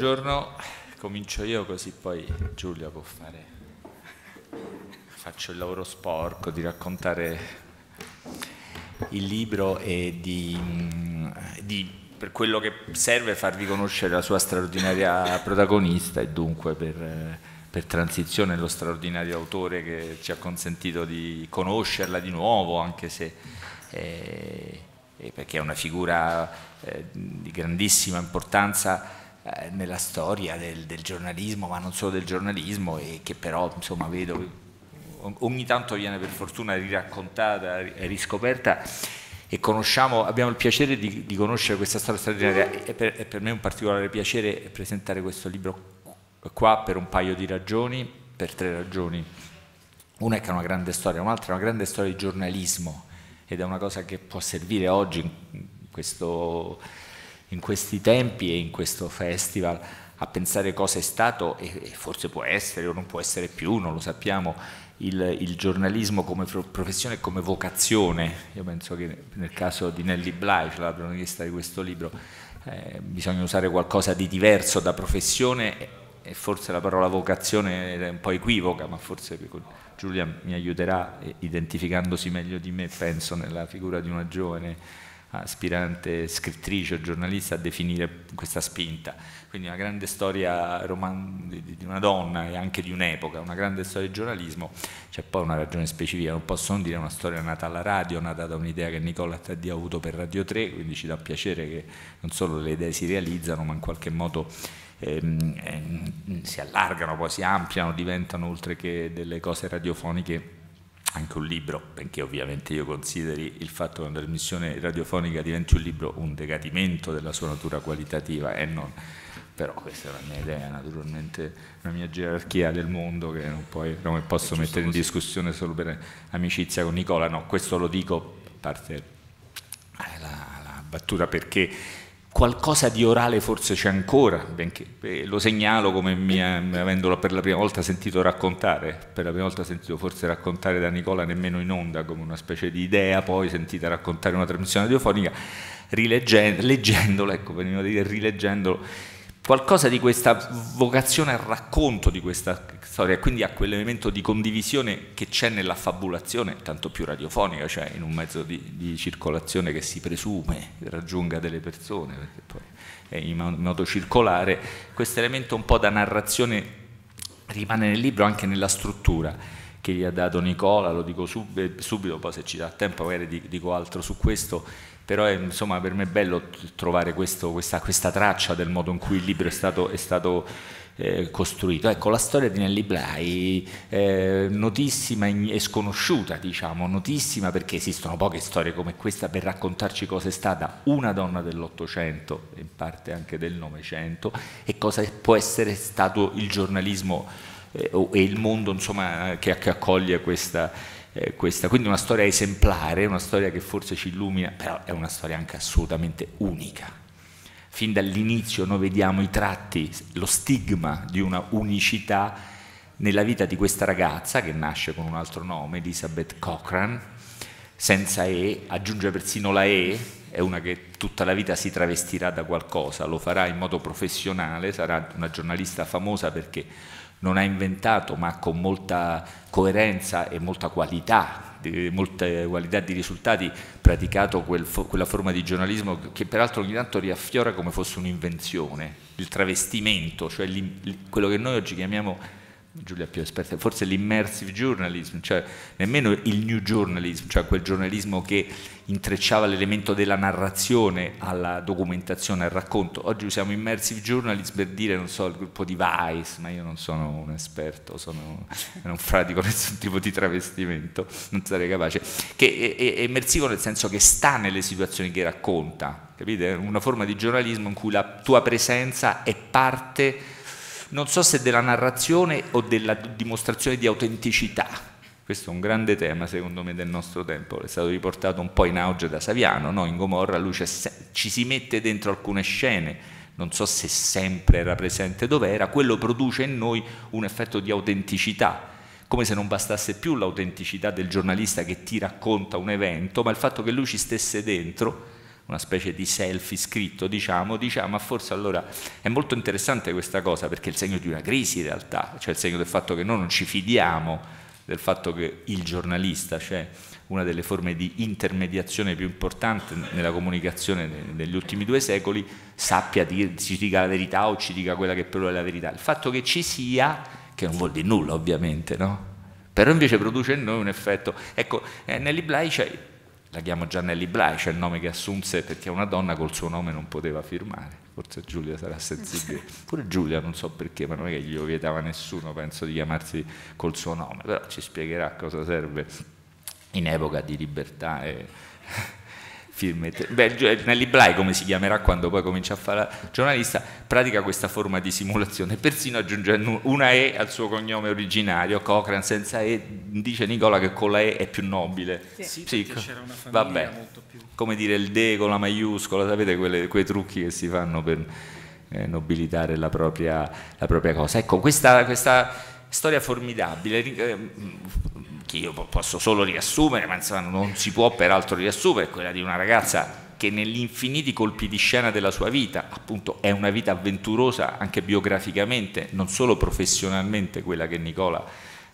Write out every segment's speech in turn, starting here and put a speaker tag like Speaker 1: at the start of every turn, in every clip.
Speaker 1: buongiorno, comincio io così poi Giulia può fare, faccio il lavoro sporco di raccontare il libro e di, mm, di per quello che serve farvi conoscere la sua straordinaria protagonista e dunque per, per, transizione lo straordinario autore che ci ha consentito di conoscerla di nuovo, anche se eh, eh perché è una figura eh, di grandissima importanza eh, nella storia del, del, giornalismo, ma non solo del giornalismo, e che però insomma, vedo ogni tanto viene per fortuna riraccontata, riscoperta e conosciamo, abbiamo il piacere di, di conoscere questa storia straordinaria e per, è per me un particolare piacere presentare questo libro qua per un paio di ragioni, per tre ragioni. Una è che è una grande storia, un'altra è una grande storia di giornalismo ed è una cosa che può servire oggi in questo in questi tempi e in questo festival a pensare cosa è stato e forse può essere o non può essere più, non lo sappiamo, il, il giornalismo come professione e come vocazione. Io penso che nel caso di Nelly Blige, la protagonista di questo libro, eh, bisogna usare qualcosa di diverso da professione e forse la parola vocazione è un po' equivoca, ma forse Giulia mi aiuterà identificandosi meglio di me, penso, nella figura di una giovane aspirante scrittrice o giornalista a definire questa spinta. Quindi una grande storia di una donna e anche di un'epoca, una grande storia di giornalismo, c'è poi una ragione specifica, non posso non dire una storia nata alla radio, nata da un'idea che Nicola Taddi ha avuto per Radio 3, quindi ci dà piacere che non solo le idee si realizzano, ma in qualche modo ehm, ehm, si allargano, poi si ampliano, diventano oltre che delle cose radiofoniche anche un libro, benché ovviamente io consideri il fatto che una trasmissione radiofonica diventi un libro un decadimento della sua natura qualitativa e non però questa è la mia idea, naturalmente la mia gerarchia del mondo che non, puoi, non posso mettere in discussione solo per amicizia con Nicola, no, questo lo dico a parte la, la battuta perché qualcosa di orale forse c'è ancora, benché, eh, lo segnalo come mia, avendolo per la prima volta sentito raccontare, per la prima volta sentito forse raccontare da Nicola nemmeno in onda, come una specie di idea, poi sentita raccontare una trasmissione radiofonica, leggendolo, ecco, veniva a dire rileggendolo, qualcosa di questa vocazione al racconto di questa storia, quindi a quell'elemento di condivisione che c'è nella fabulazione, tanto più radiofonica, cioè in un mezzo di, di circolazione che si presume raggiunga delle persone, perché poi è in modo circolare, questo elemento un po' da narrazione rimane nel libro anche nella struttura che gli ha dato Nicola, lo dico subito, poi se ci dà tempo magari dico altro su questo, però è, eh, insomma per me è bello trovare questo, questa, questa, traccia del modo in cui il libro è stato, è stato eh, costruito. Ecco, la storia di Nelly Bly, eh, notissima e sconosciuta, diciamo, notissima perché esistono poche storie come questa per raccontarci cosa è stata una donna dell'Ottocento, in parte anche del Novecento, e cosa può essere stato il giornalismo eh, e il mondo insomma, che, che accoglie questa eh, questa, quindi una storia esemplare, una storia che forse ci illumina, però è una storia anche assolutamente unica. Fin dall'inizio noi vediamo i tratti, lo stigma di una unicità nella vita di questa ragazza che nasce con un altro nome, Elizabeth Cochran, senza E, aggiunge persino la E, è una che tutta la vita si travestirà da qualcosa, lo farà in modo professionale, sarà una giornalista famosa perché non ha inventato, ma con molta coerenza e molta qualità, di, molte qualità di risultati, praticato quel quella forma di giornalismo che peraltro ogni tanto riaffiora come fosse un'invenzione, il travestimento, cioè quello che noi oggi chiamiamo Giulia più esperta, forse l'immersive journalism, cioè nemmeno il new journalism, cioè quel giornalismo che intrecciava l'elemento della narrazione alla documentazione, al racconto. Oggi usiamo immersive journalism per dire, non so, il gruppo di Vice, ma io non sono un esperto, sono, non pratico nessun tipo di travestimento, non sarei capace, che è, è immersivo nel senso che sta nelle situazioni che racconta, capite? Una forma di giornalismo in cui la tua presenza è parte non so se della narrazione o della dimostrazione di autenticità. Questo è un grande tema, secondo me, del nostro tempo, è stato riportato un po' in auge da Saviano, no? in Gomorra lui ci si mette dentro alcune scene, non so se sempre era presente dove era, quello produce in noi un effetto di autenticità, come se non bastasse più l'autenticità del giornalista che ti racconta un evento, ma il fatto che lui ci stesse dentro una specie di selfie scritto, diciamo, diciamo, ma forse allora è molto interessante questa cosa perché è il segno di una crisi in realtà, cioè il segno del fatto che noi non ci fidiamo del fatto che il giornalista, cioè una delle forme di intermediazione più importanti nella comunicazione negli ultimi due secoli, sappia dire, ci dica la verità o ci dica quella che però è la verità. Il fatto che ci sia, che non vuol dire nulla ovviamente, no? però invece produce in noi un effetto. Ecco, eh, nell'Iblai c'è la chiamo Giannelli Blai, cioè il nome che assunse perché una donna col suo nome non poteva firmare, forse Giulia sarà sensibile, pure Giulia non so perché, ma non è che glielo vietava nessuno, penso di chiamarsi col suo nome, però ci spiegherà cosa serve in epoca di libertà e Firmet. Beh, Nelly Bly, come si chiamerà quando poi comincia a fare giornalista, pratica questa forma di simulazione, persino aggiungendo una E al suo cognome originario, Cochrane senza E, dice Nicola che con la E è più nobile. Sì, sì c'era una famiglia Vabbè. molto più... Come dire il D con la maiuscola, sapete quelle, quei trucchi che si fanno per eh, nobilitare la propria, la propria, cosa. Ecco, questa, questa storia formidabile... Eh, che io posso solo riassumere, ma non si può peraltro riassumere, quella di una ragazza che negli infiniti colpi di scena della sua vita, appunto è una vita avventurosa anche biograficamente, non solo professionalmente quella che Nicola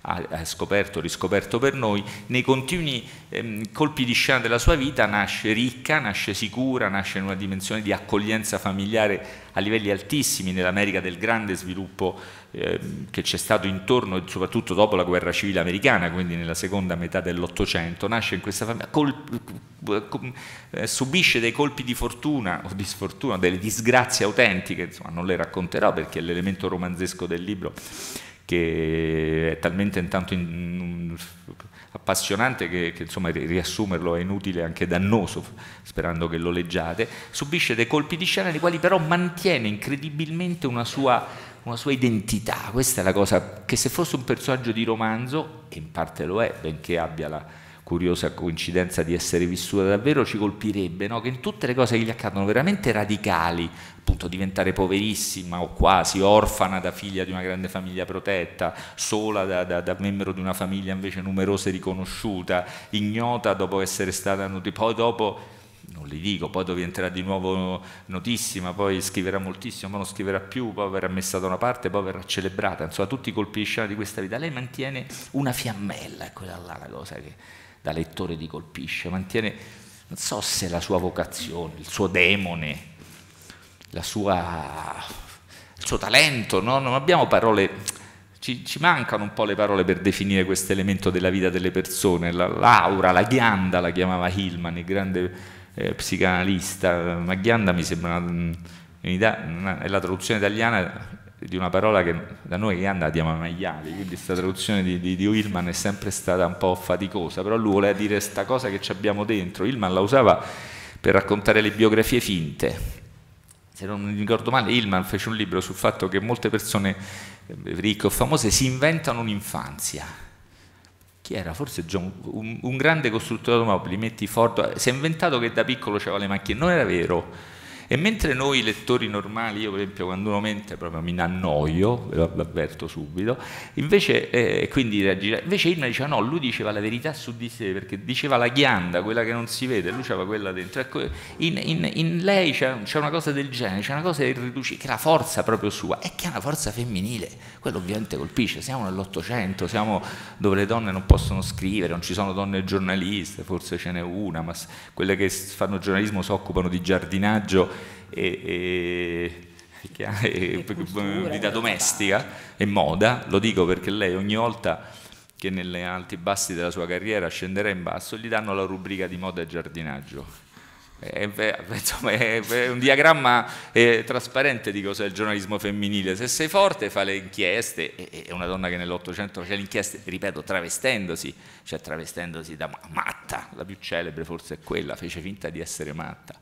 Speaker 1: ha, scoperto, riscoperto per noi, nei continui ehm, colpi di scena della sua vita nasce ricca, nasce sicura, nasce in una dimensione di accoglienza familiare a livelli altissimi nell'America del grande sviluppo ehm, che c'è stato intorno, e soprattutto dopo la guerra civile americana, quindi nella seconda metà dell'Ottocento, nasce in questa famiglia, eh, subisce dei colpi di fortuna o di sfortuna, delle disgrazie autentiche, insomma non le racconterò perché è l'elemento romanzesco del libro che è talmente intanto in, appassionante che, che insomma, riassumerlo è inutile e anche dannoso, sperando che lo leggiate, subisce dei colpi di scena nei quali però mantiene incredibilmente una sua, una sua, identità. Questa è la cosa che se fosse un personaggio di romanzo, e in parte lo è, benché abbia la curiosa coincidenza di essere vissuta davvero, ci colpirebbe, no? che in tutte le cose che gli accadono veramente radicali, appunto diventare poverissima o quasi orfana da figlia di una grande famiglia protetta, sola da, da, da membro di una famiglia invece numerosa e riconosciuta, ignota dopo essere stata nutrita, poi dopo non li dico, poi diventerà di nuovo notissima, poi scriverà moltissimo, poi non scriverà più, poi verrà messa da una parte, poi verrà celebrata, insomma tutti i colpi di scena di questa vita. Lei mantiene una fiammella, è ecco, quella là la cosa che da lettore ti colpisce, mantiene, non so se la sua vocazione, il suo demone, sua, il suo talento, no? non abbiamo parole... Ci, ci, mancano un po' le parole per definire questo elemento della vita delle persone, la, l'aura, la ghianda la chiamava Hillman, il grande eh, psicanalista, ma ghianda mi sembra una, una, è la traduzione italiana di una parola che da noi ghianda la chiama maiali, quindi questa traduzione di, di, di, Hillman è sempre stata un po' faticosa, però lui voleva dire questa cosa che ci abbiamo dentro, Hillman la usava per raccontare le biografie finte, se non mi ricordo male, Hillman fece un libro sul fatto che molte persone eh, ricche o famose si inventano un'infanzia. Chi era? Forse John, un, un grande costruttore automobili, metti Ford, si è inventato che da piccolo c'aveva le macchine, non era vero e mentre noi lettori normali, io per esempio quando uno mente proprio mi annoio, ve l'avverto subito, invece, eh, quindi reagira, invece Irna diceva ah, no, lui diceva la verità su di sé, perché diceva la ghianda, quella che non si vede, lui c'aveva quella dentro. Ecco, in, in, in lei c'è, una cosa del genere, c'è una cosa irriducibile, che è la forza proprio sua, e che è una forza femminile, quello ovviamente colpisce, siamo nell'Ottocento, siamo dove le donne non possono scrivere, non ci sono donne giornaliste, forse ce n'è una, ma quelle che fanno giornalismo si occupano di giardinaggio e, e, e, vita esatto. domestica e moda, lo dico perché lei ogni volta che negli alti e bassi della sua carriera scenderà in basso, gli danno la rubrica di moda e giardinaggio. È, insomma, è, un diagramma è, trasparente di cos'è il giornalismo femminile. Se sei forte, fa le inchieste. È una donna che nell'Ottocento faceva le inchieste, ripeto, travestendosi, cioè travestendosi da matta. La più celebre forse è quella, fece finta di essere matta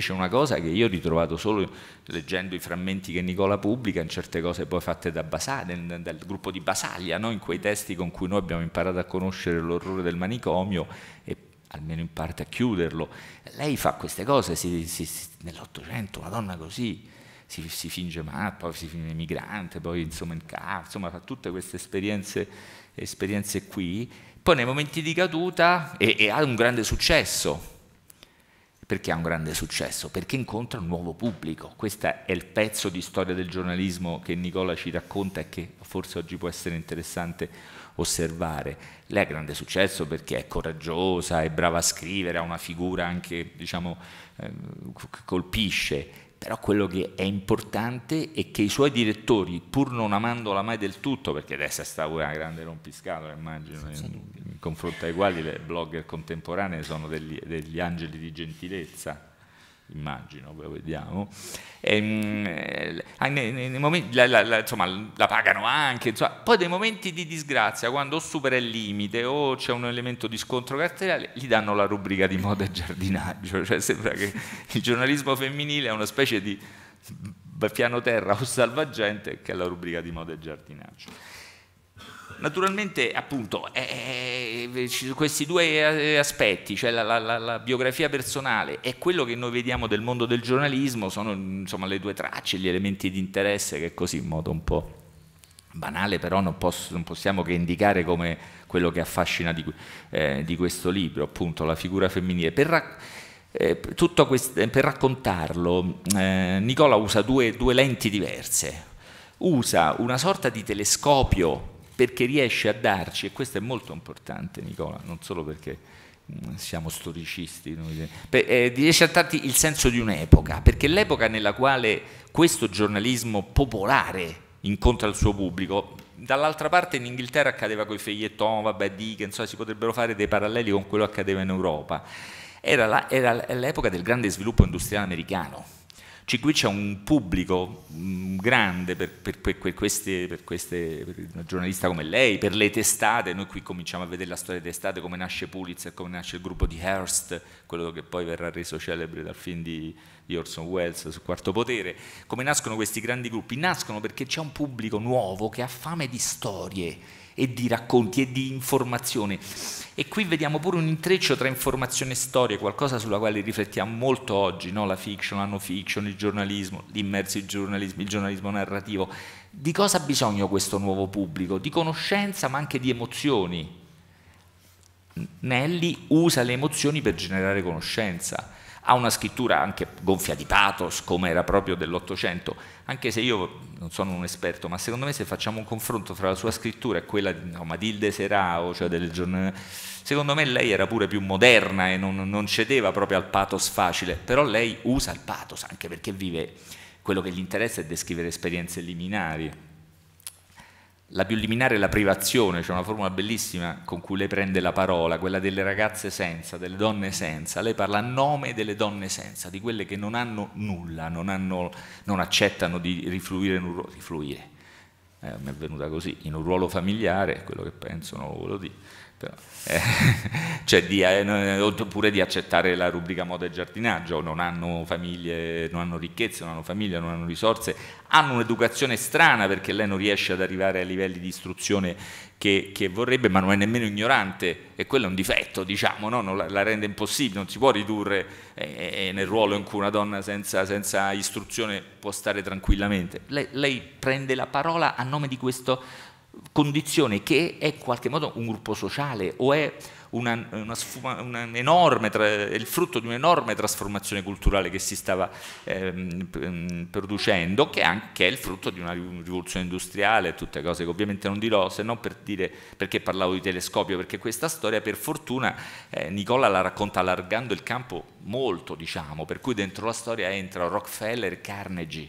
Speaker 1: fece una cosa che io ho ritrovato solo leggendo i frammenti che Nicola pubblica in certe cose poi fatte da Basaglia, dal gruppo di Basaglia, no? in quei testi con cui noi abbiamo imparato a conoscere l'orrore del manicomio e almeno in parte a chiuderlo. Lei fa queste cose si, si, nell'Ottocento, una donna così, si, si finge matta, poi si finge migrante, poi insomma in casa, insomma fa tutte queste esperienze, esperienze qui. Poi nei momenti di caduta e, e ha un grande successo, perché ha un grande successo, perché incontra un nuovo pubblico. Questo è il pezzo di storia del giornalismo che Nicola ci racconta e che forse oggi può essere interessante osservare. Lei ha grande successo perché è coraggiosa, è brava a scrivere, ha una figura anche, diciamo, eh, colpisce però quello che è importante è che i suoi direttori, pur non amandola mai del tutto, perché adesso è stata una grande rompiscatola, immagino, in, in, confronto ai quali le blogger contemporanee sono degli, degli angeli di gentilezza, immagino, lo vediamo, e, ehm, eh, nei, nei momenti, la, la, la, insomma, la, pagano anche, insomma. poi nei momenti di disgrazia, quando supera il limite o c'è un elemento di scontro caratteriale, gli danno la rubrica di moda e giardinaggio, cioè sembra che il giornalismo femminile è una specie di piano terra o salvagente che è la rubrica di moda e giardinaggio. Naturalmente, appunto, eh, questi due eh, aspetti, cioè la, la, la, biografia personale e quello che noi vediamo del mondo del giornalismo, sono insomma, le due tracce, gli elementi di interesse che così in modo un po' banale, però non, posso, non possiamo che indicare come quello che affascina di, eh, di questo libro, appunto, la figura femminile. Per rac- eh, eh per raccontarlo, eh, Nicola usa due, due lenti diverse. Usa una sorta di telescopio perché riesce a darci, e questo è molto importante Nicola, non solo perché mm, siamo storicisti, noi, eh, riesce a darti il senso di un'epoca, perché l'epoca nella quale questo giornalismo popolare incontra il suo pubblico, dall'altra parte in Inghilterra accadeva con i feuilleton, vabbè Dickens, si potrebbero fare dei paralleli con quello che accadeva in Europa, era l'epoca del grande sviluppo industriale americano, c qui c'è un pubblico mh, mm, grande per, per, per, queste, per, queste, per una giornalista come lei, per le testate, noi qui cominciamo a vedere la storia delle testate, come nasce Pulitzer, come nasce il gruppo di Hearst, quello che poi verrà reso celebre dal film di, di Orson Welles su quarto potere, come nascono questi grandi gruppi? Nascono perché c'è un pubblico nuovo che ha fame di storie e di racconti e di informazione. E qui vediamo pure un intreccio tra informazione e storia, qualcosa sulla quale riflettiamo molto oggi, no? la fiction, la no fiction, il giornalismo, l'immersive giornalismo, il giornalismo narrativo. Di cosa ha bisogno questo nuovo pubblico? Di conoscenza ma anche di emozioni. Nelli usa le emozioni per generare conoscenza ha una scrittura anche gonfia di pathos, come era proprio dell'Ottocento, anche se io non sono un esperto, ma secondo me se facciamo un confronto tra la sua scrittura e quella di no, Matilde Serao, cioè del giornale, secondo me lei era pure più moderna e non, non cedeva proprio al pathos facile, però lei usa il pathos anche perché vive quello che gli interessa è descrivere esperienze liminari la bioliminare è la privazione, c'è cioè una formula bellissima con cui lei prende la parola, quella delle ragazze senza, delle donne senza, lei parla a nome delle donne senza, di quelle che non hanno nulla, non, hanno, non accettano di rifluire in un ruolo, rifluire, eh, mi è venuta così, in un ruolo familiare, quello che penso non lo volevo dire, Certo. Eh, cioè di, eh, oppure eh, di accettare la rubrica moda e giardinaggio, non hanno famiglie, non hanno ricchezze, non hanno famiglia, non hanno risorse, hanno un'educazione strana perché lei non riesce ad arrivare ai livelli di istruzione che, che vorrebbe, ma non è nemmeno ignorante e quello è un difetto, diciamo, no? la, la, rende impossibile, non si può ridurre eh, eh, eh, nel ruolo in cui una donna senza, senza istruzione può stare tranquillamente. Lei, lei prende la parola a nome di questo condizione che è in qualche modo un gruppo sociale o è una, una sfuma, il frutto di un'enorme trasformazione culturale che si stava ehm, ehm producendo, che, anche è il frutto di una rivoluzione industriale, tutte cose che ovviamente non dirò, se non per dire perché parlavo di telescopio, perché questa storia per fortuna eh, Nicola la racconta allargando il campo molto, diciamo, per cui dentro la storia entra Rockefeller e Carnegie,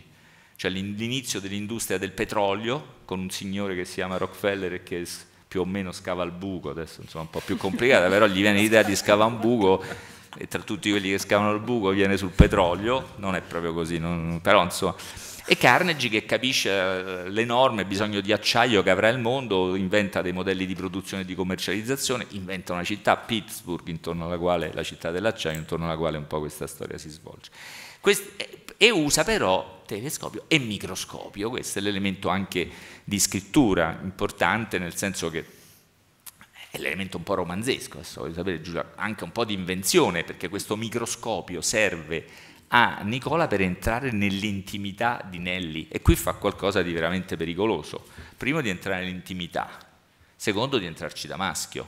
Speaker 1: cioè l'inizio dell'industria del petrolio con un signore che si chiama Rockefeller e che più o meno scava il buco, adesso insomma un po' più complicata, però gli viene l'idea di scava un buco e tra tutti quelli che scavano il buco viene sul petrolio, non è proprio così, non, però insomma... E Carnegie che capisce eh, l'enorme bisogno di acciaio che avrà il mondo, inventa dei modelli di produzione e di commercializzazione, inventa una città, Pittsburgh, intorno alla quale la città dell'acciaio, intorno alla quale un po' questa storia si svolge. Quest e usa però telescopio e microscopio, questo è l'elemento anche di scrittura importante nel senso che è l'elemento un po' romanzesco, adesso voglio sapere Giulia, anche un po' di invenzione perché questo microscopio serve a Nicola per entrare nell'intimità di Nelly e qui fa qualcosa di veramente pericoloso, primo di entrare nell'intimità, secondo di entrarci da maschio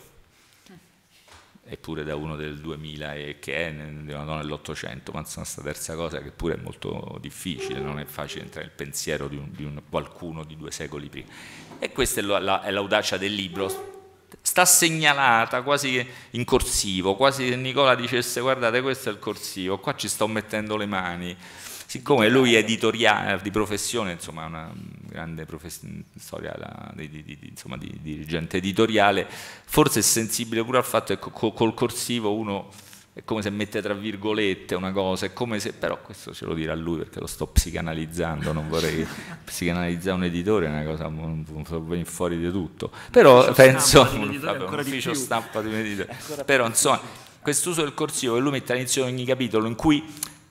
Speaker 1: eppure da uno del 2000 e che è no, nell'Ottocento, ma insomma questa terza cosa che pure è molto difficile, non è facile entrare nel pensiero di, un, di un qualcuno di due secoli prima. E questa è l'audacia del libro, sta segnalata quasi in corsivo, quasi che Nicola dicesse guardate questo è il corsivo, qua ci sto mettendo le mani siccome lui è eh. editoriale eh, di professione, insomma una grande storia la, di, di, di, insomma, di, dirigente editoriale, forse è sensibile pure al fatto che ecco, col, col corsivo uno è come se mette tra virgolette una cosa, è come se, però questo ce lo dirà lui perché lo sto psicanalizzando, non vorrei psicanalizzare un editore, è una cosa un, un, fuori di tutto, però penso, vabbè, stampa di un editore, però insomma quest'uso del corsivo che lui mette all'inizio di ogni capitolo in cui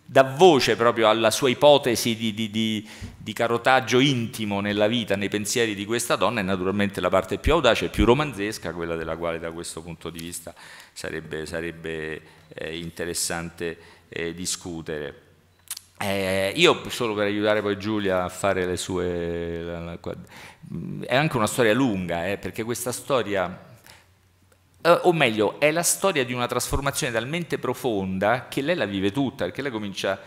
Speaker 1: dà voce proprio alla sua ipotesi di, di, di, di, carotaggio intimo nella vita, nei pensieri di questa donna, è naturalmente la parte più audace e più romanzesca, quella della quale da questo punto di vista sarebbe, sarebbe eh, interessante eh, discutere. Eh, io solo per aiutare poi Giulia a fare le sue... La, la, è anche una storia lunga, eh, perché questa storia eh, o meglio, è la storia di una trasformazione talmente profonda che lei la vive tutta, perché lei comincia,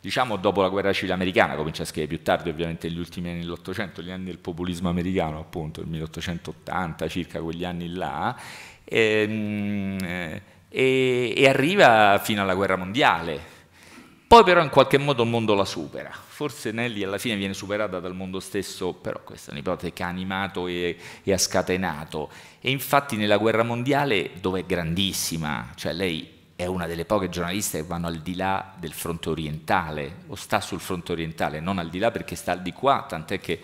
Speaker 1: diciamo, dopo la guerra civile americana, comincia a scrivere più tardi ovviamente negli ultimi anni dell'Ottocento, gli anni del populismo americano, appunto, il 1880 circa, quegli anni là, e, ehm, eh, e, e arriva fino alla guerra mondiale, poi però in qualche modo il mondo la supera, forse Nelly alla fine viene superata dal mondo stesso, però questa è un'ipotesi che ha animato e, e ha scatenato. E infatti nella guerra mondiale, dove è grandissima, cioè lei è una delle poche giornaliste che vanno al di là del fronte orientale, o sta sul fronte orientale, non al di là perché sta al di qua, tant'è che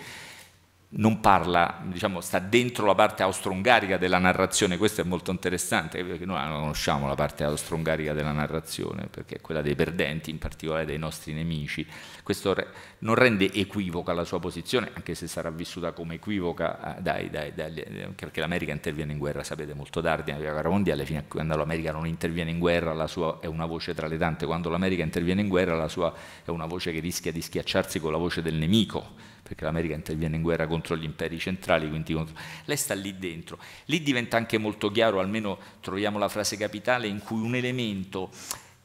Speaker 1: non parla, diciamo, sta dentro la parte austro-ungarica della narrazione, questo è molto interessante, eh, perché noi non conosciamo la parte austro-ungarica della narrazione, perché è quella dei perdenti, in particolare dei nostri nemici. Questo re non rende equivoca la sua posizione, anche se sarà vissuta come equivoca, eh, dai, dai, dai, eh, perché l'America interviene in guerra, sapete, molto tardi, nella guerra mondiale, fino a quando l'America non interviene in guerra, la sua è una voce tra le tante, quando l'America interviene in guerra, la sua è una voce che rischia di schiacciarsi con la voce del nemico perché l'America interviene in guerra contro gli imperi centrali, quindi contro... lei sta lì dentro. Lì diventa anche molto chiaro, almeno troviamo la frase capitale, in cui un elemento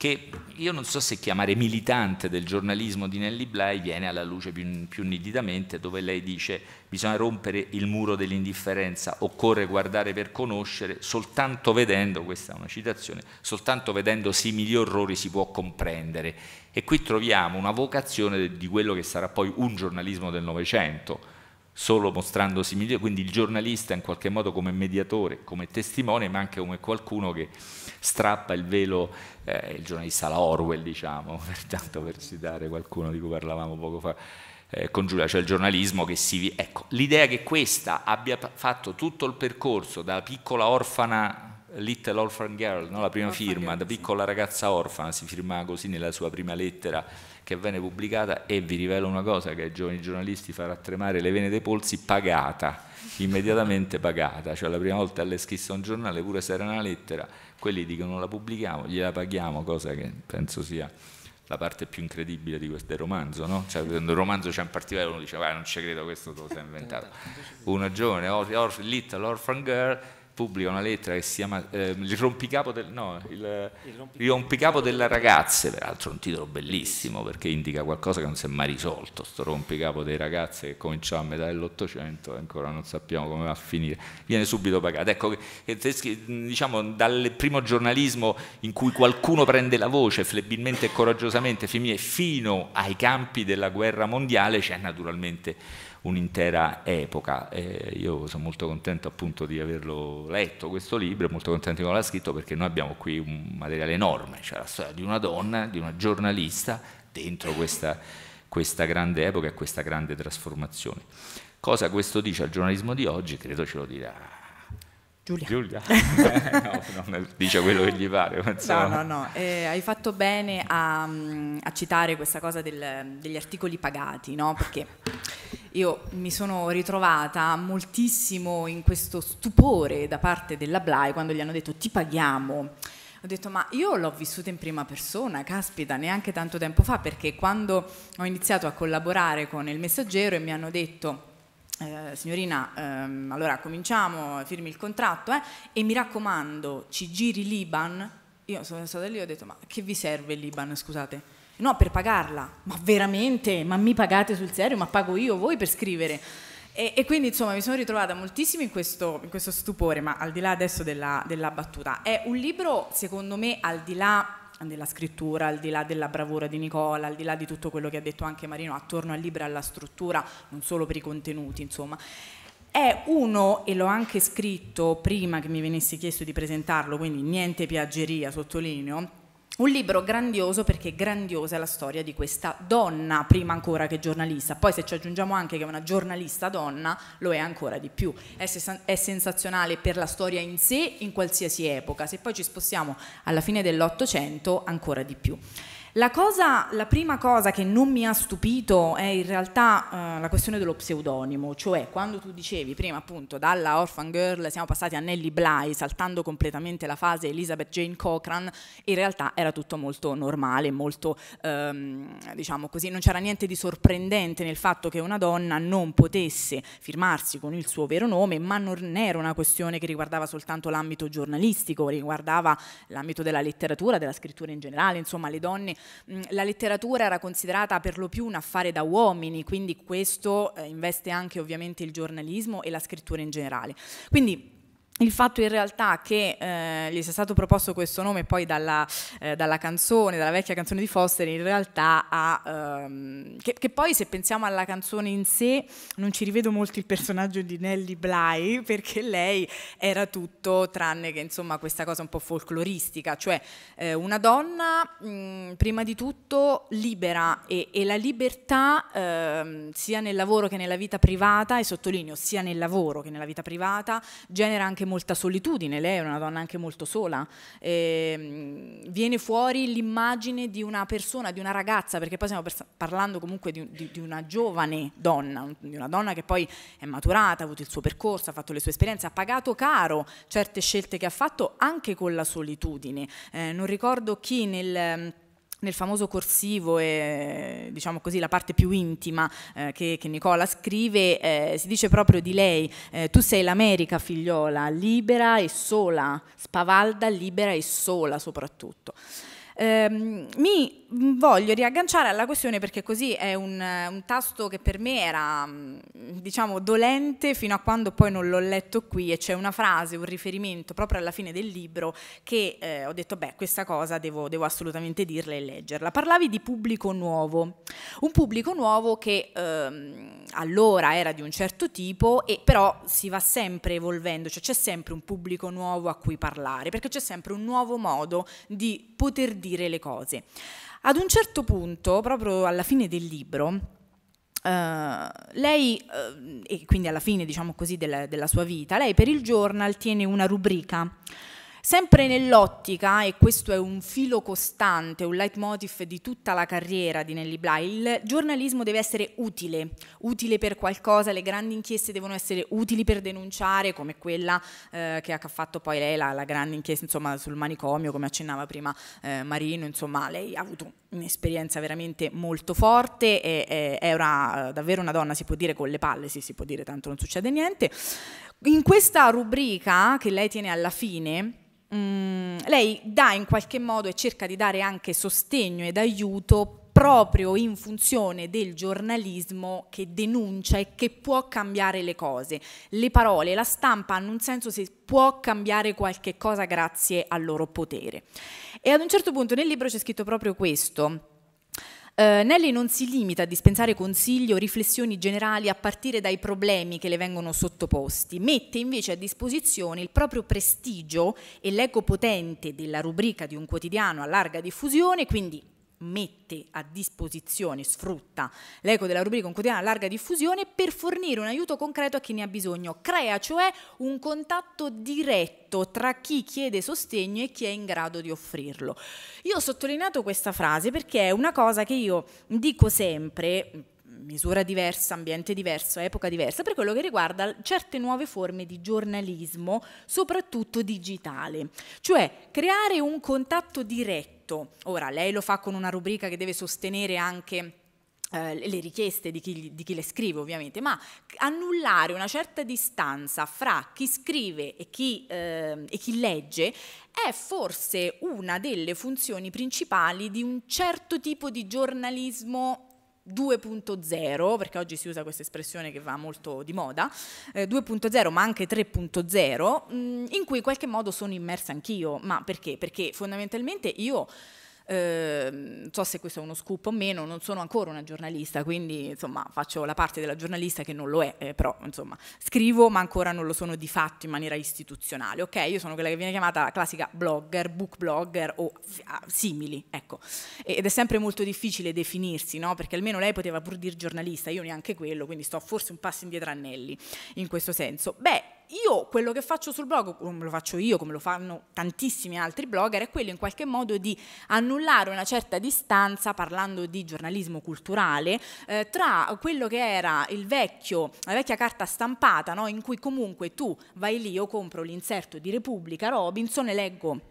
Speaker 1: che io non so se chiamare militante del giornalismo di Nelly Bly viene alla luce più, più nitidamente dove lei dice bisogna rompere il muro dell'indifferenza, occorre guardare per conoscere, soltanto vedendo, questa è una citazione, soltanto vedendo simili orrori si può comprendere. E qui troviamo una vocazione di quello che sarà poi un giornalismo del Novecento, solo mostrando simili, quindi il giornalista in qualche modo come mediatore, come testimone, ma anche come qualcuno che strappa il velo eh, il giornalista la Orwell, diciamo, per tanto per citare qualcuno di cui parlavamo poco fa eh, con Giulia, cioè il giornalismo che si... Ecco, l'idea che questa abbia fatto tutto il percorso da piccola orfana Little Orphan Girl, no? la prima orphan firma, girl, da piccola sì. ragazza orfana, si firma così nella sua prima lettera che venne pubblicata e vi rivelo una cosa che ai giovani giornalisti farà tremare le vene dei polsi, pagata, immediatamente pagata, cioè la prima volta alle scritto un giornale pure se era una lettera quelli dicono la pubblichiamo, gliela paghiamo, cosa che penso sia la parte più incredibile di questo, del romanzo, no? Cioè, quando romanzo c'è un particolare uno dice, vai, non ci credo, questo te lo sei inventato. Una giovane or, or, little orphan girl pubblica una lettera che si chiama eh, Il rompicapo, del, no, il, il rompicapo, rompicapo della ragazze, peraltro un titolo bellissimo perché indica qualcosa che non si è mai risolto, sto rompicapo dei ragazze che cominciò a metà dell'Ottocento e ancora non sappiamo come va a finire, viene subito pagato. Ecco, diciamo dal primo giornalismo in cui qualcuno prende la voce flebilmente e coraggiosamente fino ai campi della guerra mondiale c'è naturalmente un'intera epoca. Eh, io sono molto contento appunto di averlo letto questo libro, molto contento di averlo scritto perché noi abbiamo qui un materiale enorme, cioè la storia di una donna, di una giornalista dentro questa, questa grande epoca e questa grande trasformazione. Cosa questo dice al giornalismo di oggi? Credo ce lo dirà
Speaker 2: Giulia. Giulia. no, non
Speaker 1: dice quello che gli pare. No, no,
Speaker 3: no. Eh, hai fatto bene a, mm, a citare questa cosa del, degli articoli pagati, no? Perché io mi sono ritrovata moltissimo in questo stupore da parte della Blai quando gli hanno detto ti paghiamo. Ho detto ma io l'ho vissuta in prima persona, caspita, neanche tanto tempo fa, perché quando ho iniziato a collaborare con il messaggero e mi hanno detto eh, signorina, ehm, allora cominciamo, firmi il contratto eh, e mi raccomando, ci giri l'Iban. Io sono stata lì e ho detto, ma che vi serve l'Iban, scusate? No, per pagarla. Ma veramente? Ma mi pagate sul serio? Ma pago io voi per scrivere? E, e quindi insomma mi sono ritrovata moltissimo in questo, in questo stupore, ma al di là adesso della, della battuta. È un libro, secondo me, al di là della scrittura, al di là della bravura di Nicola, al di là di tutto quello che ha detto anche Marino attorno al libro e alla struttura, non solo per i contenuti, insomma. È uno, e l'ho anche scritto prima che mi venisse chiesto di presentarlo, quindi niente piaggeria, sottolineo, un libro grandioso perché grandiosa è la storia di questa donna, prima ancora che giornalista, poi se ci aggiungiamo anche che è una giornalista donna, lo è ancora di più. È, è sensazionale per la storia in sé in qualsiasi epoca, se poi ci spostiamo alla fine dell'Ottocento ancora di più. La, cosa, la, prima cosa che non mi ha stupito è in realtà eh, la questione dello pseudonimo, cioè quando tu dicevi prima appunto dalla Orphan Girl siamo passati a Nellie Bly saltando completamente la fase Elizabeth Jane Cochran, in realtà era tutto molto normale, molto ehm, diciamo così, non c'era niente di sorprendente nel fatto che una donna non potesse firmarsi con il suo vero nome, ma non era una questione che riguardava soltanto l'ambito giornalistico, riguardava l'ambito della letteratura, della scrittura in generale, insomma le donne Mm, la letteratura era considerata per lo più un affare da uomini, quindi questo eh, investe anche ovviamente il giornalismo e la scrittura in generale. Quindi il fatto in realtà che eh, gli sia stato proposto questo nome poi dalla, eh, dalla, canzone, dalla vecchia canzone di Foster, in realtà ha... Ehm, che, che, poi se pensiamo alla canzone in sé non ci rivedo molto il personaggio di Nelly Bly perché lei era tutto tranne che insomma questa cosa un po' folcloristica, cioè eh, una donna mh, mm, prima di tutto libera e, e la libertà ehm, sia nel lavoro che nella vita privata, e sottolineo sia nel lavoro che nella vita privata, genera anche anche molta solitudine, lei era una donna anche molto sola, e, ehm, viene fuori l'immagine di una persona, di una ragazza, perché poi stiamo parlando comunque di, di, di, una giovane donna, di una donna che poi è maturata, ha avuto il suo percorso, ha fatto le sue esperienze, ha pagato caro certe scelte che ha fatto anche con la solitudine. Eh, non ricordo chi nel nel famoso corsivo e diciamo così la parte più intima eh, che, che, Nicola scrive eh, si dice proprio di lei eh, tu sei l'America figliola libera e sola spavalda libera e sola soprattutto ehm, mi Mm, voglio riagganciare alla questione perché così è un, eh, un, tasto che per me era mm, diciamo dolente fino a quando poi non l'ho letto qui e c'è una frase, un riferimento proprio alla fine del libro che eh, ho detto beh questa cosa devo, devo, assolutamente dirla e leggerla. Parlavi di pubblico nuovo, un pubblico nuovo che ehm, allora era di un certo tipo e però si va sempre evolvendo, cioè c'è sempre un pubblico nuovo a cui parlare perché c'è sempre un nuovo modo di poter dire le cose. Ad un certo punto, proprio alla fine del libro, Uh, lei, uh, e quindi alla fine diciamo così, della, della, sua vita, lei per il journal tiene una rubrica Sempre nell'ottica, e questo è un filo costante, un leitmotiv di tutta la carriera di Nelly Bly, il giornalismo deve essere utile, utile per qualcosa, le grandi inchieste devono essere utili per denunciare, come quella eh, che ha fatto poi lei, la, la grande inchiesta insomma, sul manicomio, come accennava prima eh, Marino, insomma lei ha avuto un'esperienza veramente molto forte, e, e, è davvero una donna, si può dire con le palle, sì si può dire, tanto non succede niente. In questa rubrica che lei tiene alla fine, Mm, lei dà in qualche modo e cerca di dare anche sostegno ed aiuto proprio in funzione del giornalismo che denuncia e che può cambiare le cose. Le parole, la stampa hanno un senso se può cambiare qualche cosa grazie al loro potere. E ad un certo punto nel libro c'è scritto proprio questo. Eh, Nelly non si limita a dispensare consigli o riflessioni generali a partire dai problemi che le vengono sottoposti, mette invece a disposizione il proprio prestigio e l'eco potente della rubrica di un quotidiano a larga diffusione, quindi mette a disposizione, sfrutta l'eco della rubrica un quotidiano a larga diffusione per fornire un aiuto concreto a chi ne ha bisogno. Crea cioè un contatto diretto tra chi chiede sostegno e chi è in grado di offrirlo. Io ho sottolineato questa frase perché è una cosa che io dico sempre, misura diversa, ambiente diverso, epoca diversa, per quello che riguarda certe nuove forme di giornalismo, soprattutto digitale, cioè creare un contatto diretto diretto. Ora, lei lo fa con una rubrica che deve sostenere anche eh, le richieste di chi, di chi, le scrive ovviamente, ma annullare una certa distanza fra chi scrive e chi, eh, e chi legge è forse una delle funzioni principali di un certo tipo di giornalismo 2.0, perché oggi si usa questa espressione che va molto di moda, eh, 2.0 ma anche 3.0, mh, mm, in cui in qualche modo sono immersa anch'io. Ma perché? Perché fondamentalmente io Ehm, non so se questo è uno scoop o meno, non sono ancora una giornalista, quindi insomma faccio la parte della giornalista che non lo è, eh, però insomma scrivo ma ancora non lo sono di fatto in maniera istituzionale, ok? Io sono quella che viene chiamata la classica blogger, book blogger o ah, simili, ecco. Ed è sempre molto difficile definirsi, no? Perché almeno lei poteva pur dire giornalista, io neanche quello, quindi sto forse un passo indietro a Nelli in questo senso. Beh, io quello che faccio sul blog, come lo faccio io, come lo fanno tantissimi altri blogger, è quello in qualche modo di annullare una certa distanza, parlando di giornalismo culturale, eh, tra quello che era il vecchio, la vecchia carta stampata, no? in cui comunque tu vai lì, io compro l'inserto di Repubblica, Robinson e leggo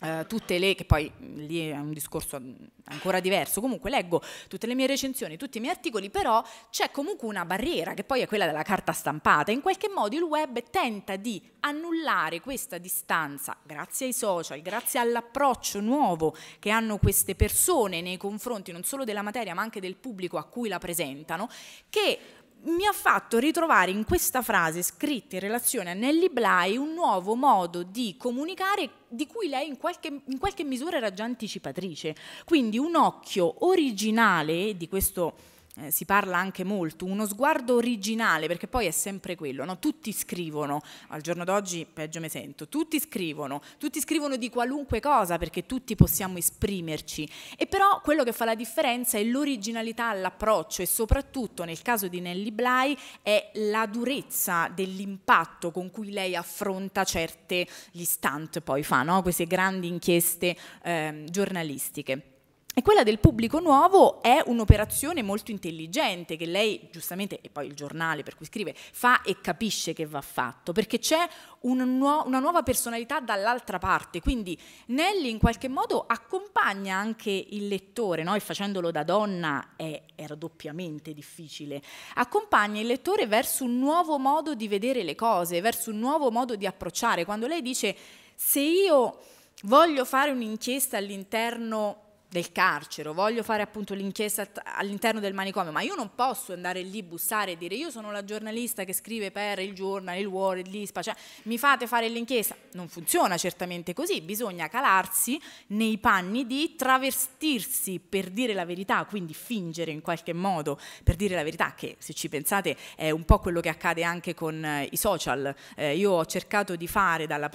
Speaker 3: Uh, tutte le, che poi mm, lì è un discorso mm, ancora diverso, comunque leggo tutte le mie recensioni, tutti i miei articoli, però c'è comunque una barriera che poi è quella della carta stampata. In qualche modo il web tenta di annullare questa distanza grazie ai social, grazie all'approccio nuovo che hanno queste persone nei confronti non solo della materia ma anche del pubblico a cui la presentano, che mi ha fatto ritrovare in questa frase scritta in relazione a Nelly Bly un nuovo modo di comunicare di cui lei in qualche, in qualche misura era già anticipatrice. Quindi un occhio originale di questo eh, si parla anche molto, uno sguardo originale, perché poi è sempre quello, no? tutti scrivono, al giorno d'oggi peggio mi sento, tutti scrivono, tutti scrivono di qualunque cosa perché tutti possiamo esprimerci e però quello che fa la differenza è l'originalità all'approccio e soprattutto nel caso di Nelly Bly è la durezza dell'impatto con cui lei affronta certe, gli stunt poi fa, no? queste grandi inchieste eh, giornalistiche. E quella del pubblico nuovo è un'operazione molto intelligente che lei giustamente, e poi il giornale per cui scrive, fa e capisce che va fatto, perché c'è una, nuo una nuova personalità dall'altra parte, quindi Nelly in qualche modo accompagna anche il lettore, no? e facendolo da donna è, era doppiamente difficile, accompagna il lettore verso un nuovo modo di vedere le cose, verso un nuovo modo di approcciare. Quando lei dice se io voglio fare un'inchiesta all'interno del carcere, voglio fare appunto l'inchiesta all'interno del manicomio, ma io non posso andare lì, bussare e dire io sono la giornalista che scrive per il giornale, il World, l'ISPA, cioè mi fate fare l'inchiesta. Non funziona certamente così, bisogna calarsi nei panni di travestirsi per dire la verità, quindi fingere in qualche modo per dire la verità, che se ci pensate è un po' quello che accade anche con eh, i social. Eh, io ho cercato di fare dalla,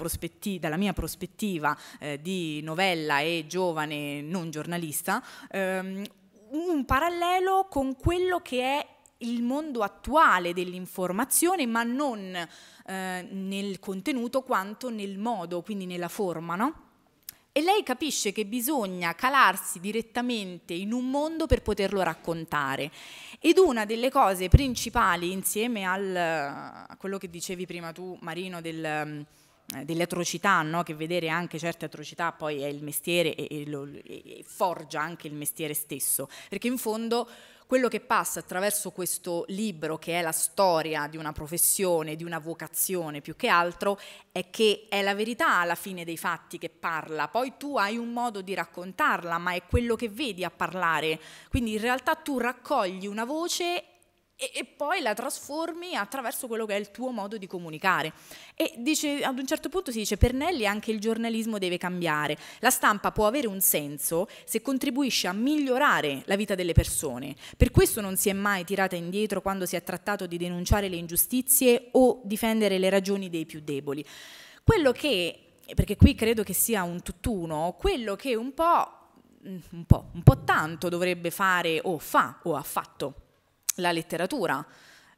Speaker 3: dalla mia prospettiva eh, di novella e giovane non giornalista, giornalista, ehm, un parallelo con quello che è il mondo attuale dell'informazione, ma non eh, nel contenuto quanto nel modo, quindi nella forma, no? E lei capisce che bisogna calarsi direttamente in un mondo per poterlo raccontare. Ed una delle cose principali, insieme al, a quello che dicevi prima tu, Marino, del eh, delle atrocità, no? che vedere anche certe atrocità poi è il mestiere e, e, lo, e, forgia anche il mestiere stesso, perché in fondo quello che passa attraverso questo libro, che è la storia di una professione, di una vocazione più che altro, è che è la verità alla fine dei fatti che parla, poi tu hai un modo di raccontarla, ma è quello che vedi a parlare, quindi in realtà tu raccogli una voce e, e, poi la trasformi attraverso quello che è il tuo modo di comunicare. E dice, ad un certo punto si dice, per Nelly anche il giornalismo deve cambiare. La stampa può avere un senso se contribuisce a migliorare la vita delle persone. Per questo non si è mai tirata indietro quando si è trattato di denunciare le ingiustizie o difendere le ragioni dei più deboli. Quello che, perché qui credo che sia un tutt'uno, quello che un po', un po', un po' tanto dovrebbe fare o fa o ha fatto la letteratura.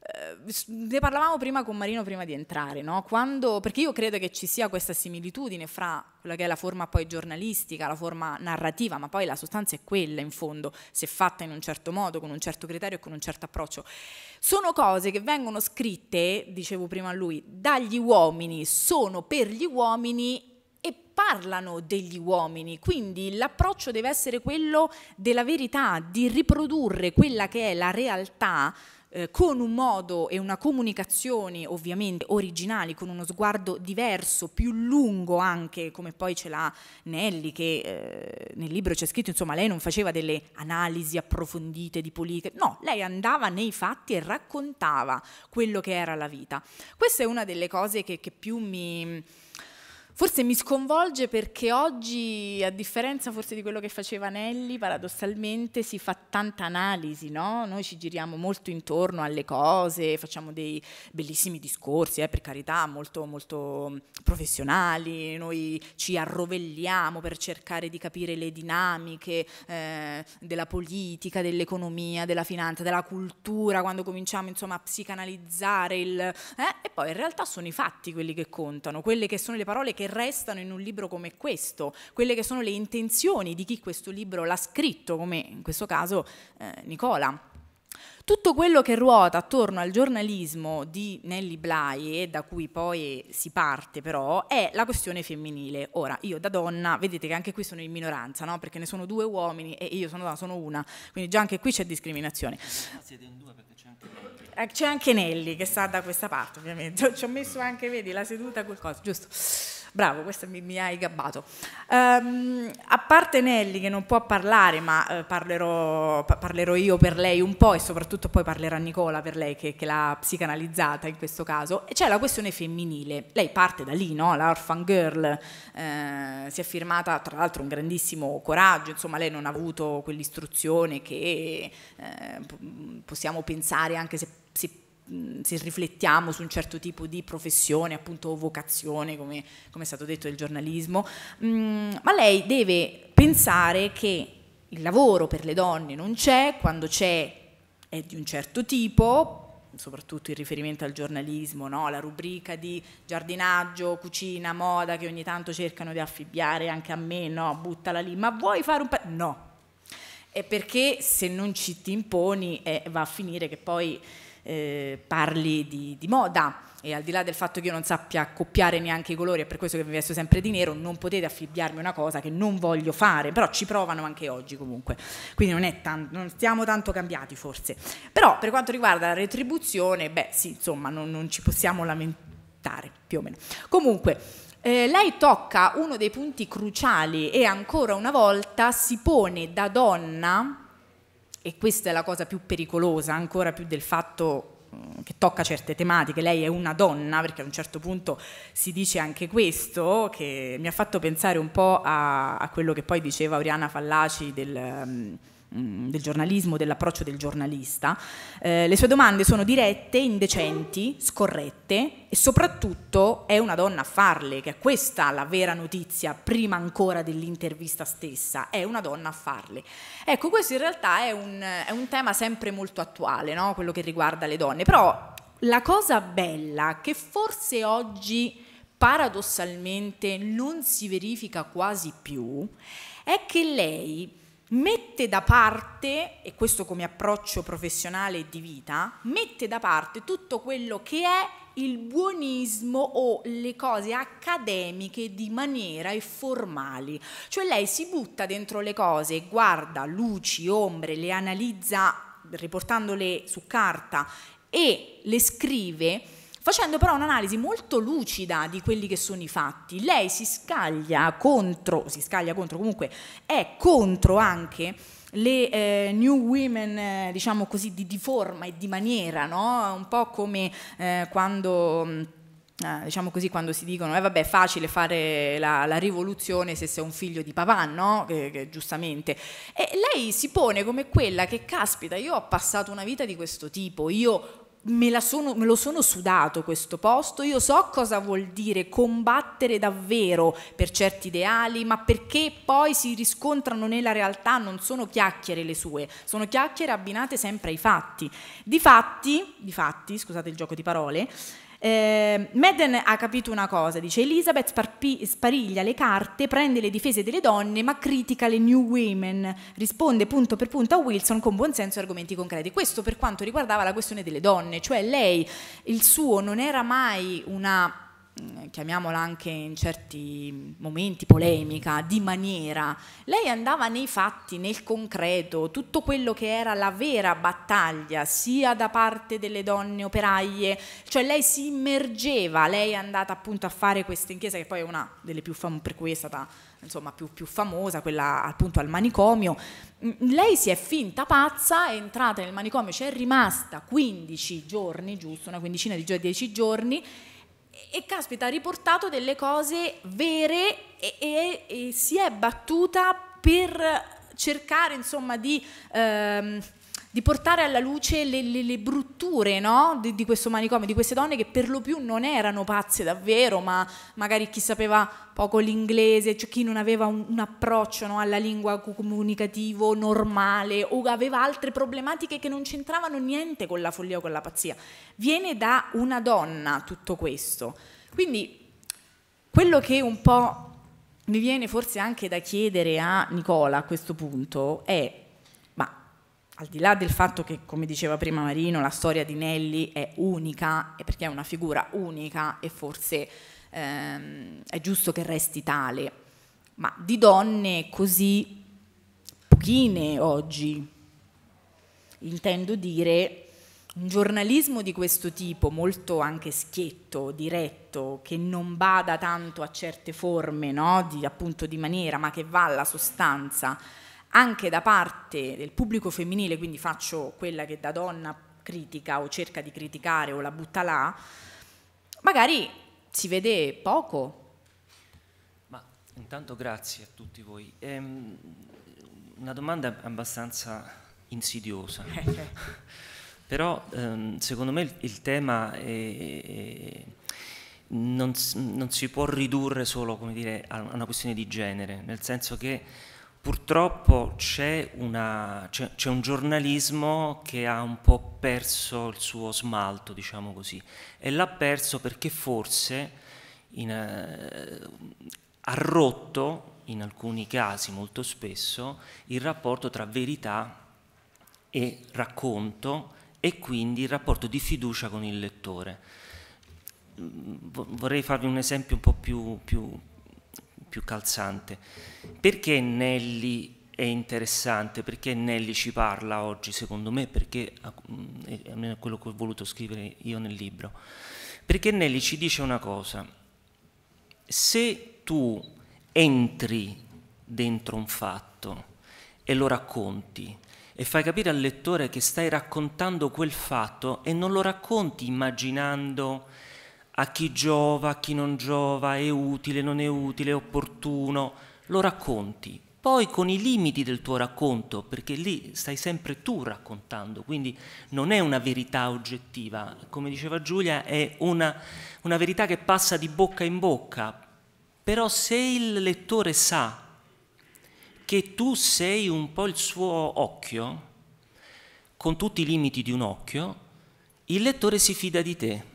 Speaker 3: Eh, ne parlavamo prima con Marino prima di entrare, no? Quando, perché io credo che ci sia questa similitudine fra quella che è la forma poi giornalistica, la forma narrativa, ma poi la sostanza è quella in fondo, se fatta in un certo modo, con un certo criterio e con un certo approccio. Sono cose che vengono scritte, dicevo prima a lui, dagli uomini, sono per gli uomini parlano degli uomini, quindi l'approccio deve essere quello della verità, di riprodurre quella che è la realtà eh, con un modo e una comunicazione ovviamente originali, con uno sguardo diverso, più lungo anche, come poi ce l'ha Nelly che eh, nel libro c'è scritto, insomma, lei non faceva delle analisi approfondite di politica, no, lei andava nei fatti e raccontava quello che era la vita. Questa è una delle cose che, che più mi Forse mi sconvolge perché oggi, a differenza forse di quello che faceva Nelli, paradossalmente si fa tanta analisi, no? Noi ci giriamo molto intorno alle cose, facciamo dei bellissimi discorsi, eh, per carità, molto, molto professionali, noi ci arrovelliamo per cercare di capire le dinamiche eh, della politica, dell'economia, della finanza, della cultura, quando cominciamo insomma a psicanalizzare il... Eh? E poi in realtà sono i fatti quelli che contano, quelle che sono le parole che che restano in un libro come questo, quelle che sono le intenzioni di chi questo libro l'ha scritto, come in questo caso eh, Nicola. Tutto quello che ruota attorno al giornalismo di Nelly Bly e da cui poi si parte però è la questione femminile. Ora, io da donna, vedete che anche qui sono in minoranza, no? perché ne sono due uomini e io sono, sono una, quindi già anche qui c'è discriminazione. siete in due perché c'è anche Nelly. Eh, c'è anche Nelly che sta da questa parte ovviamente, ci ho messo anche, vedi, la seduta, qualcosa, giusto. Bravo, questo mi, mi hai gabbato. Um, a parte Nelly che non può parlare, ma eh, parlerò, pa parlerò, io per lei un po' e soprattutto poi parlerà Nicola per lei che, che l'ha psicanalizzata in questo caso, c'è la questione femminile. Lei parte da lì, no? la orphan girl, eh, si è firmata tra l'altro un grandissimo coraggio, insomma lei non ha avuto quell'istruzione che eh, possiamo pensare anche se se riflettiamo su un certo tipo di professione, appunto vocazione, come, come è stato detto del giornalismo, mh, ma lei deve pensare che il lavoro per le donne non c'è, quando c'è è di un certo tipo, soprattutto in riferimento al giornalismo, no? la rubrica di giardinaggio, cucina, moda che ogni tanto cercano di affibbiare anche a me, no, buttala lì, ma vuoi fare un pezzo? No, è perché se non ci ti imponi eh, va a finire che poi eh, parli di, di, moda e al di là del fatto che io non sappia accoppiare neanche i colori, è per questo che mi vesto sempre di nero, non potete affibbiarmi una cosa che non voglio fare, però ci provano anche oggi comunque, quindi non, è tanto, non siamo tanto cambiati forse. Però per quanto riguarda la retribuzione, beh sì, insomma, non, non ci possiamo lamentare più o meno. Comunque, eh, lei tocca uno dei punti cruciali e ancora una volta si pone da donna e questa è la cosa più pericolosa, ancora più del fatto mm, che tocca certe tematiche, lei è una donna, perché a un certo punto si dice anche questo, che mi ha fatto pensare un po' a, a quello che poi diceva Oriana Fallaci del, mm, Mm, del giornalismo, dell'approccio del giornalista. Eh, le sue domande sono dirette, indecenti, scorrette e soprattutto è una donna a farle, che è questa la vera notizia, prima ancora dell'intervista stessa, è una donna a farle. Ecco, questo in realtà è un, è un tema sempre molto attuale, no? quello che riguarda le donne, però la cosa bella che forse oggi paradossalmente non si verifica quasi più è che lei mette da parte, e questo come approccio professionale e di vita, mette da parte tutto quello che è il buonismo o le cose accademiche di maniera e formali. Cioè lei si butta dentro le cose, guarda luci, ombre, le analizza riportandole su carta e le scrive facendo però un'analisi molto lucida di quelli che sono i fatti. Lei si scaglia contro, si scaglia contro comunque, è contro anche le eh, new women, eh, diciamo così, di, di, forma e di maniera, no? un po' come eh, quando... Ah, diciamo così quando si dicono, eh vabbè è facile fare la, la, rivoluzione se sei un figlio di papà, no? Che, che, giustamente. E lei si pone come quella che, caspita, io ho passato una vita di questo tipo, io Me, sono, me, lo sono sudato questo posto, io so cosa vuol dire combattere davvero per certi ideali, ma perché poi si riscontrano nella realtà non sono chiacchiere le sue, sono chiacchiere abbinate sempre ai fatti. Difatti, difatti scusate il gioco di parole, eh, Madden ha capito una cosa, dice Elizabeth sparpi- spariglia le carte, prende le difese delle donne ma critica le New Women, risponde punto per punto a Wilson con buonsenso e argomenti concreti. Questo per quanto riguardava la questione delle donne, cioè lei, il suo non era mai una Mm, chiamiamola anche in certi momenti polemica, di maniera. Lei andava nei fatti, nel concreto, tutto quello che era la vera battaglia, sia da parte delle donne operaie, cioè lei si immergeva, lei è andata appunto a fare questa inchiesta che poi è una delle più famose, per cui è stata insomma più, più, famosa, quella appunto al manicomio. Mm, lei si è finta pazza, è entrata nel manicomio, ci cioè è rimasta 15 giorni, giusto, una quindicina di giorni, 10 giorni e caspita, ha riportato delle cose vere e, e, e si è battuta per cercare insomma di... Ehm, di portare alla luce le, le, le brutture no? di, di, questo manicomio, di queste donne che per lo più non erano pazze davvero, ma magari chi sapeva poco l'inglese, cioè chi non aveva un, un approccio no? alla lingua comunicativo normale o aveva altre problematiche che non c'entravano niente con la follia o con la pazzia. Viene da una donna tutto questo. Quindi quello che un po' mi viene forse anche da chiedere a Nicola a questo punto è al di là del fatto che, come diceva prima Marino, la storia di Nelli è unica, perché è una figura unica e forse ehm, è giusto che resti tale, ma di donne così pochine oggi, intendo dire un giornalismo di questo tipo, molto anche schietto, diretto, che non bada tanto a certe forme no? di, appunto, di maniera, ma che va alla sostanza, anche da parte del pubblico femminile, quindi faccio quella che da donna critica o cerca di criticare o la butta là, magari si vede poco.
Speaker 2: Ma intanto grazie a tutti voi. Ehm, una domanda abbastanza insidiosa. Eh, certo. Però ehm, secondo me il, il tema è, è non, non, si può ridurre solo dire, a una questione di genere, nel senso che purtroppo c'è, una, c'è, c'è, un giornalismo che ha un po' perso il suo smalto, diciamo così, e l'ha perso perché forse in, eh, ha rotto, in alcuni casi molto spesso, il rapporto tra verità e racconto e quindi il rapporto di fiducia con il lettore. Mm, vorrei farvi un esempio un po' più, più più calzante. Perché Nelly è interessante, perché Nelly ci parla oggi, secondo me, perché mm, è quello che ho voluto scrivere io nel libro. Perché Nelly ci dice una cosa, se tu entri dentro un fatto e lo racconti e fai capire al lettore che stai raccontando quel fatto e non lo racconti immaginando a chi giova, a chi non giova, è utile, non è utile, è opportuno, lo racconti. Poi con i limiti del tuo racconto, perché lì stai sempre tu raccontando, quindi non è una verità oggettiva, come diceva Giulia, è una, una verità che passa di bocca in bocca, però se il lettore sa che tu sei un po' il suo occhio, con tutti i limiti di un occhio, il lettore si fida di te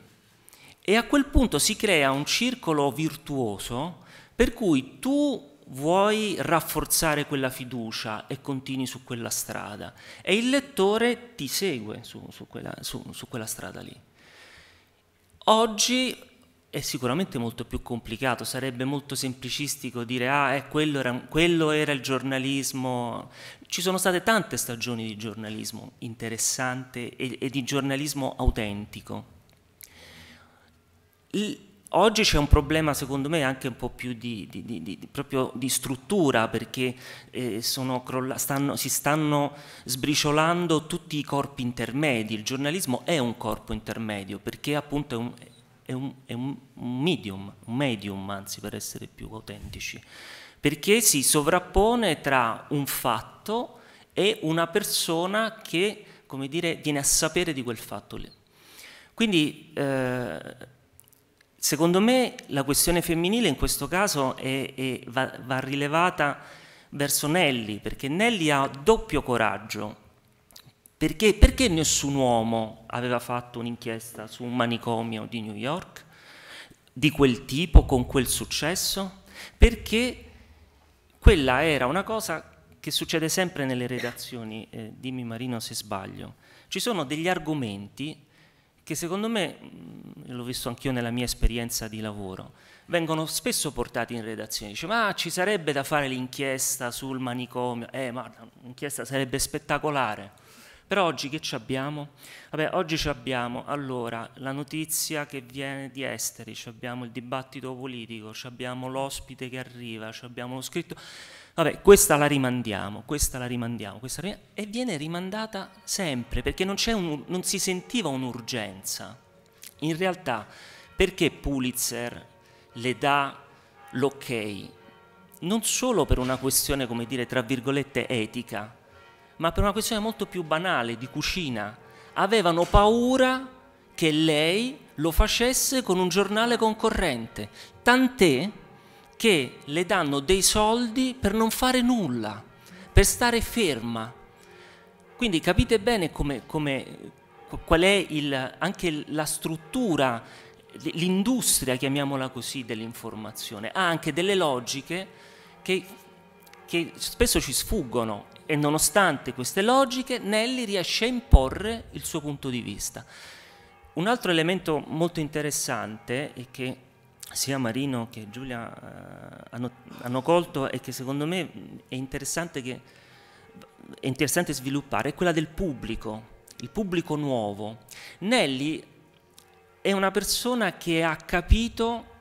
Speaker 2: e a quel punto si crea un circolo virtuoso per cui tu vuoi rafforzare quella fiducia e continui su quella strada e il lettore ti segue su, su, quella, su, su, quella, strada lì. Oggi è sicuramente molto più complicato, sarebbe molto semplicistico dire ah, eh, quello, era, quello era il giornalismo. Ci sono state tante stagioni di giornalismo interessante e, e di giornalismo autentico l oggi c'è un problema secondo me anche un po' più di, di, di, di struttura perché eh, stanno, si stanno sbriciolando tutti i corpi intermedi, il giornalismo è un corpo intermedio perché appunto è un, è un, è un medium, un medium anzi per essere più autentici, perché si sovrappone tra un fatto e una persona che come dire, viene a sapere di quel fatto lì. Quindi eh, Secondo me la questione femminile in questo caso è, è, va, va rilevata verso Nelly, perché Nelly ha doppio coraggio. Perché, perché nessun uomo aveva fatto un'inchiesta su un manicomio di New York di quel tipo, con quel successo? Perché quella era una cosa che succede sempre nelle redazioni, eh, dimmi Marino se sbaglio. Ci sono degli argomenti che secondo me, mm, l'ho visto anch'io nella mia esperienza di lavoro, vengono spesso portati in redazione. Dice, ma ci sarebbe da fare l'inchiesta sul manicomio, eh, ma l'inchiesta sarebbe spettacolare. Però oggi che ci abbiamo? Vabbè, oggi ci abbiamo allora la notizia che viene di esteri, ci abbiamo il dibattito politico, ci abbiamo l'ospite che arriva, ci abbiamo lo scritto vabbè, questa la rimandiamo, questa la rimandiamo, questa la rimandiamo, e viene rimandata sempre perché non, un, non si sentiva un'urgenza. In realtà, perché Pulitzer le dà l'ok? Non solo per una questione, come dire, tra virgolette etica, ma per una questione molto più banale di cucina. Avevano paura che lei lo facesse con un giornale concorrente, tant'è che le danno dei soldi per non fare nulla, per stare ferma. Quindi capite bene come, come, qual è il, anche la struttura, l'industria, chiamiamola così, dell'informazione. Ha anche delle logiche che, che spesso ci sfuggono e nonostante queste logiche Nelly riesce a imporre il suo punto di vista. Un altro elemento molto interessante e che sia Marino che Giulia eh, hanno, hanno, colto e che secondo me è interessante, che, è interessante sviluppare è quella del pubblico, il pubblico nuovo. Nelly è una persona che ha capito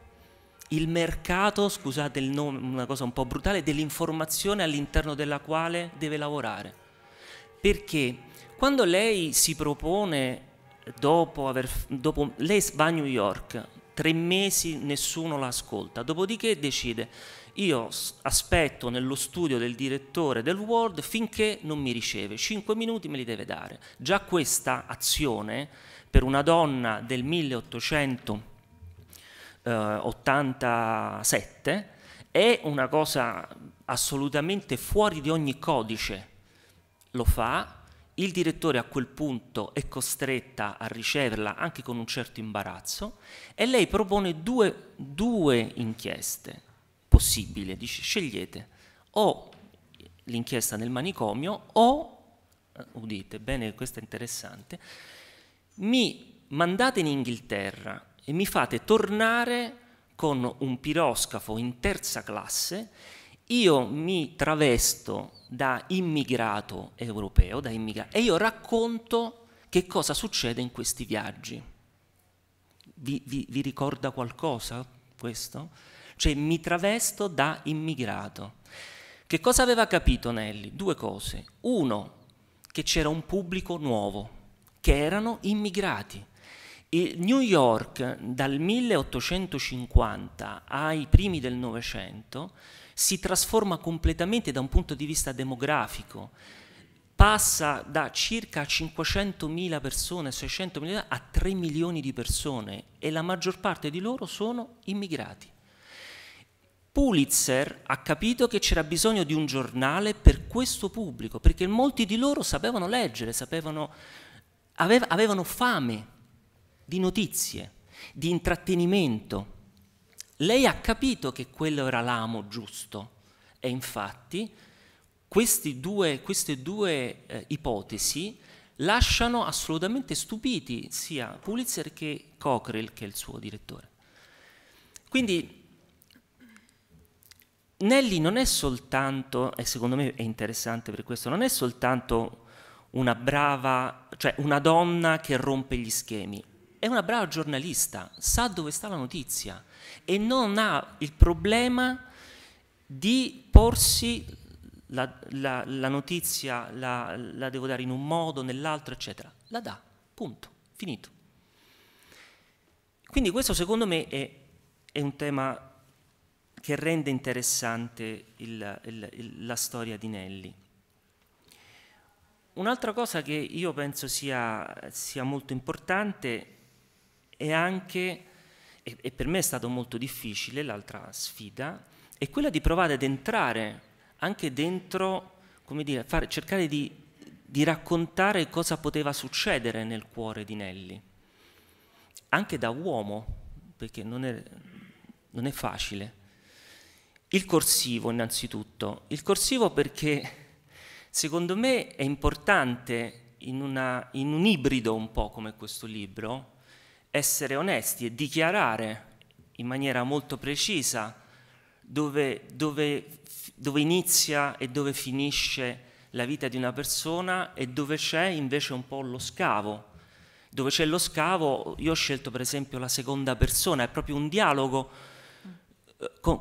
Speaker 2: il mercato, scusate il nome, una cosa un po' brutale, dell'informazione all'interno della quale deve lavorare. Perché quando lei si propone dopo, aver, dopo lei va a New York, tre mesi nessuno la ascolta, dopodiché decide io aspetto nello studio del direttore del Word finché non mi riceve, cinque minuti me li deve dare. Già questa azione per una donna del 1887 eh, è una cosa assolutamente fuori di ogni codice. Lo fa il direttore a quel punto è costretta a riceverla anche con un certo imbarazzo e lei propone due, due inchieste possibili, dice scegliete o l'inchiesta nel manicomio o, eh, udite, bene questo è interessante, mi mandate in Inghilterra e mi fate tornare con un piroscafo in terza classe, io mi travesto da immigrato europeo, da immigra e io racconto che cosa succede in questi viaggi. Vi, vi, vi ricorda qualcosa questo? Cioè mi travesto da immigrato. Che cosa aveva capito Nelly? Due cose. Uno, che c'era un pubblico nuovo, che erano immigrati. E New York dal 1850 ai primi del Novecento si trasforma completamente da un punto di vista demografico, passa da circa 500.000 persone, 600.000 a 3 milioni di persone e la maggior parte di loro sono immigrati. Pulitzer ha capito che c'era bisogno di un giornale per questo pubblico, perché molti di loro sapevano leggere, sapevano, avevano fame di notizie, di intrattenimento. Lei ha capito che quello era l'amo giusto e infatti due, queste due eh, ipotesi lasciano assolutamente stupiti sia Pulitzer che Cockrell, che è il suo direttore. Quindi Nelly non è soltanto, e secondo me è interessante per questo, non è soltanto una brava, cioè una donna che rompe gli schemi, è una brava giornalista, sa dove sta la notizia e non ha il problema di porsi la, la, la notizia, la, la devo dare in un modo, nell'altro, eccetera. La dà, punto, finito. Quindi questo secondo me è, è un tema che rende interessante il, il, il, la storia di Nelli. Un'altra cosa che io penso sia, sia molto importante e anche, e, e per me è stato molto difficile l'altra sfida, è quella di provare ad entrare anche dentro, come dire, fare, cercare di, di raccontare cosa poteva succedere nel cuore di Nelly, anche da uomo, perché non è, non è facile. Il corsivo innanzitutto, il corsivo perché secondo me è importante in, una, in, un ibrido un po' come questo libro, essere onesti e dichiarare in maniera molto precisa dove, dove, dove inizia e dove finisce la vita di una persona e dove c'è invece un po' lo scavo. Dove c'è lo scavo, io ho scelto per esempio la seconda persona, è proprio un dialogo eh, con,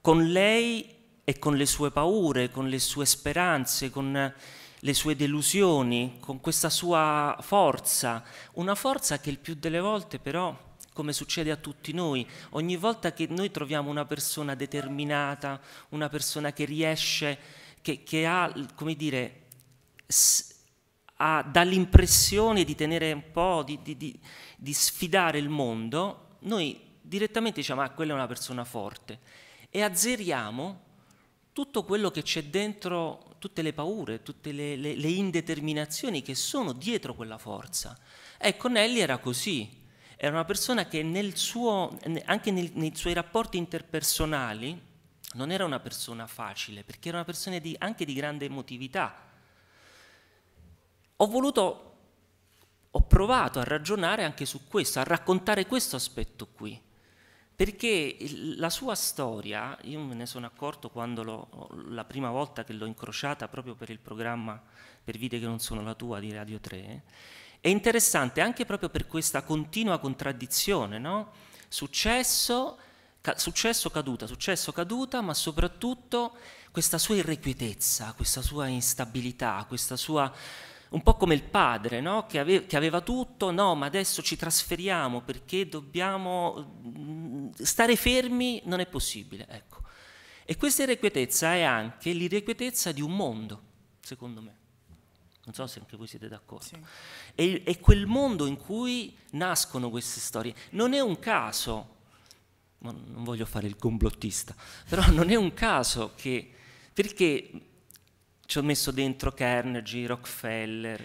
Speaker 2: con lei e con le sue paure, con le sue speranze, con le sue delusioni, con questa sua forza, una forza che il più delle volte però, come succede a tutti noi, ogni volta che noi troviamo una persona determinata, una persona che riesce, che, che ha, come dire, ha, dà l'impressione di tenere un po', di, di, di, di sfidare il mondo, noi direttamente diciamo, ah, quella è una persona forte, e azzeriamo tutto quello che c'è dentro tutte le paure, tutte le, le, le indeterminazioni che sono dietro quella forza. Ecco, Nelly era così, era una persona che nel suo, anche nei, nei suoi rapporti interpersonali non era una persona facile, perché era una persona di, anche di grande emotività. Ho voluto, ho provato a ragionare anche su questo, a raccontare questo aspetto qui perché la sua storia, io me ne sono accorto quando lo, la prima volta che l'ho incrociata proprio per il programma per Vite che non sono la tua di Radio 3, è interessante anche proprio per questa continua contraddizione, no? successo, ca- successo caduta, successo caduta, ma soprattutto questa sua irrequietezza, questa sua instabilità, questa sua un po' come il padre no? che, aveva, che, aveva, tutto, no, ma adesso ci trasferiamo perché dobbiamo mm, stare fermi, non è possibile. Ecco. E questa irrequietezza è anche l'irrequietezza di un mondo, secondo me. Non so se anche voi siete d'accordo. Sì. È, è quel mondo in cui nascono queste storie. Non è un caso, non voglio fare il complottista, però non è un caso che... Perché ci ho messo dentro Carnegie, Rockefeller,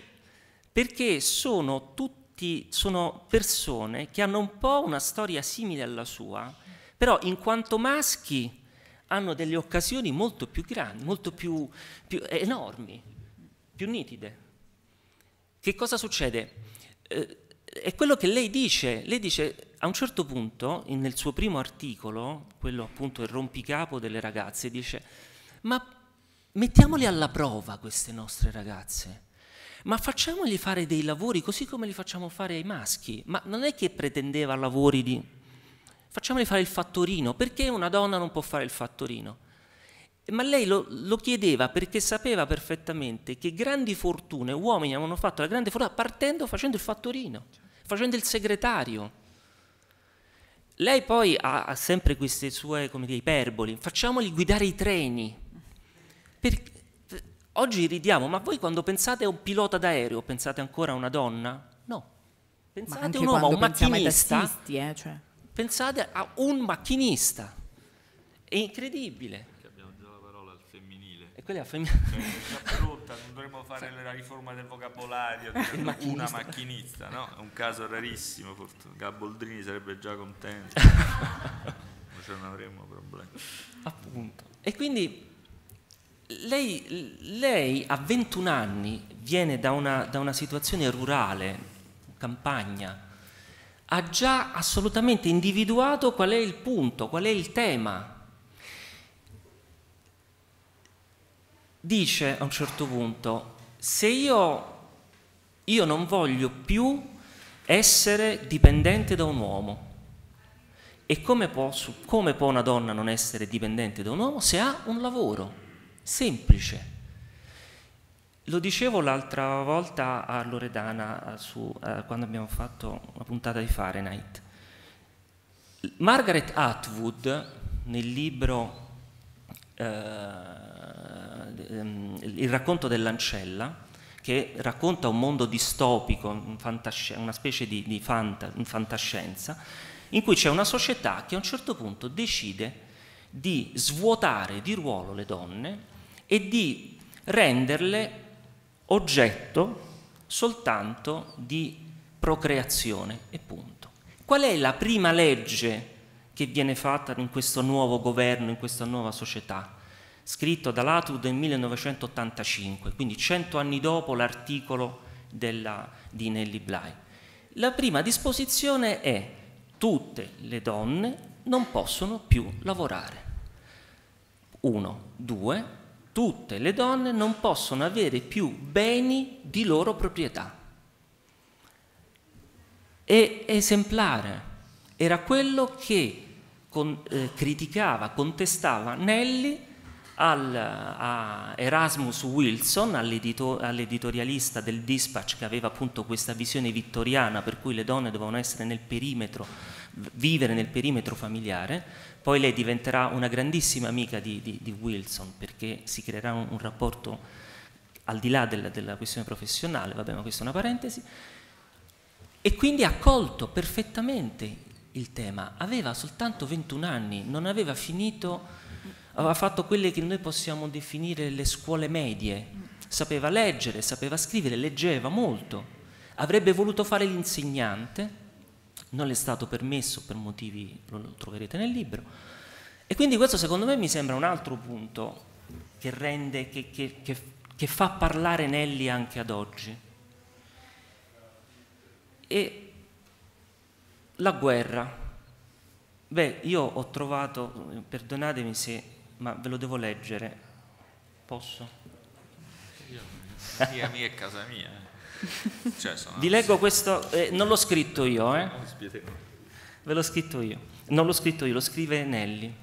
Speaker 2: perché sono tutti, sono persone che hanno un po' una storia simile alla sua, però in quanto maschi hanno delle occasioni molto più grandi, molto più, più enormi, più nitide. Che cosa succede? Eh, è quello che lei dice, lei dice a un certo punto nel suo primo articolo, quello appunto il rompicapo delle ragazze, dice ma mettiamole alla prova queste nostre ragazze, ma facciamogli fare dei lavori così come li facciamo fare ai maschi, ma non è che pretendeva lavori di... Facciamoli fare il fattorino, perché una donna non può fare il fattorino? Ma lei lo, lo, chiedeva perché sapeva perfettamente che grandi fortune, uomini avevano fatto la grande fortuna partendo facendo il fattorino, facendo il segretario. Lei poi ha, ha sempre queste sue dire, iperboli, facciamoli guidare i treni, per, oggi ridiamo, ma voi quando pensate a un pilota d'aereo pensate ancora a una donna? No. Pensate a un uomo, a un macchinista. Tassisti, eh, cioè. Pensate a un macchinista. È incredibile quella è la femminile.
Speaker 1: Cioè, dovremmo fare la riforma del vocabolario, macchinista. una macchinista, no? È un caso rarissimo, forse. Gaboldrini sarebbe già contento, non ce ne avremmo problemi. Appunto.
Speaker 2: E quindi lei, lei, a 21 anni viene da una, da una situazione rurale, campagna, ha già assolutamente individuato qual è il punto, qual è il tema. Dice a un certo punto, se io, io non voglio più essere dipendente da un uomo, e come può, come può una donna non essere dipendente da un uomo se ha un lavoro? semplice. Lo dicevo l'altra volta a Loredana su, eh, quando abbiamo fatto una puntata di Fahrenheit. Margaret Atwood, nel libro eh, ehm, Il racconto dell'ancella, che racconta un mondo distopico, un una specie di, di fanta fantascienza, in cui c'è una società che a un certo punto decide di svuotare di ruolo le donne e di renderle oggetto soltanto di procreazione e punto. Qual è la prima legge che viene fatta in questo nuovo governo, in questa nuova società? Scritto da nel 1985, quindi cento anni dopo l'articolo della, di Nelly Bly. La prima disposizione è tutte le donne non possono più lavorare. Uno, due, tutte le donne non possono avere più beni di loro proprietà. È esemplare, era quello che con, eh, criticava, contestava Nelli al, a Erasmus Wilson, all'edito, all'editorialista del Dispatch che aveva appunto questa visione vittoriana per cui le donne dovevano essere nel perimetro, vivere nel perimetro familiare, poi lei diventerà una grandissima amica di, di, di Wilson perché si creerà un, un rapporto al di là della, della questione professionale, vabbè ma questa è una parentesi, e quindi ha colto perfettamente il tema. Aveva soltanto 21 anni, non aveva finito, aveva fatto quelle che noi possiamo definire le scuole medie. Sapeva leggere, sapeva scrivere, leggeva molto. Avrebbe voluto fare l'insegnante, non le è stato permesso per motivi, lo troverete nel libro. E quindi questo secondo me mi sembra un altro punto che, rende, che, che, che fa parlare Nelli anche ad oggi. E la guerra. Beh, io ho trovato, perdonatemi se, ma ve lo devo leggere. Posso?
Speaker 1: Io, mia, mia è casa mia. Eh. Cioè, Vi leggo questo, eh,
Speaker 2: non l'ho scritto io, eh? Ve l'ho scritto io. Non l'ho scritto io, lo scrive Nelli.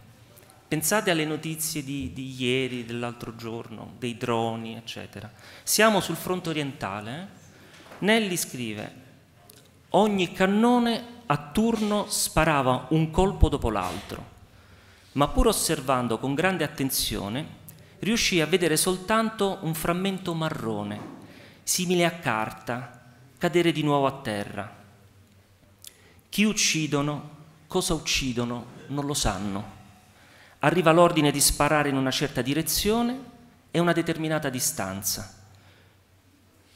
Speaker 2: Pensate alle notizie di, di ieri, dell'altro giorno, dei droni, eccetera. Siamo sul fronte orientale. Eh? Nelli scrive, ogni cannone a turno sparava un colpo dopo l'altro, ma pur osservando con grande attenzione riuscì a vedere soltanto un frammento marrone simile a carta, cadere di nuovo a terra. Chi uccidono, cosa uccidono, non lo sanno. Arriva l'ordine di sparare in una certa direzione e una determinata distanza.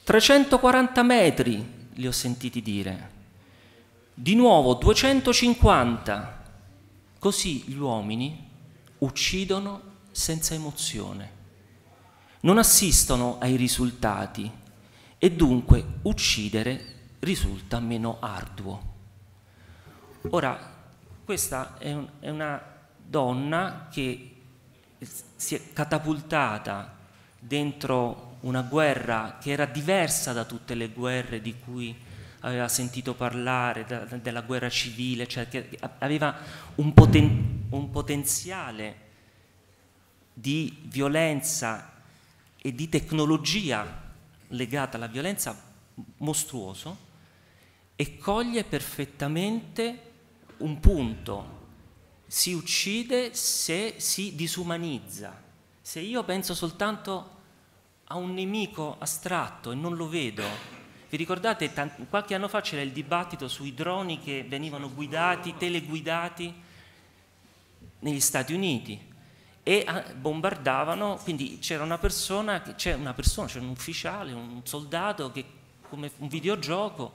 Speaker 2: 340 metri, li ho sentiti dire. Di nuovo 250. Così gli uomini uccidono senza emozione. Non assistono ai risultati, e dunque uccidere risulta meno arduo. Ora, questa è, un, è una donna che si è catapultata dentro una guerra che era diversa da tutte le guerre di cui aveva sentito parlare, da, della guerra civile, cioè che aveva un, poten, un potenziale di violenza e di tecnologia legata alla violenza mostruoso e coglie perfettamente un punto. Si uccide se si disumanizza. Se io penso soltanto a un nemico astratto e non lo vedo, vi ricordate tanti, qualche anno fa c'era il dibattito sui droni che venivano guidati, teleguidati negli Stati Uniti? e ah, bombardavano, quindi c'era una persona, c'era un ufficiale, un soldato che come un videogioco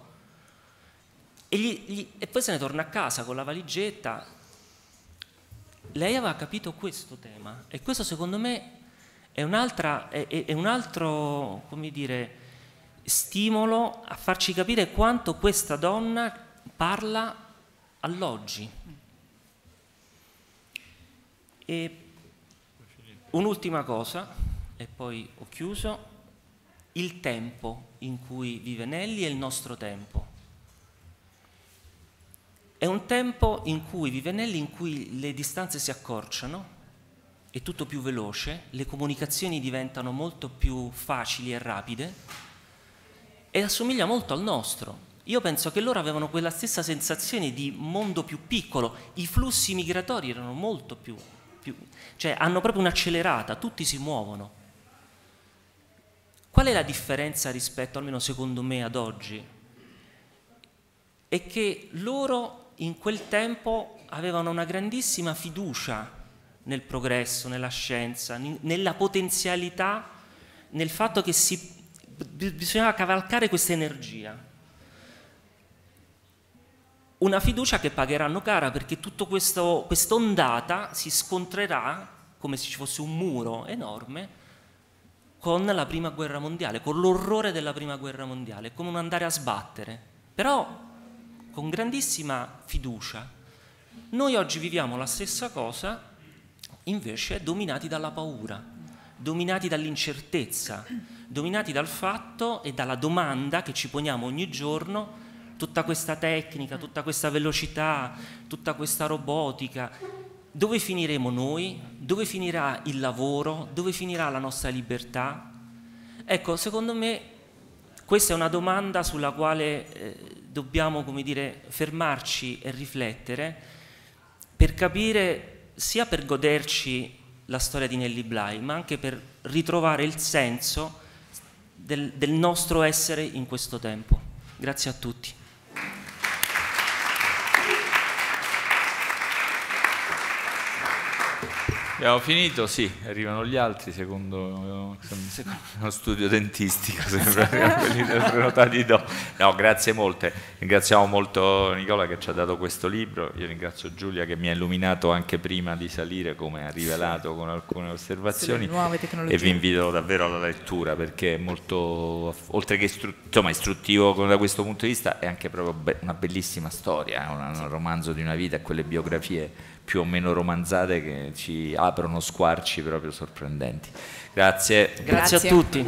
Speaker 2: e, gli, gli, e, poi se ne torna a casa con la valigetta. Lei aveva capito questo tema e questo secondo me è, è, è un altro dire, stimolo a farci capire quanto questa donna parla all'oggi. E Un'ultima cosa, e poi ho chiuso, il tempo in cui vive Nelli è il nostro tempo. È un tempo in cui vive Nelli in cui le distanze si accorciano, è tutto più veloce, le comunicazioni diventano molto più facili e rapide e assomiglia molto al nostro. Io penso che loro avevano quella stessa sensazione di mondo più piccolo, i flussi migratori erano molto più cioè hanno proprio un'accelerata, tutti si muovono. Qual è la differenza rispetto, almeno secondo me, ad oggi? È che loro in quel tempo avevano una grandissima fiducia nel progresso, nella scienza, nella potenzialità, nel fatto che si, bisognava cavalcare questa energia. Una fiducia che pagheranno cara perché tutta questa ondata si scontrerà come se ci fosse un muro enorme con la prima guerra mondiale, con l'orrore della prima guerra mondiale, come un andare a sbattere, però con grandissima fiducia. Noi oggi viviamo la stessa cosa, invece dominati dalla paura, dominati dall'incertezza, dominati dal fatto e dalla domanda che ci poniamo ogni giorno, tutta questa tecnica, tutta questa velocità, tutta questa robotica, dove finiremo noi, dove finirà il lavoro, dove finirà la nostra libertà? Ecco, secondo me questa è una domanda sulla quale eh, dobbiamo, come dire, fermarci e riflettere per capire sia per goderci la storia di Nelly Bly, ma anche per ritrovare il senso del, del nostro essere in questo tempo. Grazie a tutti.
Speaker 1: Abbiamo finito? Sì, arrivano gli altri secondo, secondo uno studio dentistico, quelli prenotati do. No, grazie molte. Ringraziamo molto Nicola che ci ha dato questo libro, io ringrazio Giulia che mi ha illuminato anche prima di salire come ha rivelato con alcune osservazioni e vi invito davvero alla lettura perché è molto, oltre che istru insomma, istruttivo da questo punto di vista, è anche proprio be una bellissima storia, è eh, un, un romanzo di una vita e quelle biografie più o meno romanzate che ci aprono squarci proprio sorprendenti. Grazie, Grazie, Grazie a tutti.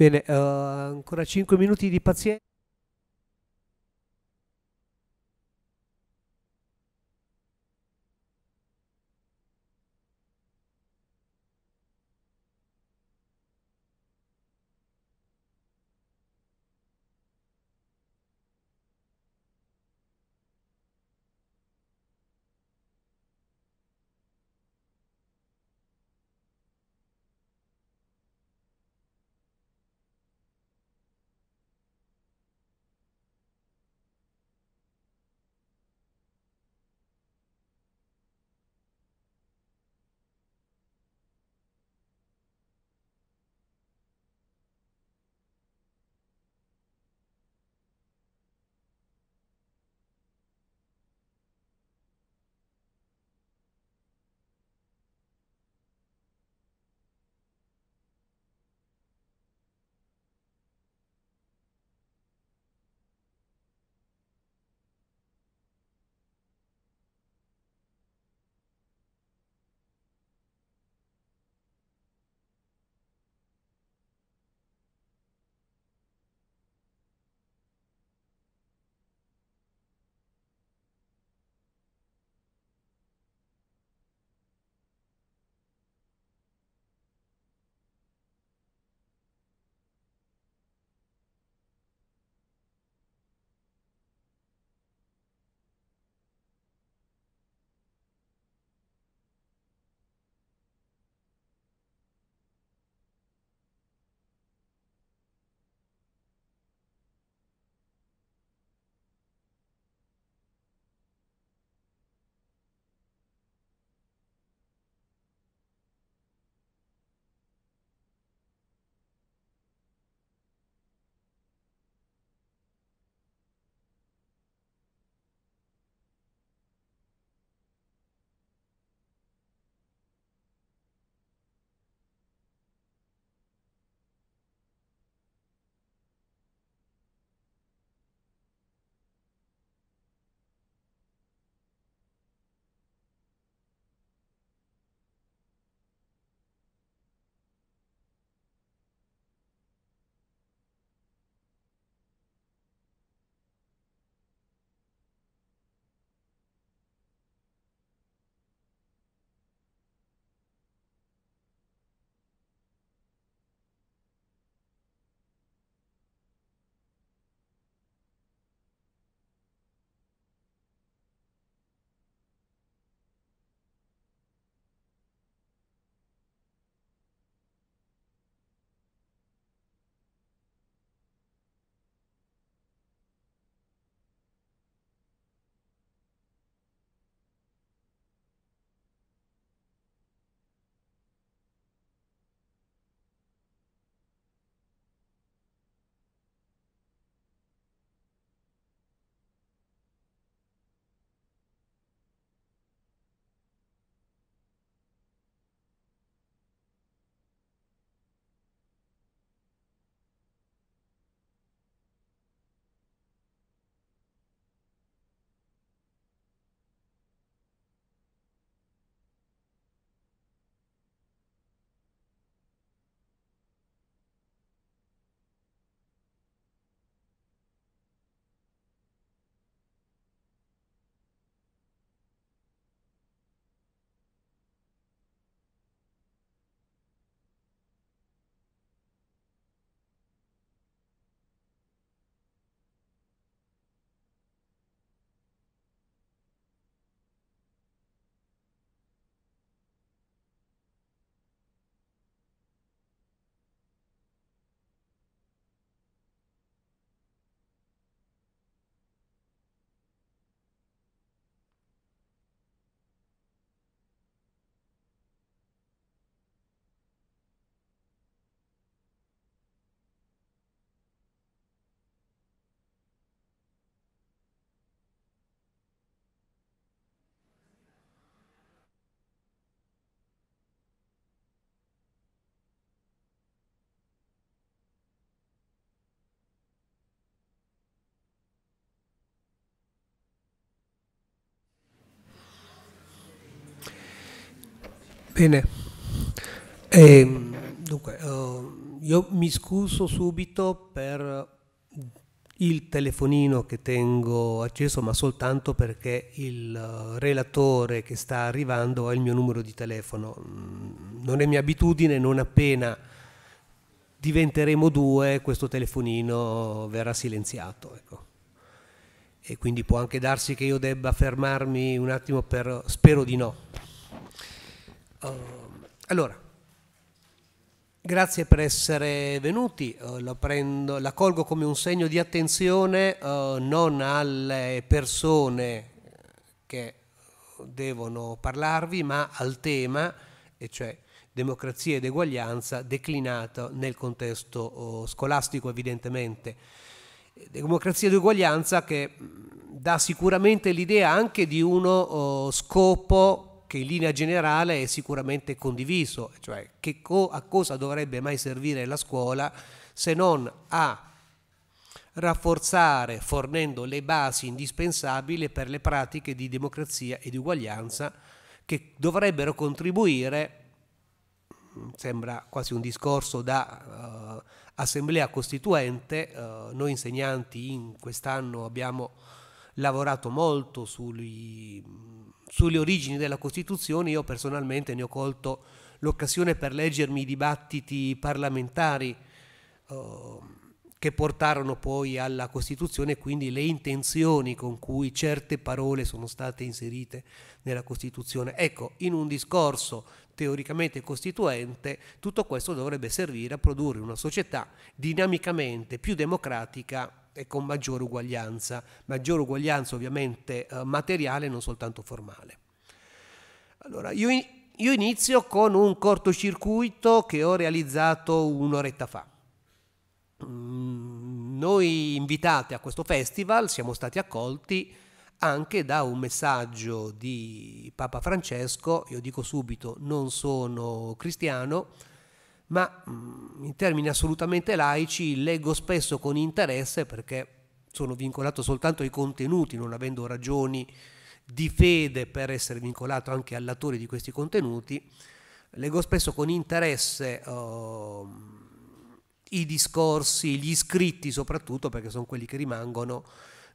Speaker 4: Bene, uh, ancora 5 minuti di pazienza. Bene, eh, dunque, uh, io mi scuso subito per il telefonino che tengo acceso, ma soltanto perché il relatore che sta arrivando ha il mio numero di telefono. Mm, non è mia abitudine, non appena diventeremo due, questo telefonino verrà silenziato. Ecco. E quindi può anche darsi che io debba fermarmi un attimo per... spero di no. Ehm, allora, grazie per essere venuti, uh, eh, la, prendo, la, colgo come un segno di attenzione uh, non alle persone che devono parlarvi, ma al tema, e cioè democrazia ed eguaglianza declinato nel contesto oh, scolastico evidentemente. Democrazia ed eguaglianza che mm, dà sicuramente l'idea anche di uno oh, scopo che in linea generale è sicuramente condiviso, cioè co- a cosa dovrebbe mai servire la scuola se non a rafforzare fornendo le basi indispensabili per le pratiche di democrazia e di uguaglianza che dovrebbero contribuire, sembra quasi un discorso da uh, assemblea costituente, uh, noi insegnanti in quest'anno abbiamo lavorato molto sui sulle origini della Costituzione io personalmente ne ho colto l'occasione per leggermi i dibattiti parlamentari eh, che portarono poi alla Costituzione e quindi le intenzioni con cui certe parole sono state inserite nella Costituzione. Ecco, in un discorso teoricamente costituente, tutto questo dovrebbe servire a produrre una società dinamicamente più democratica e con maggiore uguaglianza, maggiore uguaglianza ovviamente eh, materiale non soltanto formale. Allora, io, in, io inizio con un cortocircuito che ho realizzato un'oretta fa. Mm, noi invitati a questo festival siamo stati accolti anche da un messaggio di Papa Francesco, io dico subito non sono cristiano, ma mm, in termini assolutamente laici leggo spesso con interesse perché sono vincolato soltanto ai contenuti, non avendo ragioni di fede per essere vincolato anche all'attore di questi contenuti, leggo spesso con interesse uh, i discorsi, gli scritti soprattutto, perché sono quelli che rimangono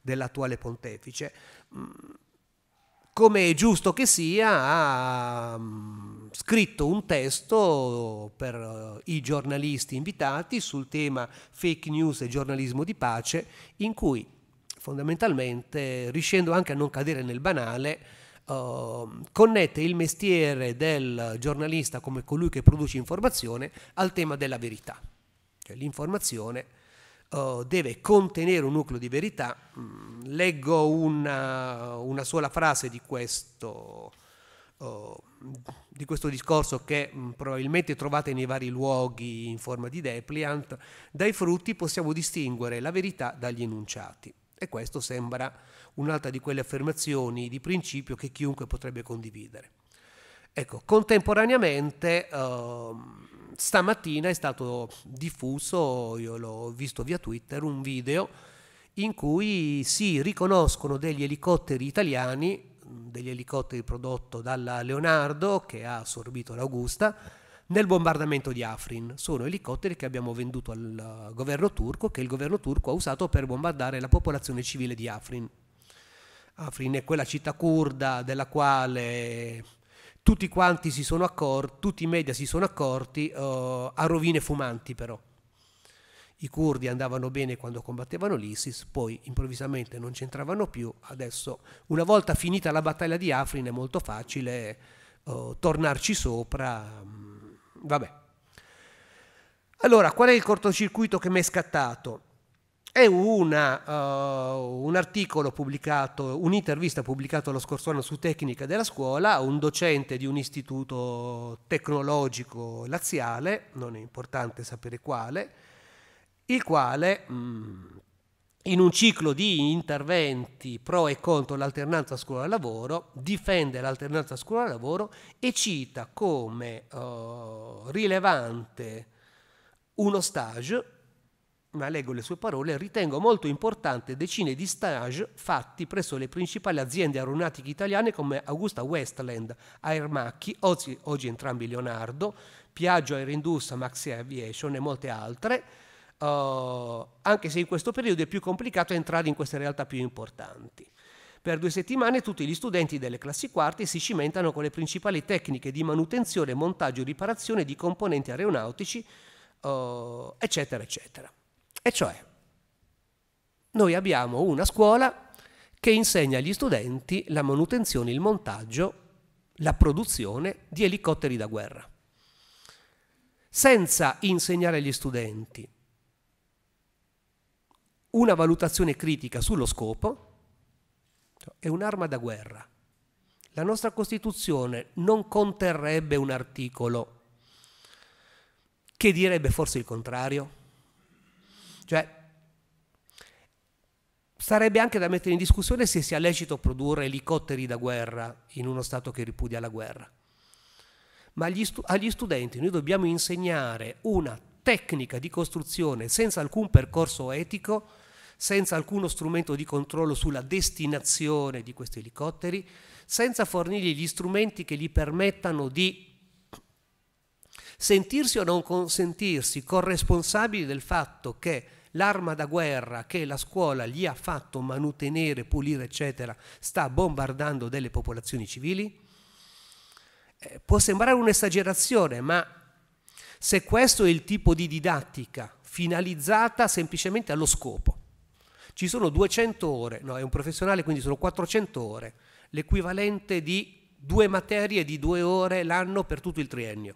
Speaker 4: dell'attuale pontefice. Mm, come è giusto che sia, ha mm, scritto un testo per eh, i giornalisti invitati sul tema fake news e giornalismo di pace, in cui fondamentalmente, riuscendo anche a non cadere nel banale, Uh, connette il mestiere del giornalista come colui che produce informazione al tema della verità. Cioè l'informazione eh, deve contenere un nucleo di verità. Mm, leggo una, una, sola frase di questo, uh, di questo discorso che mm, probabilmente trovate nei vari luoghi in forma di depliant. Dai frutti possiamo distinguere la verità dagli enunciati. E questo sembra un'altra di quelle affermazioni di principio che chiunque potrebbe condividere. Ecco, contemporaneamente... Uh, stamattina è stato diffuso, io l'ho visto via Twitter, un video in cui si riconoscono degli elicotteri italiani, degli elicotteri prodotti dalla Leonardo che ha assorbito l'Augusta, nel bombardamento di Afrin. Sono elicotteri che abbiamo venduto al eh, governo turco, che il governo turco ha usato per bombardare la popolazione civile di Afrin. Afrin è quella città kurda della quale tutti quanti si sono accorti, tutti i media si sono accorti uh, a rovine fumanti però. I curdi andavano bene quando combattevano l'ISIS, poi improvvisamente non c'entravano più, adesso una volta finita la battaglia di Afrin è molto facile uh, tornarci sopra, um, vabbè. Allora, qual è il cortocircuito che mi è scattato? È una, uh, un articolo pubblicato, un'intervista pubblicata lo scorso anno su Tecnica della Scuola, un docente di un istituto tecnologico laziale, non è importante sapere quale, il quale mh, mm, in un ciclo di interventi pro e contro l'alternanza scuola-lavoro, difende l'alternanza scuola-lavoro e cita come uh, rilevante uno stage ma leggo le sue parole, ritengo molto importante decine di stage fatti presso le principali aziende aeronautiche italiane come Augusta Westland, Aermacchi, oggi, oggi entrambi Leonardo, Piaggio Air Industria, Maxi Aviation e molte altre, uh, anche se in questo periodo è più complicato entrare in queste realtà più importanti. Per due settimane tutti gli studenti delle classi quarti si cimentano con le principali tecniche di manutenzione, montaggio e riparazione di componenti aeronautici, uh, eccetera, eccetera. E cioè, noi abbiamo una scuola che insegna agli studenti la manutenzione, il montaggio, la produzione di elicotteri da guerra, senza insegnare agli studenti una valutazione critica sullo scopo, è un'arma da guerra. La nostra Costituzione non conterrebbe un articolo che direbbe forse il contrario? Cioè, sarebbe anche da mettere in discussione se sia lecito produrre elicotteri da guerra in uno Stato che ripudia la guerra. Ma agli, stu agli studenti noi dobbiamo insegnare una tecnica di costruzione senza alcun percorso etico, senza alcuno strumento di controllo sulla destinazione di questi elicotteri, senza fornirgli gli strumenti che gli permettano di sentirsi o non consentirsi corresponsabili del fatto che l'arma da guerra che la scuola gli ha fatto manutenere, pulire, eccetera, sta bombardando delle popolazioni civili? Eh, può sembrare un'esagerazione, ma se questo è il tipo di didattica finalizzata semplicemente allo scopo, ci sono 200 ore, no, è un professionale, quindi sono 400 ore, l'equivalente di due materie di due ore l'anno per tutto il triennio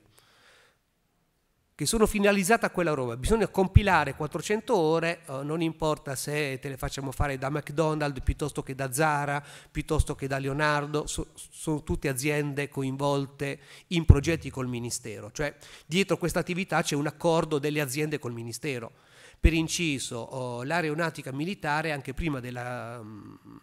Speaker 4: che sono finalizzate a quella roba. Bisogna compilare 400 ore, eh, non importa se te le facciamo fare da McDonald's piuttosto che da Zara, piuttosto che da Leonardo, so, sono tutte aziende coinvolte in progetti col Ministero, cioè dietro questa attività c'è un accordo delle aziende col Ministero. Per inciso, oh, l'aeronautica militare anche prima della... Mh, mm,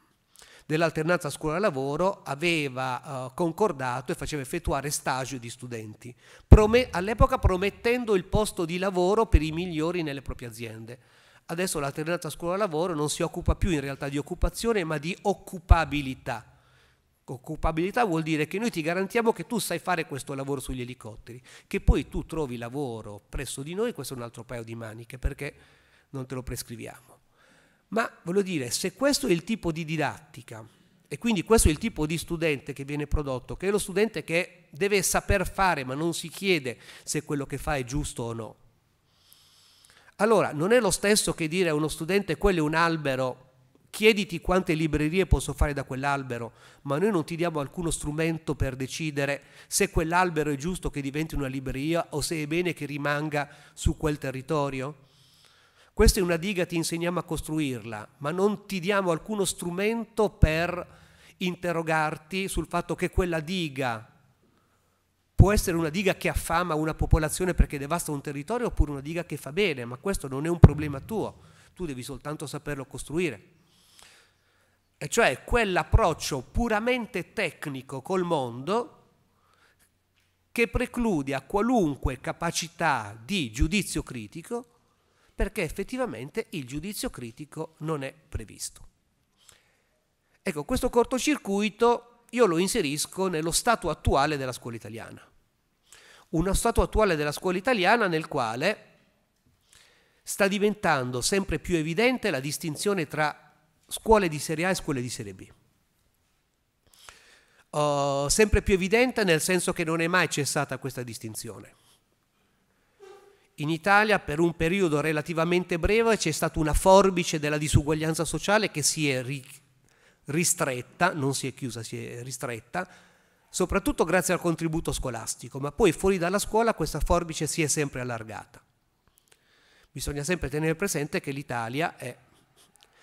Speaker 4: dell'alternanza scuola-lavoro aveva eh, concordato e faceva effettuare stage di studenti, Prome all'epoca promettendo il posto di lavoro per i migliori nelle proprie aziende. Adesso l'alternanza scuola-lavoro non si occupa più in realtà di occupazione ma di occupabilità. Occupabilità vuol dire che noi ti garantiamo che tu sai fare questo lavoro sugli elicotteri, che poi tu trovi lavoro presso di noi, questo è un altro paio di maniche perché non te lo prescriviamo. Ma voglio dire, se questo è il tipo di didattica e quindi questo è il tipo di studente che viene prodotto, che è lo studente che deve saper fare ma non si chiede se quello che fa è giusto o no. Allora, non è lo stesso che dire a uno studente quello è un albero, chiediti quante librerie posso fare da quell'albero, ma noi non ti diamo alcuno strumento per decidere se quell'albero è giusto che diventi una libreria o se è bene che rimanga su quel territorio. Questa è una diga, ti insegniamo a costruirla, ma non ti diamo alcuno strumento per interrogarti sul fatto che quella diga può essere una diga che affama una popolazione perché devasta un territorio oppure una diga che fa bene, ma questo non è un problema tuo, tu devi soltanto saperlo costruire. E cioè quell'approccio puramente tecnico col mondo che preclude a qualunque capacità di giudizio critico perché effettivamente il giudizio critico non è previsto. Ecco, questo cortocircuito io lo inserisco nello stato attuale della scuola italiana. Uno stato attuale della scuola italiana nel quale sta diventando sempre più evidente la distinzione tra scuole di serie A e scuole di serie B. Uh, sempre più evidente nel senso che non è mai cessata questa distinzione in Italia per un periodo relativamente breve c'è stata una forbice della disuguaglianza sociale che si è ri ristretta, non si è chiusa, si è ristretta, soprattutto grazie al contributo scolastico, ma poi fuori dalla scuola questa forbice si è sempre allargata. Bisogna sempre tenere presente che l'Italia è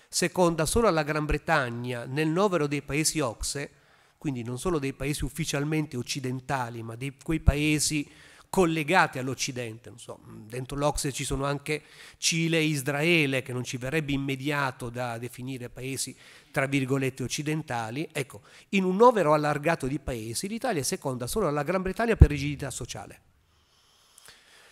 Speaker 4: seconda solo alla Gran Bretagna nel novero dei paesi Ocse, quindi non solo dei paesi ufficialmente occidentali, ma di quei paesi collegate all'Occidente. So, dentro l'Ocse ci sono anche Cile e Israele, che non ci verrebbe immediato da definire paesi tra virgolette occidentali. Ecco, in un overo allargato di paesi, l'Italia è seconda solo alla Gran Bretagna per rigidità sociale.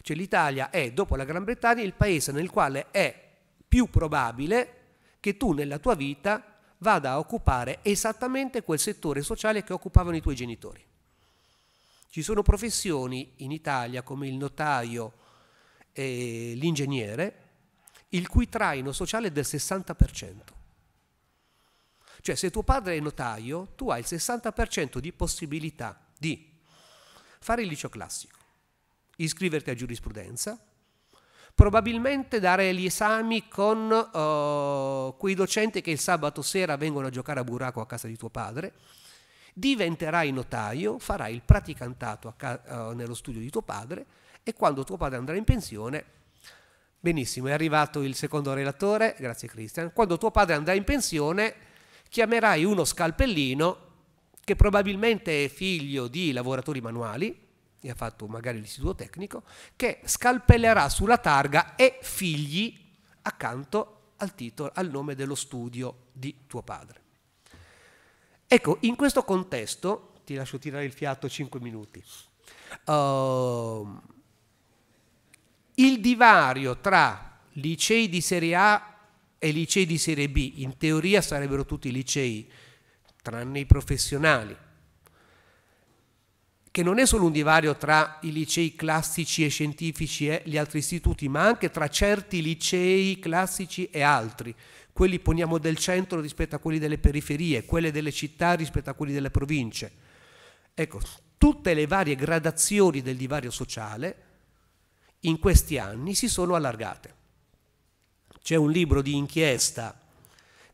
Speaker 4: Cioè l'Italia è, dopo la Gran Bretagna, il paese nel quale è più probabile che tu nella tua vita vada a occupare esattamente quel settore sociale che occupavano i tuoi genitori. Ci sono professioni in Italia come il notaio e l'ingegnere, il cui traino sociale è del 60%. Cioè se tuo padre è notaio, tu hai il 60% di possibilità di fare il liceo classico, iscriverti a giurisprudenza, probabilmente dare gli esami con uh, quei docenti che il sabato sera vengono a giocare a buraco a casa di tuo padre, diventerai notaio, farai il praticantato eh, nello studio di tuo padre e quando tuo padre andrà in pensione, benissimo, è arrivato il secondo relatore, grazie Cristian, quando tuo padre andrà in pensione chiamerai uno scalpellino che probabilmente è figlio di lavoratori manuali e ha fatto magari l'istituto tecnico, che scalpellerà sulla targa e figli accanto al, titolo, al nome dello studio di tuo padre. Ecco, in questo contesto, ti lascio tirare il fiato 5 minuti, uh, il divario tra licei di serie A e licei di serie B, in teoria sarebbero tutti licei, tranne i professionali, che non è solo un divario tra i licei classici e scientifici e gli altri istituti, ma anche tra certi licei classici e altri quelli poniamo del centro rispetto a quelli delle periferie, quelle delle città rispetto a quelli delle province. Ecco, tutte le varie gradazioni del divario sociale in questi anni si sono allargate. C'è un libro di inchiesta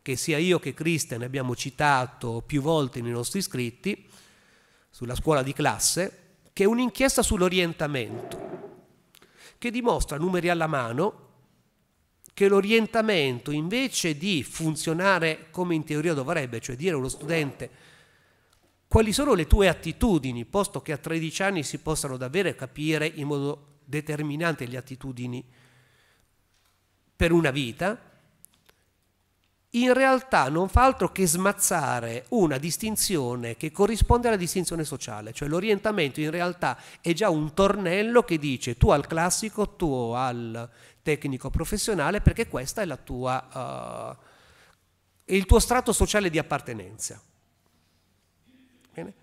Speaker 4: che sia io che Christian abbiamo citato più volte nei nostri scritti sulla scuola di classe, che è un'inchiesta sull'orientamento, che dimostra numeri alla mano che l'orientamento invece di funzionare come in teoria dovrebbe, cioè dire a uno studente quali sono le tue attitudini, posto che a 13 anni si possano davvero capire in modo determinante le attitudini per una vita, in realtà non fa altro che smazzare una distinzione che corrisponde alla distinzione sociale, cioè l'orientamento in realtà è già un tornello che dice tu al classico, tu al tecnico professionale perché questo è, tua, uh, il tuo strato sociale di appartenenza. Bene?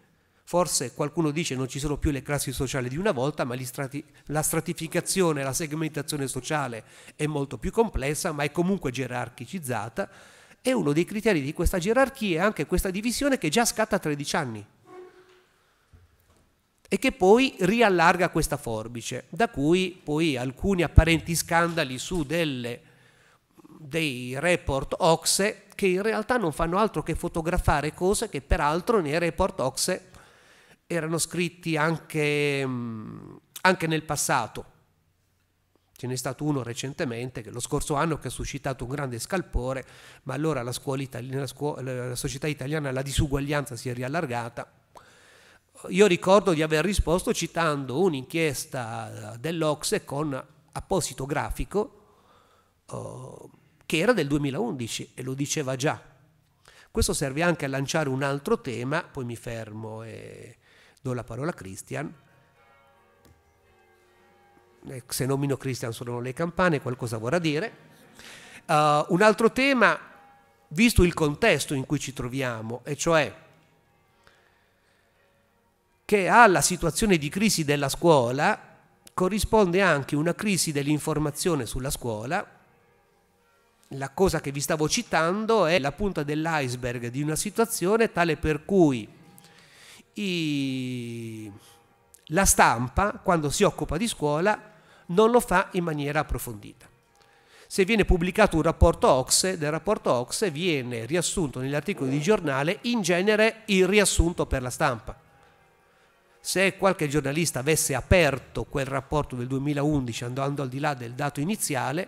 Speaker 4: Forse qualcuno dice non ci sono più le classi sociali di una volta, ma strati, la stratificazione, la segmentazione sociale è molto più complessa, ma è comunque gerarchicizzata e uno dei criteri di questa gerarchia è anche questa divisione che già scatta a 13 anni e che poi riallarga questa forbice, da cui poi alcuni apparenti scandali su delle, dei report OXE che in realtà non fanno altro che fotografare cose che peraltro nei report OXE erano scritti anche, mm, anche nel passato. Ce n'è stato uno recentemente, che lo scorso anno, che ha suscitato un grande scalpore, ma allora la, scuola italiana, la, scuola, la società italiana, la disuguaglianza si è riallargata io ricordo di aver risposto citando un'inchiesta dell'Ocse con apposito grafico eh, che era del 2011 e lo diceva già. Questo serve anche a lanciare un altro tema, poi mi fermo e do la parola a Christian. Eh, se nomino Christian suonano le campane, qualcosa vorrà dire. Uh, un altro tema, visto il contesto in cui ci troviamo, e cioè che alla situazione di crisi della scuola corrisponde anche una crisi dell'informazione sulla scuola. La cosa che vi stavo citando è la punta dell'iceberg di una situazione tale per cui i... la stampa, quando si occupa di scuola, non lo fa in maniera approfondita. Se viene pubblicato un rapporto OXE, del rapporto OXE viene riassunto negli articoli di giornale in genere il riassunto per la stampa se qualche giornalista avesse aperto quel rapporto del 2011 andando al di là del dato iniziale,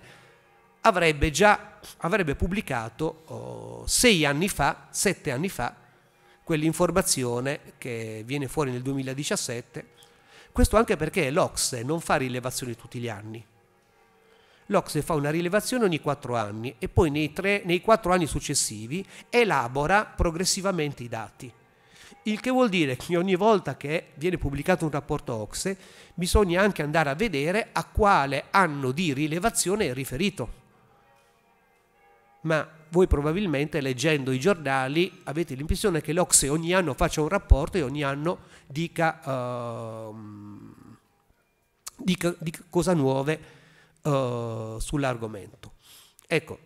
Speaker 4: avrebbe già avrebbe pubblicato oh, sei anni fa, sette anni fa, quell'informazione che viene fuori nel 2017. Questo anche perché l'Ocse non fa rilevazioni tutti gli anni. L'Ocse fa una rilevazione ogni quattro anni e poi nei, tre, nei quattro anni successivi elabora progressivamente i dati il che vuol dire che ogni volta che viene pubblicato un rapporto OXE bisogna anche andare a vedere a quale anno di rilevazione è riferito. Ma voi probabilmente leggendo i giornali avete l'impressione che l'OXE ogni anno faccia un rapporto e ogni anno dica, uh, dica, dica cose nuove uh, sull'argomento. Ecco,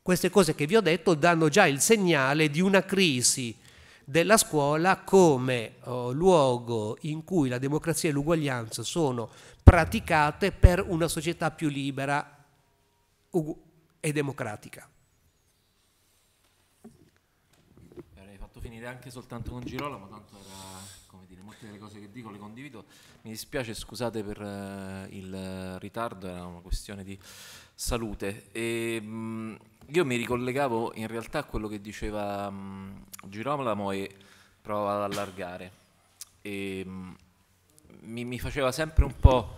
Speaker 4: queste cose che vi ho detto danno già il segnale di una crisi della scuola come oh, luogo in cui la democrazia e l'uguaglianza sono praticate per una società più libera e democratica.
Speaker 5: Avrei fatto finire anche soltanto con Girola, ma tanto era, come dire, molte delle cose che dico le condivido. Mi dispiace, scusate per uh, il ritardo, era una questione di salute. E, ehm, mh, io mi ricollegavo in realtà a quello che diceva um, Girolamo e prova ad allargare. E, um, mi, mi faceva sempre un po'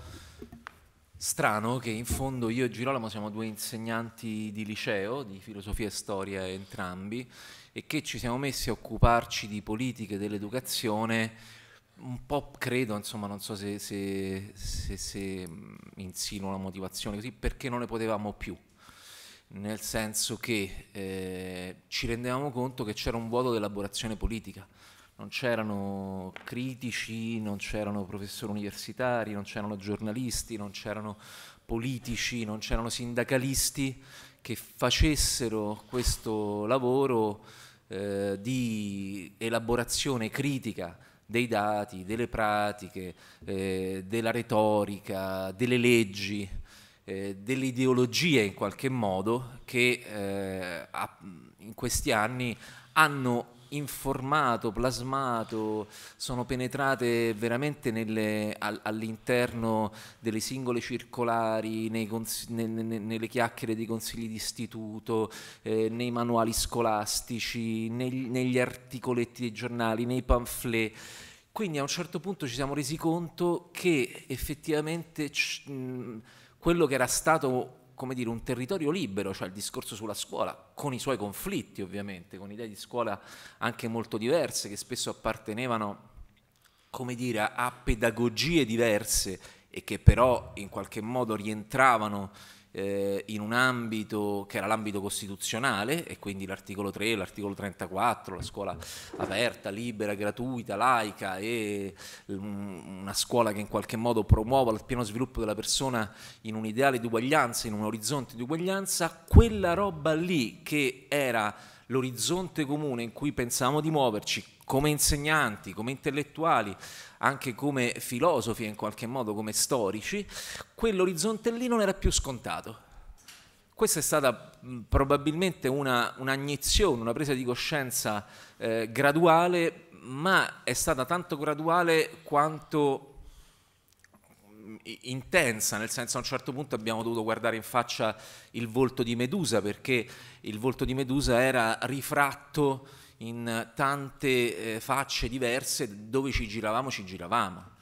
Speaker 5: strano che in fondo io e Girolamo siamo due insegnanti di liceo, di filosofia e storia entrambi, e che ci siamo messi a occuparci di politiche dell'educazione un po' credo, insomma, non so se, se, se, se mm, insinuo la motivazione così, perché non ne potevamo più nel senso che eh, ci rendevamo conto che c'era un vuoto di elaborazione politica, non c'erano critici, non c'erano professori universitari, non c'erano giornalisti, non c'erano politici, non c'erano sindacalisti che facessero questo lavoro eh, di elaborazione critica dei dati, delle pratiche, eh, della retorica, delle leggi eh, delle ideologie in qualche modo che eh, in questi anni hanno informato, plasmato, sono penetrate veramente nelle, all'interno delle singole circolari, cons, nelle chiacchiere dei consigli di istituto, eh, nei manuali scolastici, negli, negli articoletti dei giornali, nei pamphlet. Quindi a un certo punto ci siamo resi conto che effettivamente... C- mh, quello che era stato come dire, un territorio libero, cioè il discorso sulla scuola, con i suoi conflitti ovviamente, con idee di scuola anche molto diverse, che spesso appartenevano, come dire, a pedagogie diverse e che però in qualche modo rientravano eh, in un ambito che era l'ambito costituzionale e quindi l'articolo 3, l'articolo 34, la scuola aperta, libera, gratuita, laica e mm, una scuola che in qualche modo promuova il pieno sviluppo della persona in un ideale di uguaglianza, in un orizzonte di uguaglianza, quella roba lì che era l'orizzonte comune in cui pensavamo di muoverci come insegnanti, come intellettuali, anche come filosofi e in qualche modo come storici, quell'orizzonte lì non era più scontato. Questa è stata probabilmente una, un'agnizione, una presa di coscienza eh, graduale, ma è stata tanto graduale quanto intensa, nel senso a un certo punto abbiamo dovuto guardare in faccia il volto di Medusa perché il volto di Medusa era rifratto in tante eh, facce diverse, dove ci giravamo ci giravamo.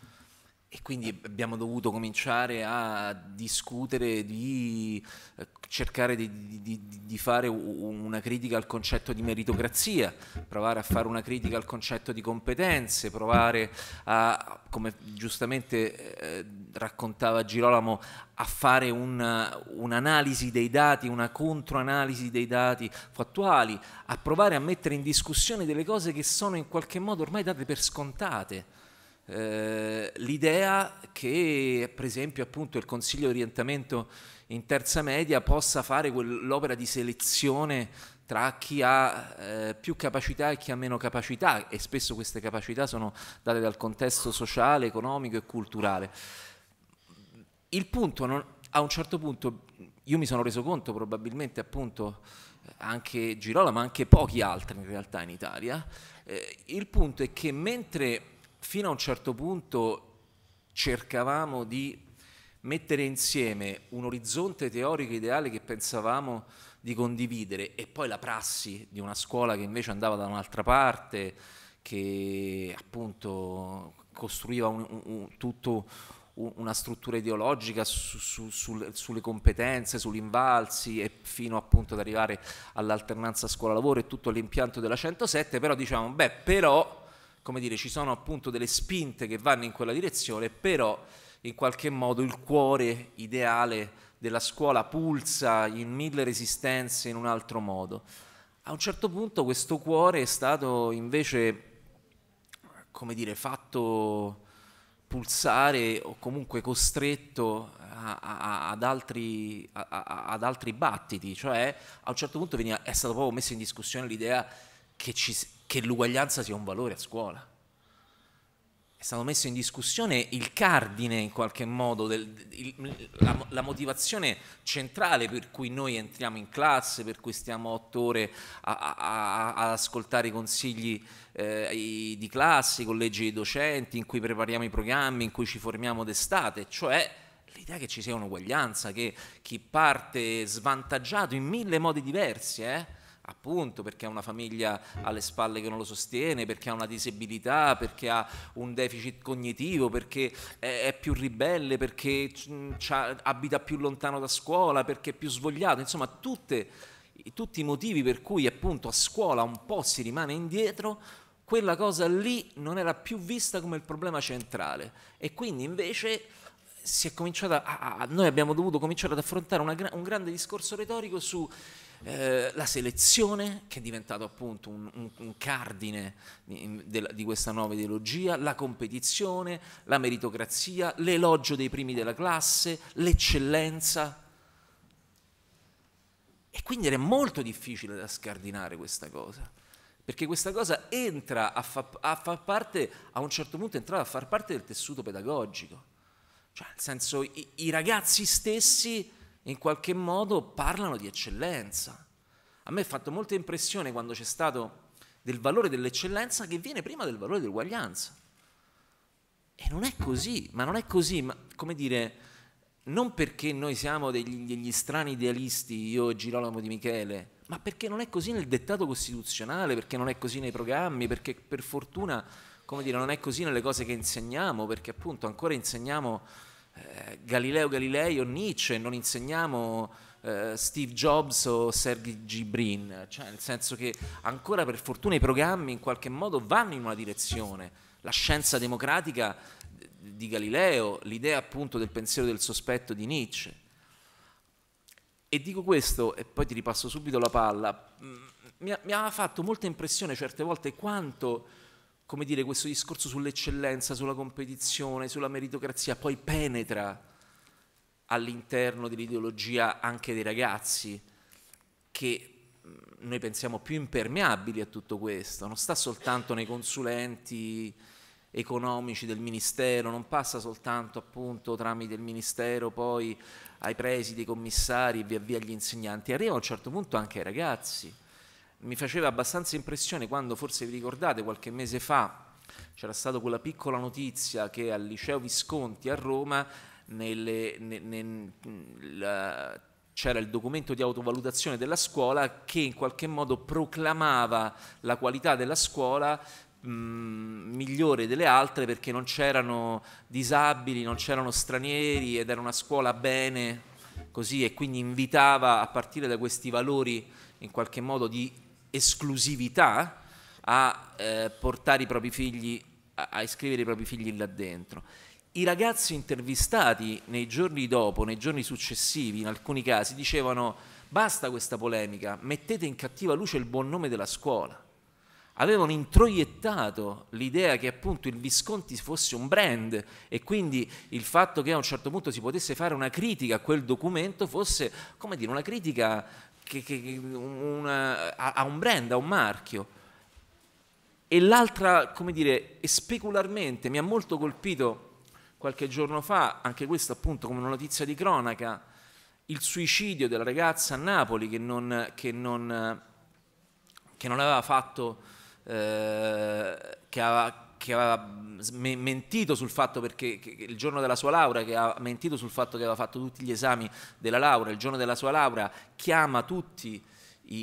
Speaker 5: E quindi abbiamo dovuto cominciare a discutere di eh, cercare di, di, di, fare una critica al concetto di meritocrazia, provare a fare una critica al concetto di competenze, provare a, come giustamente eh, raccontava Girolamo, a fare una, un'analisi dei dati, una controanalisi dei dati fattuali, a provare a mettere in discussione delle cose che sono in qualche modo ormai date per scontate eh, l'idea che per esempio appunto il Consiglio di orientamento in terza media possa fare l'opera di selezione tra chi ha eh, più capacità e chi ha meno capacità e spesso queste capacità sono date dal contesto sociale, economico e culturale. Il punto, non, a un certo punto, io mi sono reso conto probabilmente appunto anche Girola ma anche pochi altri in realtà in Italia, eh, il punto è che mentre fino a un certo punto cercavamo di mettere insieme un orizzonte teorico ideale che pensavamo di condividere e poi la prassi di una scuola che invece andava da un'altra parte, che appunto costruiva un, un, un, tutto una struttura ideologica su, su, sul, sulle competenze, sugli invalsi e fino appunto ad arrivare all'alternanza scuola-lavoro e tutto l'impianto della 107, però diciamo, beh, però come dire, ci sono appunto delle spinte che vanno in quella direzione, però in qualche modo il cuore ideale della scuola pulsa in mille resistenze in un altro modo. A un certo punto questo cuore è stato invece, come dire, fatto pulsare o comunque costretto a, a, ad, altri, a, ad, altri, battiti, cioè a un certo punto veniva, è stata proprio messa in discussione l'idea che ci, che l'uguaglianza sia un valore a scuola. È stato messo in discussione il cardine, in qualche modo, del, il, la, la, motivazione centrale per cui noi entriamo in classe, per cui stiamo otto ore ad ascoltare i consigli eh, i, di classe, i collegi dei docenti, in cui prepariamo i programmi, in cui ci formiamo d'estate, cioè l'idea che ci sia un'uguaglianza, che chi parte svantaggiato in mille modi diversi, eh, appunto perché ha una famiglia alle spalle che non lo sostiene, perché ha una disabilità, perché ha un deficit cognitivo, perché è, più ribelle, perché mm, abita più lontano da scuola, perché è più svogliato, insomma tutte, tutti i motivi per cui appunto a scuola un po' si rimane indietro, quella cosa lì non era più vista come il problema centrale e quindi invece si è cominciata a, a noi abbiamo dovuto cominciare ad affrontare una, un grande discorso retorico su eh, la selezione che è diventato appunto un, un, un cardine di, de, di, questa nuova ideologia, la competizione, la meritocrazia, l'elogio dei primi della classe, l'eccellenza. E quindi era molto difficile da scardinare questa cosa, perché questa cosa entra a, fa, a far parte, a un certo punto è entrata a far parte del tessuto pedagogico. Cioè, nel senso, i, i ragazzi stessi in qualche modo parlano di eccellenza. A me ha fatto molta impressione quando c'è stato del valore dell'eccellenza che viene prima del valore dell'uguaglianza. E non è così, ma non è così, ma come dire, non perché noi siamo degli, degli strani idealisti, io e Girolamo di Michele, ma perché non è così nel dettato costituzionale, perché non è così nei programmi, perché per fortuna, come dire, non è così nelle cose che insegniamo, perché appunto ancora insegniamo eh, Galileo Galilei o Nietzsche, non insegniamo eh, Steve Jobs o Sergei Gibrin, cioè nel senso che ancora per fortuna i programmi in qualche modo vanno in una direzione. La scienza democratica di Galileo, l'idea appunto del pensiero del sospetto di Nietzsche. E dico questo, e poi ti ripasso subito la palla, mm, mi, ha, mi aveva fatto molta impressione certe volte quanto come dire, questo discorso sull'eccellenza, sulla competizione, sulla meritocrazia, poi penetra all'interno dell'ideologia anche dei ragazzi, che mm, noi pensiamo più impermeabili a tutto questo, non sta soltanto nei consulenti economici del Ministero, non passa soltanto appunto tramite il Ministero poi ai presidi, ai commissari e via via agli insegnanti, arriva a un certo punto anche ai ragazzi mi faceva abbastanza impressione quando, forse vi ricordate, qualche mese fa c'era stata quella piccola notizia che al liceo Visconti a Roma nelle, ne, ne, la, c'era il documento di autovalutazione della scuola che in qualche modo proclamava la qualità della scuola migliore delle altre perché non c'erano disabili, non c'erano stranieri ed era una scuola bene così e quindi invitava a partire da questi valori in qualche modo di esclusività a eh, portare i propri figli, a, a iscrivere i propri figli là dentro. I ragazzi intervistati nei giorni dopo, nei giorni successivi, in alcuni casi, dicevano basta questa polemica, mettete in cattiva luce il buon nome della scuola. Avevano introiettato l'idea che appunto il Visconti fosse un brand e quindi il fatto che a un certo punto si potesse fare una critica a quel documento fosse, come dire, una critica che, che una, ha un brand, ha un marchio. E l'altra, come dire, specularmente mi ha molto colpito qualche giorno fa, anche questo appunto come una notizia di cronaca, il suicidio della ragazza a Napoli che non, che non, che non aveva fatto, eh, che aveva, che aveva mm, mentito sul fatto perché il giorno della sua laurea, che ha mentito sul fatto che aveva fatto tutti gli esami della laurea, il giorno della sua laurea chiama tutti i,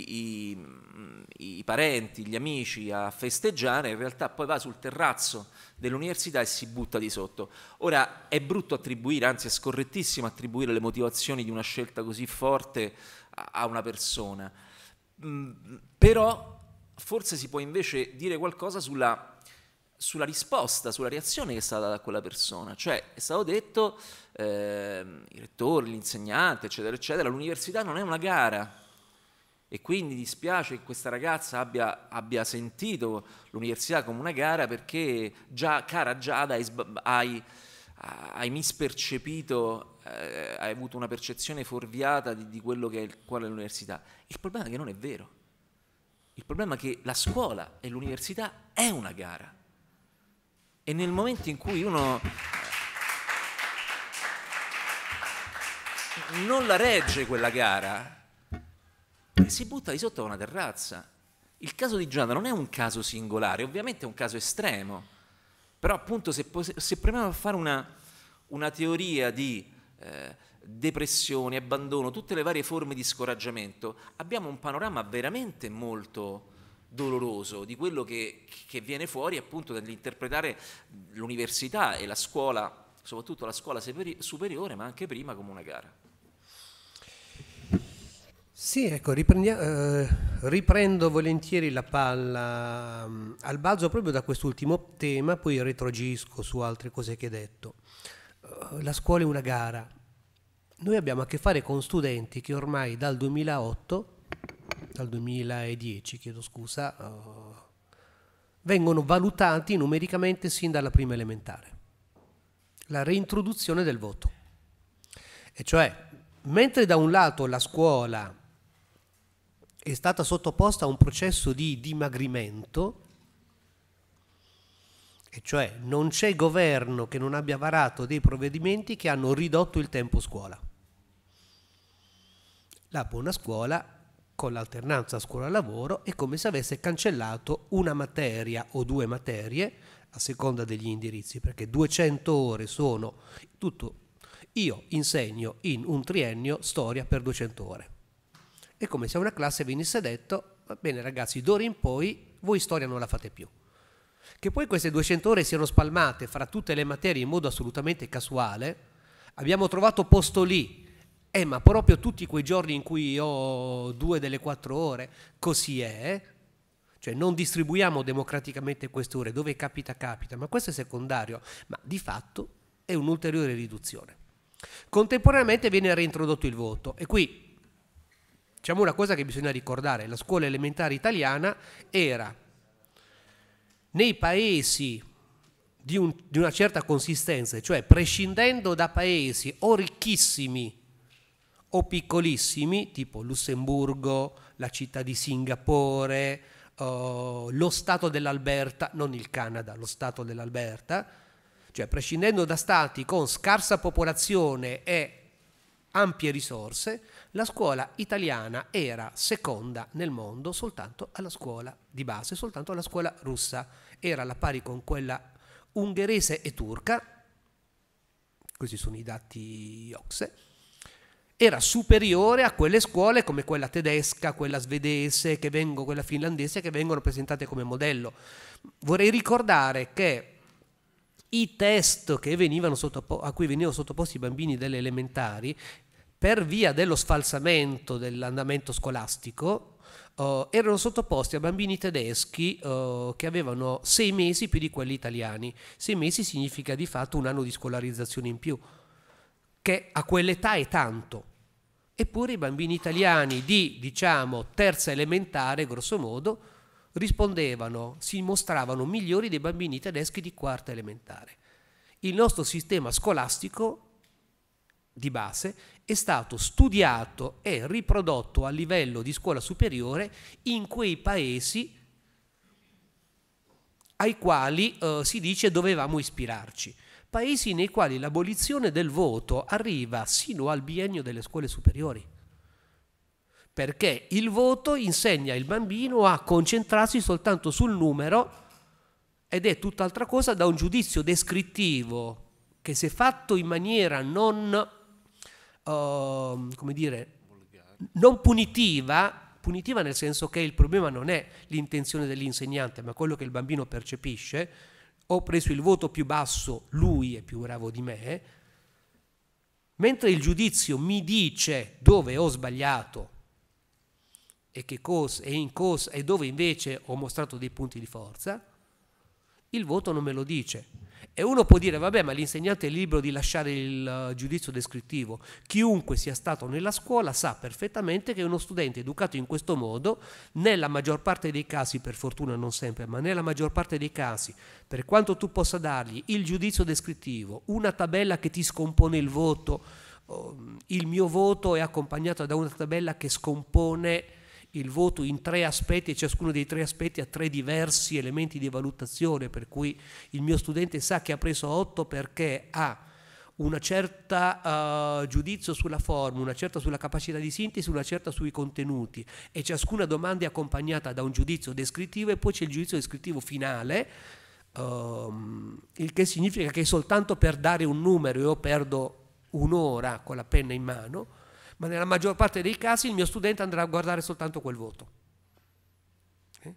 Speaker 5: i, mm, i parenti, gli amici a festeggiare, in realtà poi va sul terrazzo dell'università e si butta di sotto. Ora è brutto attribuire, anzi è scorrettissimo attribuire le motivazioni di una scelta così forte a una persona, mm, però forse si può invece dire qualcosa sulla sulla risposta, sulla reazione che è stata data a quella persona. Cioè è stato detto, eh, i rettori, l'insegnante, eccetera, eccetera, l'università non è una gara. E quindi dispiace che questa ragazza abbia, abbia sentito l'università come una gara perché già, cara Giada, hai, hai, hai mispercepito, eh, hai avuto una percezione fuorviata di, di quello che è il cuore dell'università. Il problema è che non è vero. Il problema è che la scuola e l'università è una gara e nel momento in cui uno non la regge quella gara, si butta di sotto a una terrazza. Il caso di Giada non è un caso singolare, ovviamente è un caso estremo, però appunto se, se proviamo a fare una, una teoria di eh, depressione, abbandono, tutte le varie forme di scoraggiamento, abbiamo un panorama veramente molto doloroso, di quello che, che viene fuori appunto dall'interpretare l'università e la scuola, soprattutto la scuola superiore, ma anche prima come una gara.
Speaker 4: Sì, ecco, eh, riprendo volentieri la palla mh, mm, al balzo proprio da quest'ultimo tema, poi retrogisco su altre cose che hai detto. Eh, la scuola è una gara. Noi abbiamo a che fare con studenti che ormai dal 2008 dal 2010, chiedo scusa, uh, vengono valutati numericamente sin dalla prima elementare. La reintroduzione del voto. E cioè, mentre da un lato la scuola è stata sottoposta a un processo di dimagrimento, e cioè non c'è governo che non abbia varato dei provvedimenti che hanno ridotto il tempo scuola. La buona scuola con l'alternanza scuola-lavoro è come se avesse cancellato una materia o due materie a seconda degli indirizzi, perché 200 ore sono tutto. Io insegno in un triennio storia per 200 ore. È come se a una classe venisse detto, va bene ragazzi, d'ora in poi voi storia non la fate più. Che poi queste 200 ore siano spalmate fra tutte le materie in modo assolutamente casuale, abbiamo trovato posto lì eh, ma proprio tutti quei giorni in cui ho due delle quattro ore, così è, eh? cioè non distribuiamo democraticamente queste ore, dove capita capita, ma questo è secondario, ma di fatto è un'ulteriore riduzione. Contemporaneamente viene reintrodotto il voto e qui diciamo una cosa che bisogna ricordare, la scuola elementare italiana era nei paesi di, un, di una certa consistenza, cioè prescindendo da paesi o ricchissimi o piccolissimi, tipo Lussemburgo, la città di Singapore, uh, lo Stato dell'Alberta, non il Canada, lo Stato dell'Alberta, cioè prescindendo da stati con scarsa popolazione e ampie risorse, la scuola italiana era seconda nel mondo soltanto alla scuola di base, soltanto alla scuola russa, era alla pari con quella ungherese e turca, questi sono i dati OXE, era superiore a quelle scuole come quella tedesca, quella svedese, vengo, quella finlandese, che vengono presentate come modello. Vorrei ricordare che i test sottopo- a cui venivano sottoposti i bambini delle elementari, per via dello sfalsamento dell'andamento scolastico, Uh, erano sottoposti a bambini tedeschi uh, che avevano sei mesi più di quelli italiani. Sei mesi significa di fatto un anno di scolarizzazione in più, che a quell'età è tanto. Eppure i bambini italiani di, diciamo, terza elementare, grosso modo, rispondevano, si mostravano migliori dei bambini tedeschi di quarta elementare. Il nostro sistema scolastico di base è stato studiato e riprodotto a livello di scuola superiore in quei paesi ai quali eh, si dice dovevamo ispirarci paesi nei quali l'abolizione del voto arriva sino al biennio delle scuole superiori. Perché il voto insegna il bambino a concentrarsi soltanto sul numero ed è tutt'altra cosa da un giudizio descrittivo che se fatto in maniera non, uh, come dire, non punitiva, punitiva nel senso che il problema non è l'intenzione dell'insegnante, ma quello che il bambino percepisce, ho preso il voto più basso, lui è più bravo di me, mentre il giudizio mi dice dove ho sbagliato e, cosa, e, in cosa, e dove invece ho mostrato dei punti di forza, il voto non me lo dice. E uno può dire, vabbè, ma l'insegnante è libero di lasciare il eh, giudizio descrittivo. Chiunque sia stato nella scuola sa perfettamente che uno studente educato in questo modo, nella maggior parte dei casi, per fortuna non sempre, ma nella maggior parte dei casi, per quanto tu possa dargli il giudizio descrittivo, una tabella che ti scompone il voto, oh, il mio voto è accompagnato da una tabella che scompone il voto in tre aspetti e ciascuno dei tre aspetti ha tre diversi elementi di valutazione, per cui il mio studente sa che ha preso 8 perché ha una certa uh, giudizio sulla forma, una certa sulla capacità di sintesi, una certa sui contenuti e ciascuna domanda è accompagnata da un giudizio descrittivo e poi c'è il giudizio descrittivo finale, um, il che significa che soltanto per dare un numero io perdo un'ora con la penna in mano, ma nella maggior parte dei casi il mio studente andrà a guardare soltanto quel voto. Eh?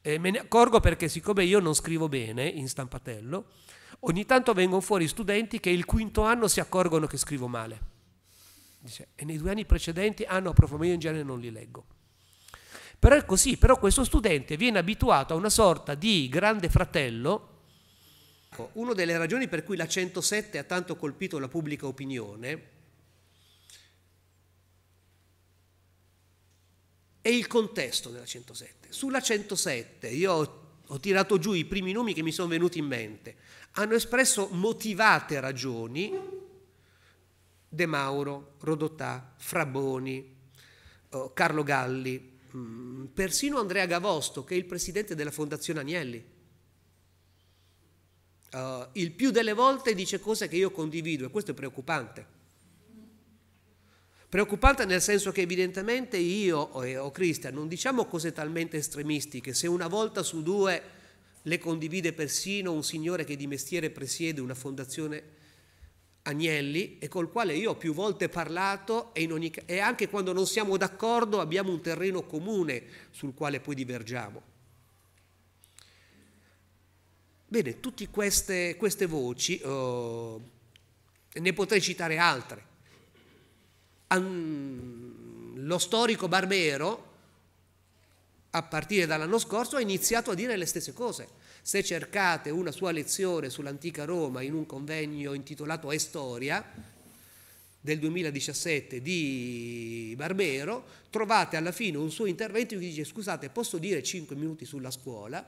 Speaker 4: E me ne accorgo perché siccome io non scrivo bene in stampatello, ogni tanto vengono fuori studenti che il quinto anno si accorgono che scrivo male. Dice, e nei due anni precedenti, ah no, prof, io in genere non li leggo. Però è così, però questo studente viene abituato a una sorta di grande fratello. Una delle ragioni per cui la 107 ha tanto colpito la pubblica opinione e il contesto della 107. Sulla 107 io ho, ho tirato giù i primi nomi che mi sono venuti in mente. Hanno espresso motivate ragioni De Mauro, Rodotà, Fraboni, eh, Carlo Galli, mm, persino Andrea Gavosto, che è il presidente della Fondazione Agnelli. Uh, il più delle volte dice cose che io condivido e questo è preoccupante Preoccupante nel senso che evidentemente io o eh, Cristian non diciamo cose talmente estremistiche, se una volta su due le condivide persino un signore che di mestiere presiede una fondazione Agnelli e col quale io ho più volte parlato e, ogni, e anche quando non siamo d'accordo abbiamo un terreno comune sul quale poi divergiamo. Bene, tutte queste, queste voci, oh, ne potrei citare altre, lo storico Barbero, a partire dall'anno scorso, ha iniziato a dire le stesse cose. Se cercate una sua lezione sull'antica Roma in un convegno intitolato E Storia del 2017 di Barbero, trovate alla fine un suo intervento in cui dice scusate posso dire 5 minuti sulla scuola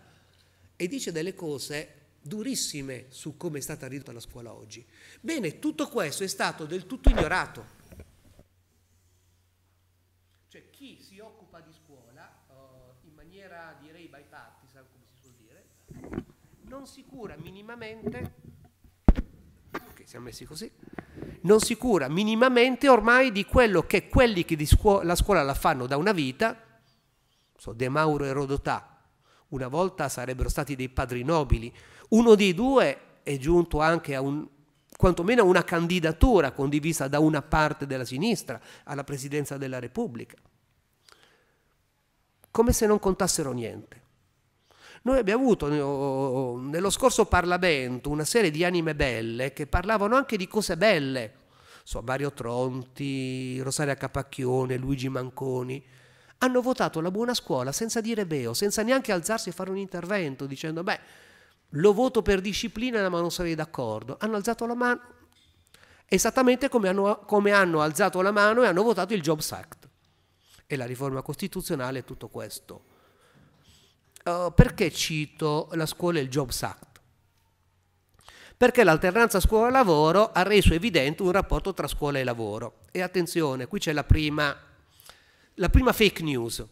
Speaker 4: e dice delle cose durissime su come è stata ridotta la scuola oggi. Bene, tutto questo è stato del tutto ignorato. non si cura minimamente, okay, siamo messi così, non si cura minimamente ormai di quello che quelli che scuo la scuola la fanno da una vita, so, De Mauro e Rodotà, una volta sarebbero stati dei padri nobili, uno dei due è giunto anche a un, quantomeno a una candidatura condivisa da una parte della sinistra alla presidenza della Repubblica, come se non contassero niente. Noi abbiamo avuto eh, nello scorso Parlamento una serie di anime belle che parlavano anche di cose belle, so, Mario Tronti, Rosaria Capacchione, Luigi Manconi, hanno votato la buona scuola senza dire beo, senza neanche alzarsi e fare un intervento dicendo beh, lo voto per disciplina ma non sarei d'accordo. Hanno alzato la mano esattamente come hanno, come hanno alzato la mano e hanno votato il Jobs Act e la riforma costituzionale e tutto questo. Eh, perché cito la scuola e il Jobs Act? Perché l'alternanza scuola-lavoro ha reso evidente un rapporto tra scuola e lavoro. E attenzione, qui c'è la prima, la prima fake news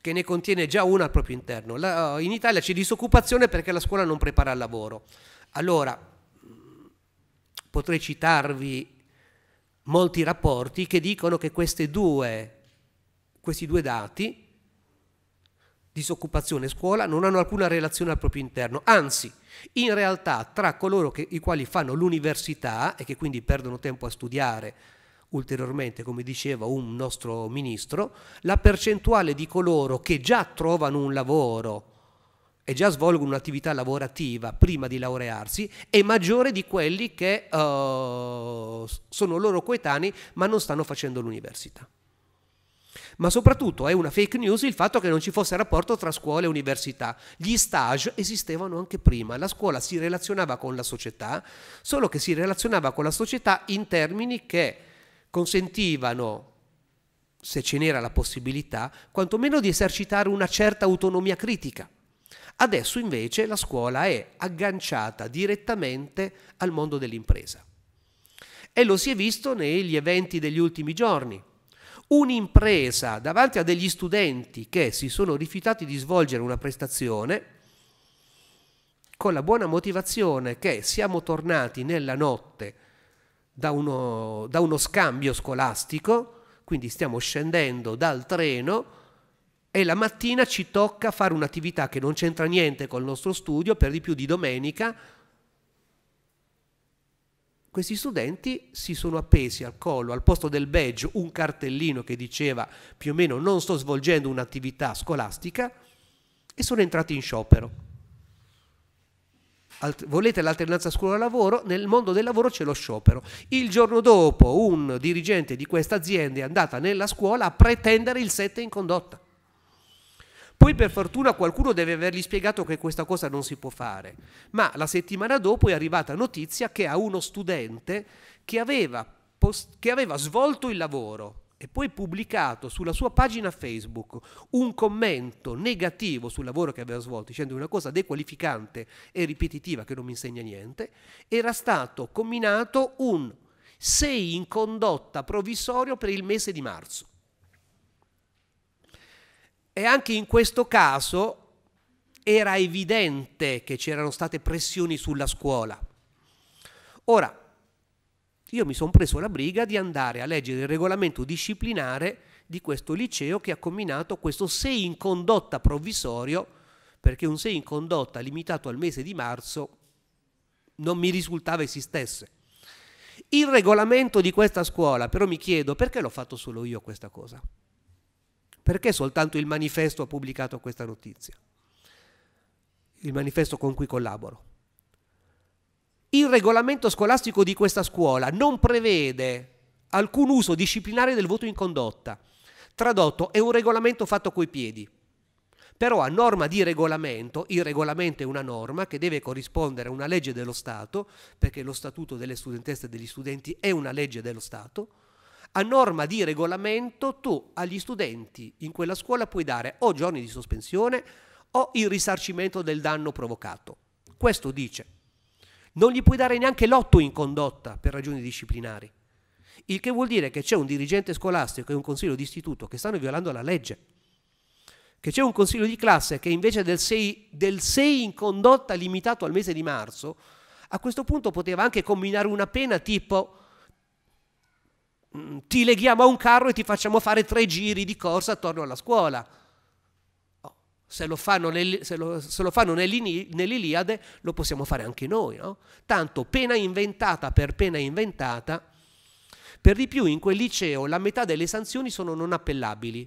Speaker 4: che ne contiene già una al proprio interno. La, eh, in Italia c'è disoccupazione perché la scuola non prepara al lavoro. Allora, potrei citarvi molti rapporti che dicono che due, questi due dati disoccupazione e scuola non hanno alcuna relazione al proprio interno, anzi, in realtà tra coloro che, i quali fanno l'università e che quindi perdono tempo a studiare ulteriormente, come diceva un nostro ministro, la percentuale di coloro che già trovano un lavoro e già svolgono un'attività lavorativa prima di laurearsi è maggiore di quelli che uh, sono loro coetanei ma non stanno facendo l'università ma soprattutto è una fake news il fatto che non ci fosse rapporto tra scuola e università. Gli stage esistevano anche prima, la scuola si relazionava con la società, solo che si relazionava con la società in termini che consentivano se ce n'era la possibilità, quantomeno di esercitare una certa autonomia critica. Adesso invece la scuola è agganciata direttamente al mondo dell'impresa. E lo si è visto negli eventi degli ultimi giorni un'impresa davanti a degli studenti che si sono rifiutati di svolgere una prestazione con la buona motivazione che siamo tornati nella notte da uno, da uno scambio scolastico, quindi stiamo scendendo dal treno e la mattina ci tocca fare un'attività che non c'entra niente col nostro studio, per di più di domenica, questi studenti si sono appesi al collo, al posto del badge, un cartellino che diceva più o meno non sto svolgendo un'attività scolastica e sono entrati in sciopero. Alt volete l'alternanza scuola-lavoro? Nel mondo del lavoro c'è lo sciopero. Il giorno dopo un dirigente di questa azienda è andata nella scuola a pretendere il 7 in condotta. Poi per fortuna qualcuno deve avergli spiegato che questa cosa non si può fare, ma la settimana dopo è arrivata notizia che a uno studente che aveva, che aveva svolto il lavoro e poi pubblicato sulla sua pagina Facebook un commento negativo sul lavoro che aveva svolto, dicendo una cosa dequalificante e ripetitiva che non mi insegna niente, era stato combinato un sei in condotta provvisorio per il mese di marzo. E anche in questo caso era evidente che c'erano state pressioni sulla scuola. Ora, io mi sono preso la briga di andare a leggere il regolamento disciplinare di questo liceo che ha combinato questo 6 in condotta provvisorio, perché un 6 in condotta limitato al mese di marzo non mi risultava esistesse. Il regolamento di questa scuola, però mi chiedo perché l'ho fatto solo io questa cosa? Perché soltanto il manifesto ha pubblicato questa notizia? Il manifesto con cui collaboro. Il regolamento scolastico di questa scuola non prevede alcun uso disciplinare del voto in condotta. Tradotto, è un regolamento fatto coi piedi. Però a norma di regolamento, il regolamento è una norma che deve corrispondere a una legge dello Stato, perché lo statuto delle studentesse e degli studenti è una legge dello Stato, a norma di regolamento tu agli studenti in quella scuola puoi dare o giorni di sospensione o il risarcimento del danno provocato. Questo dice. Non gli puoi dare neanche l'otto in condotta per ragioni disciplinari. Il che vuol dire che c'è un dirigente scolastico e un consiglio di istituto che stanno violando la legge. Che c'è un consiglio di classe che invece del 6, del in condotta limitato al mese di marzo, a questo punto poteva anche combinare una pena tipo Mm, ti leghiamo a un carro e ti facciamo fare tre giri di corsa attorno alla scuola. Oh, se lo fanno, nel, se lo, se lo fanno nell'Iliade lo possiamo fare anche noi, no? Tanto pena inventata per pena inventata, per di più in quel liceo la metà delle sanzioni sono non appellabili,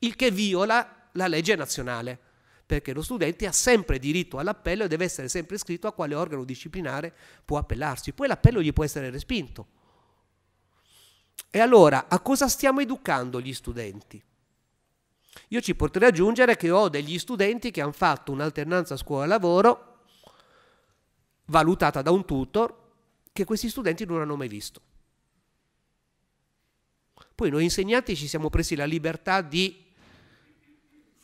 Speaker 4: il che viola la legge nazionale, perché lo studente ha sempre diritto all'appello e deve essere sempre scritto a quale organo disciplinare può appellarsi. Poi l'appello gli può essere respinto e allora a cosa stiamo educando gli studenti? Io ci potrei aggiungere che ho degli studenti che hanno fatto un'alternanza scuola-lavoro valutata da un tutor che questi studenti non hanno mai visto. Poi noi insegnanti ci siamo presi la libertà di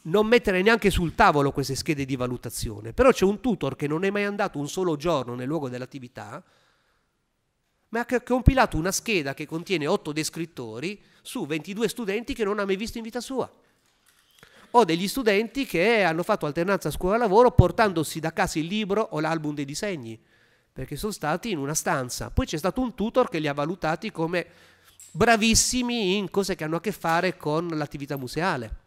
Speaker 4: non mettere neanche sul tavolo queste schede di valutazione, però c'è un tutor che non è mai andato un solo giorno nel luogo dell'attività ma ha compilato una scheda che contiene otto descrittori su 22 studenti che non ha mai visto in vita sua. O degli studenti che hanno fatto alternanza scuola-lavoro portandosi da casa il libro o l'album dei disegni, perché sono stati in una stanza. Poi c'è stato un tutor che li ha valutati come bravissimi in cose che hanno a che fare con l'attività museale.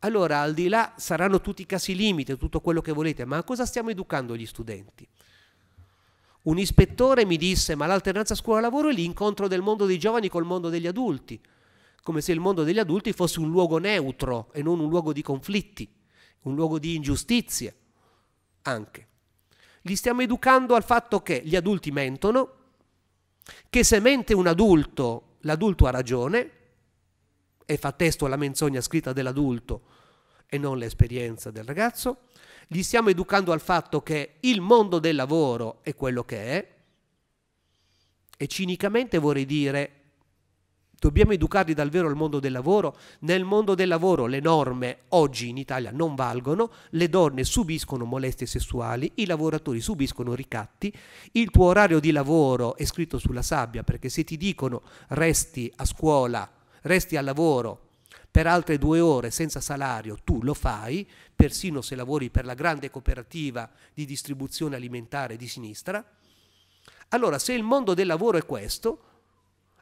Speaker 4: Allora, al di là saranno tutti i casi limite, tutto quello che volete, ma a cosa stiamo educando gli studenti? Un ispettore mi disse, ma l'alternanza scuola-lavoro è l'incontro del mondo dei giovani col mondo degli adulti, come se il mondo degli adulti fosse un luogo neutro e non un luogo di conflitti, un luogo di ingiustizie anche. Li stiamo educando al fatto che gli adulti mentono, che se mente un adulto, l'adulto ha ragione, e fa testo alla menzogna scritta dell'adulto e non l'esperienza del ragazzo, li stiamo educando al fatto che il mondo del lavoro è quello che è e cinicamente vorrei dire dobbiamo educarli davvero al mondo del lavoro. Nel mondo del lavoro le norme oggi in Italia non valgono, le donne subiscono molestie sessuali, i lavoratori subiscono ricatti, il tuo orario di lavoro è scritto sulla sabbia perché se ti dicono resti a scuola, resti al lavoro per altre due ore senza salario tu lo fai, persino se lavori per la grande cooperativa di distribuzione alimentare di sinistra, allora se il mondo del lavoro è questo,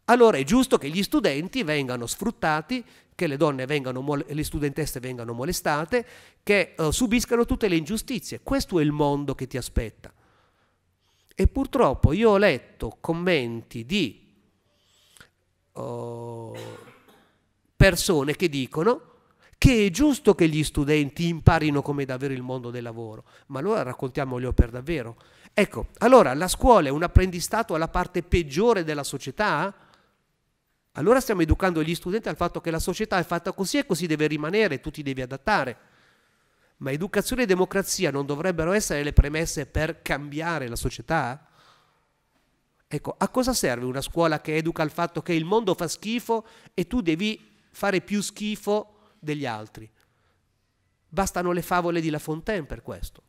Speaker 4: allora è giusto che gli studenti vengano sfruttati, che le donne vengano, le studentesse vengano molestate, che eh, subiscano tutte le ingiustizie. Questo è il mondo che ti aspetta. E purtroppo io ho letto commenti di... Uh, persone che dicono che è giusto che gli studenti imparino come davvero il mondo del lavoro, ma allora raccontiamoglielo per davvero. Ecco, allora la scuola è un apprendistato alla parte peggiore della società? Allora stiamo educando gli studenti al fatto che la società è fatta così e così deve rimanere, tu ti devi adattare. Ma educazione e democrazia non dovrebbero essere le premesse per cambiare la società? Ecco, a cosa serve una scuola che educa al fatto che il mondo fa schifo e tu devi fare più schifo degli altri. Bastano le favole di La Fontaine per questo.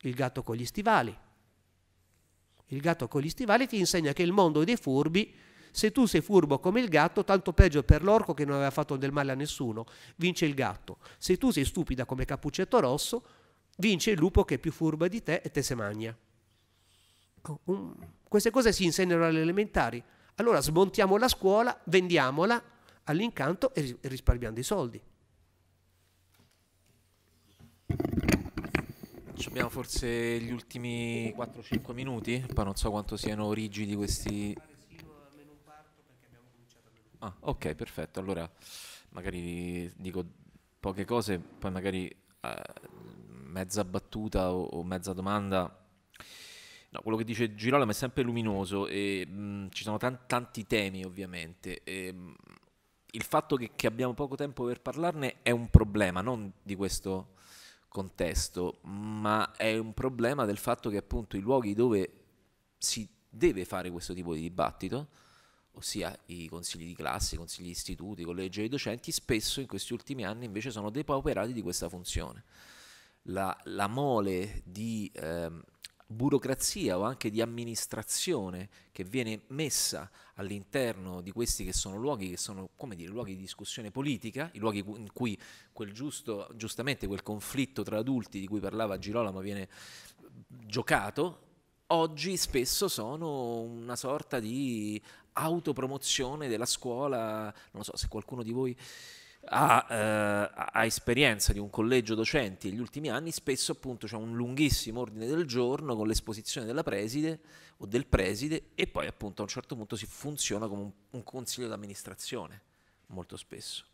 Speaker 4: Il gatto con gli stivali. Il gatto con gli stivali ti insegna che il mondo è dei furbi. Se tu sei furbo come il gatto, tanto peggio per l'orco che non aveva fatto del male a nessuno, vince il gatto. Se tu sei stupida come Cappuccetto Rosso, vince il lupo che è più furbo di te e te se magna. Oh, um, queste cose si insegnano alle elementari. Allora smontiamo la scuola, vendiamola all'incanto e risparmiando i soldi.
Speaker 5: Ci abbiamo forse gli ultimi 4-5 minuti, poi non so quanto siano rigidi questi... Ah, ok, perfetto. Allora magari dico poche cose, poi magari eh, mezza battuta o, o mezza domanda. No, quello che dice Girolamo è sempre luminoso e mh, mm, ci sono tan- tanti temi ovviamente. E, ehm, mh, il fatto che, che, abbiamo poco tempo per parlarne è un problema, non di questo contesto, ma è un problema del fatto che appunto i luoghi dove si deve fare questo tipo di dibattito, ossia i consigli di classe, i consigli di istituti, i collegi dei docenti, spesso in questi ultimi anni invece sono depauperati di questa funzione. La, la mole di... Ehm, burocrazia o anche di amministrazione che viene messa all'interno di questi che sono luoghi che sono come dire luoghi di discussione politica, i luoghi in cui quel giusto, giustamente quel conflitto tra adulti di cui parlava Girolamo viene giocato, oggi spesso sono una sorta di autopromozione della scuola, non so se qualcuno di voi ha, eh, ha, esperienza di un collegio docenti negli ultimi anni, spesso appunto c'è un lunghissimo ordine del giorno con l'esposizione della preside o del preside e poi appunto a un certo punto si funziona come un, un consiglio d'amministrazione, molto spesso.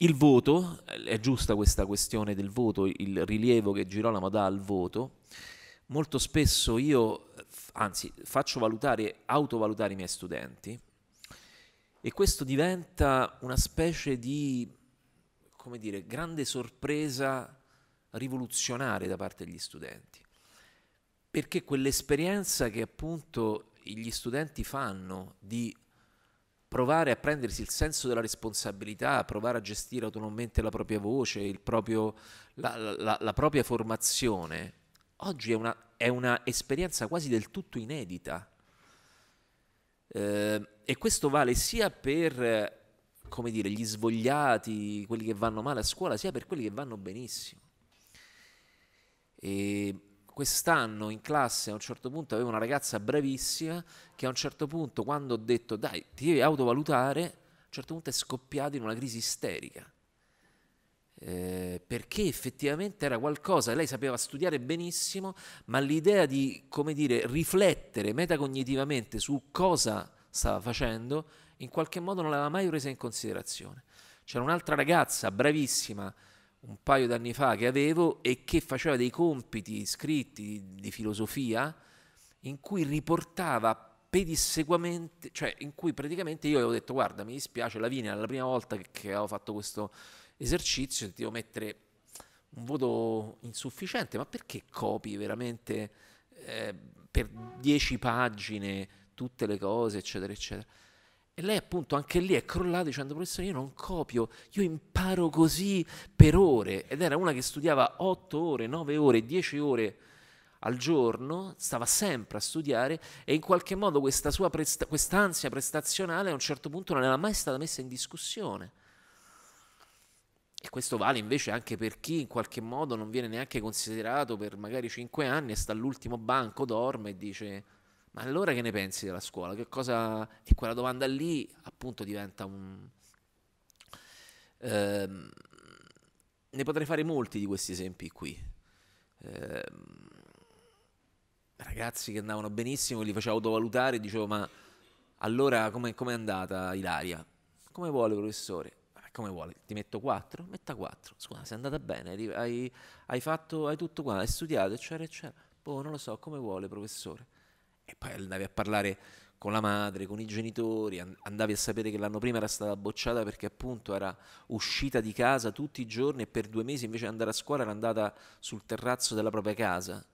Speaker 5: Il voto, è giusta questa questione del voto, il rilievo che Girolamo dà al voto, molto spesso io, anzi faccio valutare, autovalutare i miei studenti, e questo diventa una specie di, come dire, grande sorpresa rivoluzionaria da parte degli studenti, perché quell'esperienza che appunto gli studenti fanno di provare a prendersi il senso della responsabilità, provare a gestire autonomamente la propria voce, proprio, la, la, la, propria formazione, oggi è una, esperienza quasi del tutto inedita. Eh, e questo vale sia per come dire, gli svogliati, quelli che vanno male a scuola, sia per quelli che vanno benissimo. E quest'anno in classe a un certo punto avevo una ragazza bravissima che a un certo punto quando ho detto dai ti devi autovalutare, a un certo punto è scoppiata in una crisi isterica. Eh, perché effettivamente era qualcosa, lei sapeva studiare benissimo, ma l'idea di, come dire, riflettere metacognitivamente su cosa stava facendo, in qualche modo non l'aveva mai presa in considerazione. C'era un'altra ragazza bravissima un paio d'anni fa che avevo e che faceva dei compiti scritti di filosofia in cui riportava pedissequamente, cioè in cui praticamente io avevo detto guarda mi dispiace la Lavinia, la prima volta che avevo fatto questo esercizio ti devo mettere un voto insufficiente, ma perché copi veramente eh, per dieci pagine tutte le cose, eccetera, eccetera. E lei appunto anche lì è crollata dicendo, professore, io non copio, io imparo così per ore. Ed era una che studiava 8 ore, 9 ore, 10 ore al giorno, stava sempre a studiare e in qualche modo questa sua presta- quest'ansia prestazionale a un certo punto non era mai stata messa in discussione. E questo vale invece anche per chi in qualche modo non viene neanche considerato per magari cinque anni e sta all'ultimo banco, dorme e dice ma allora che ne pensi della scuola? Che cosa... E quella domanda lì appunto diventa un... Ehm, ne potrei fare molti di questi esempi qui. Ehm, ragazzi che andavano benissimo, li facevo autovalutare dicevo ma allora come è andata Ilaria? Come vuole professore? come vuole, ti metto 4, metta 4. Scusa, sei andata bene, hai, hai, fatto, hai tutto qua, hai studiato, eccetera, eccetera. Boh, non lo so, come vuole, professore. E poi andavi a parlare con la madre, con i genitori, andavi a sapere che l'anno prima era stata bocciata perché appunto era uscita di casa tutti i giorni e per due mesi invece di andare a scuola era andata sul terrazzo della propria casa.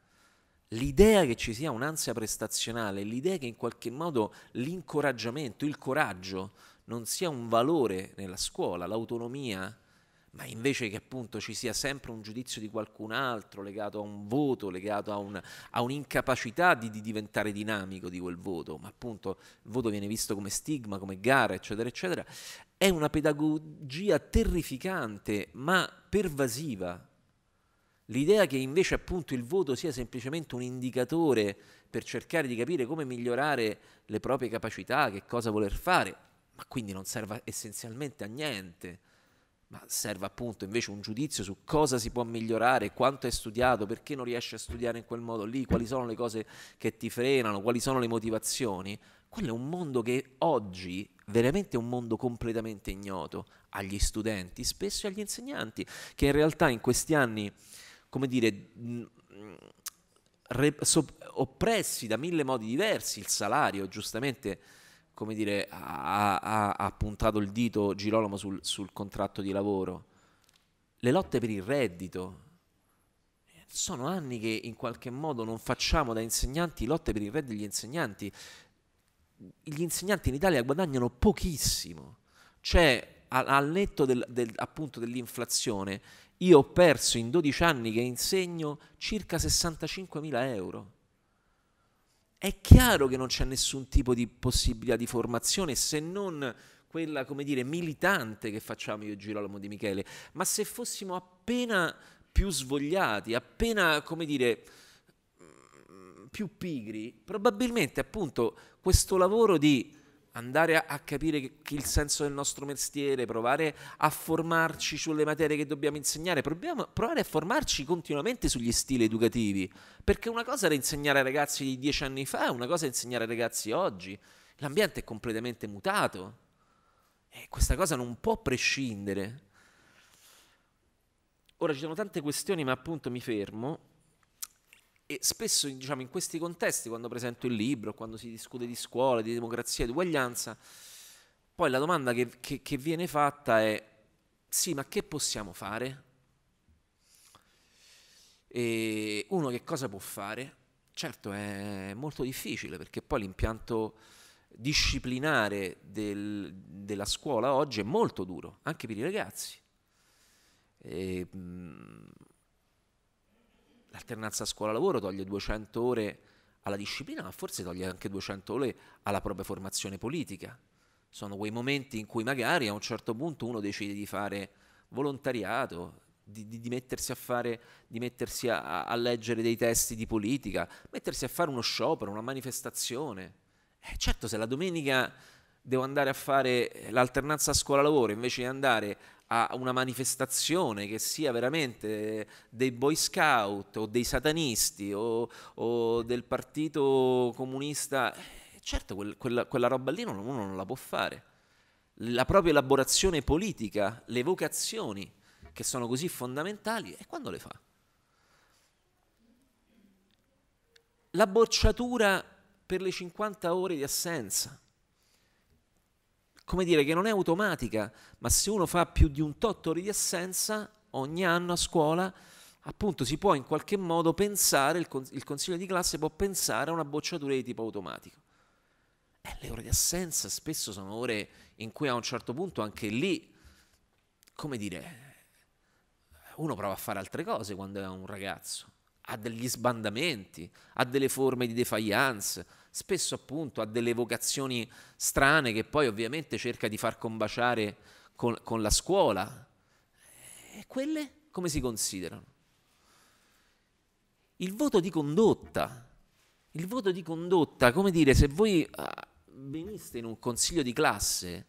Speaker 5: L'idea che ci sia un'ansia prestazionale, l'idea che in qualche modo l'incoraggiamento, il coraggio non sia un valore nella scuola, l'autonomia, ma invece che appunto ci sia sempre un giudizio di qualcun altro legato a un voto, legato a, un, a un'incapacità di, di, diventare dinamico di quel voto, ma appunto il voto viene visto come stigma, come gara, eccetera, eccetera, è una pedagogia terrificante ma pervasiva. L'idea che invece appunto il voto sia semplicemente un indicatore per cercare di capire come migliorare le proprie capacità, che cosa voler fare, ma quindi non serva essenzialmente a niente ma serve appunto invece un giudizio su cosa si può migliorare, quanto hai studiato, perché non riesci a studiare in quel modo lì, quali sono le cose che ti frenano, quali sono le motivazioni. Quello è un mondo che oggi veramente è un mondo completamente ignoto agli studenti, spesso agli insegnanti, che in realtà in questi anni, come dire, oppressi da mille modi diversi, il salario giustamente come dire, ha, ha, ha puntato il dito Girolamo sul, sul contratto di lavoro, le lotte per il reddito, sono anni che in qualche modo non facciamo da insegnanti lotte per il reddito degli insegnanti. Gli insegnanti in Italia guadagnano pochissimo, cioè al netto del, del, appunto dell'inflazione io ho perso in 12 anni che insegno circa 65.000 euro è chiaro che non c'è nessun tipo di possibilità di formazione se non quella, come dire, militante che facciamo io e Girolamo Di Michele, ma se fossimo appena più svogliati, appena, come dire, mm, più pigri, probabilmente appunto questo lavoro di andare a, a capire che, il senso del nostro mestiere, provare a formarci sulle materie che dobbiamo insegnare, proviamo, provare a formarci continuamente sugli stili educativi, perché una cosa era insegnare ai ragazzi di dieci anni fa, una cosa è insegnare ai ragazzi oggi, l'ambiente è completamente mutato e questa cosa non può prescindere. Ora ci sono tante questioni, ma appunto mi fermo. E spesso diciamo, in questi contesti, quando presento il libro, quando si discute di scuola, di democrazia, di uguaglianza, poi la domanda che, che, che viene fatta è sì, ma che possiamo fare? E uno che cosa può fare? Certo, è molto difficile perché poi l'impianto disciplinare del, della scuola oggi è molto duro, anche per i ragazzi. E, mh, l'alternanza scuola-lavoro toglie 200 ore alla disciplina, ma forse toglie anche 200 ore alla propria formazione politica. Sono quei momenti in cui magari a un certo punto uno decide di fare volontariato, di, di, di mettersi, a, fare, di mettersi a, a leggere dei testi di politica, mettersi a fare uno sciopero, una manifestazione. Eh, certo, se la domenica devo andare a fare l'alternanza scuola-lavoro invece di andare a una manifestazione che sia veramente dei Boy Scout o dei satanisti o, o del partito comunista, certo quel, quella, quella, roba lì uno non la può fare. La propria elaborazione politica, le vocazioni che sono così fondamentali, e quando le fa? La bocciatura per le 50 ore di assenza come dire, che non è automatica, ma se uno fa più di un tot ore di assenza ogni anno a scuola, appunto si può in qualche modo pensare, il, cons- il consiglio di classe può pensare a una bocciatura di tipo automatico. Eh, le ore di assenza spesso sono ore in cui a un certo punto anche lì, come dire, uno prova a fare altre cose quando è un ragazzo, ha degli sbandamenti, ha delle forme di defiance, spesso appunto ha delle vocazioni strane che poi ovviamente cerca di far combaciare con, con la scuola. E quelle come si considerano? Il voto di condotta, il voto di condotta, come dire, se voi ah, veniste in un consiglio di classe,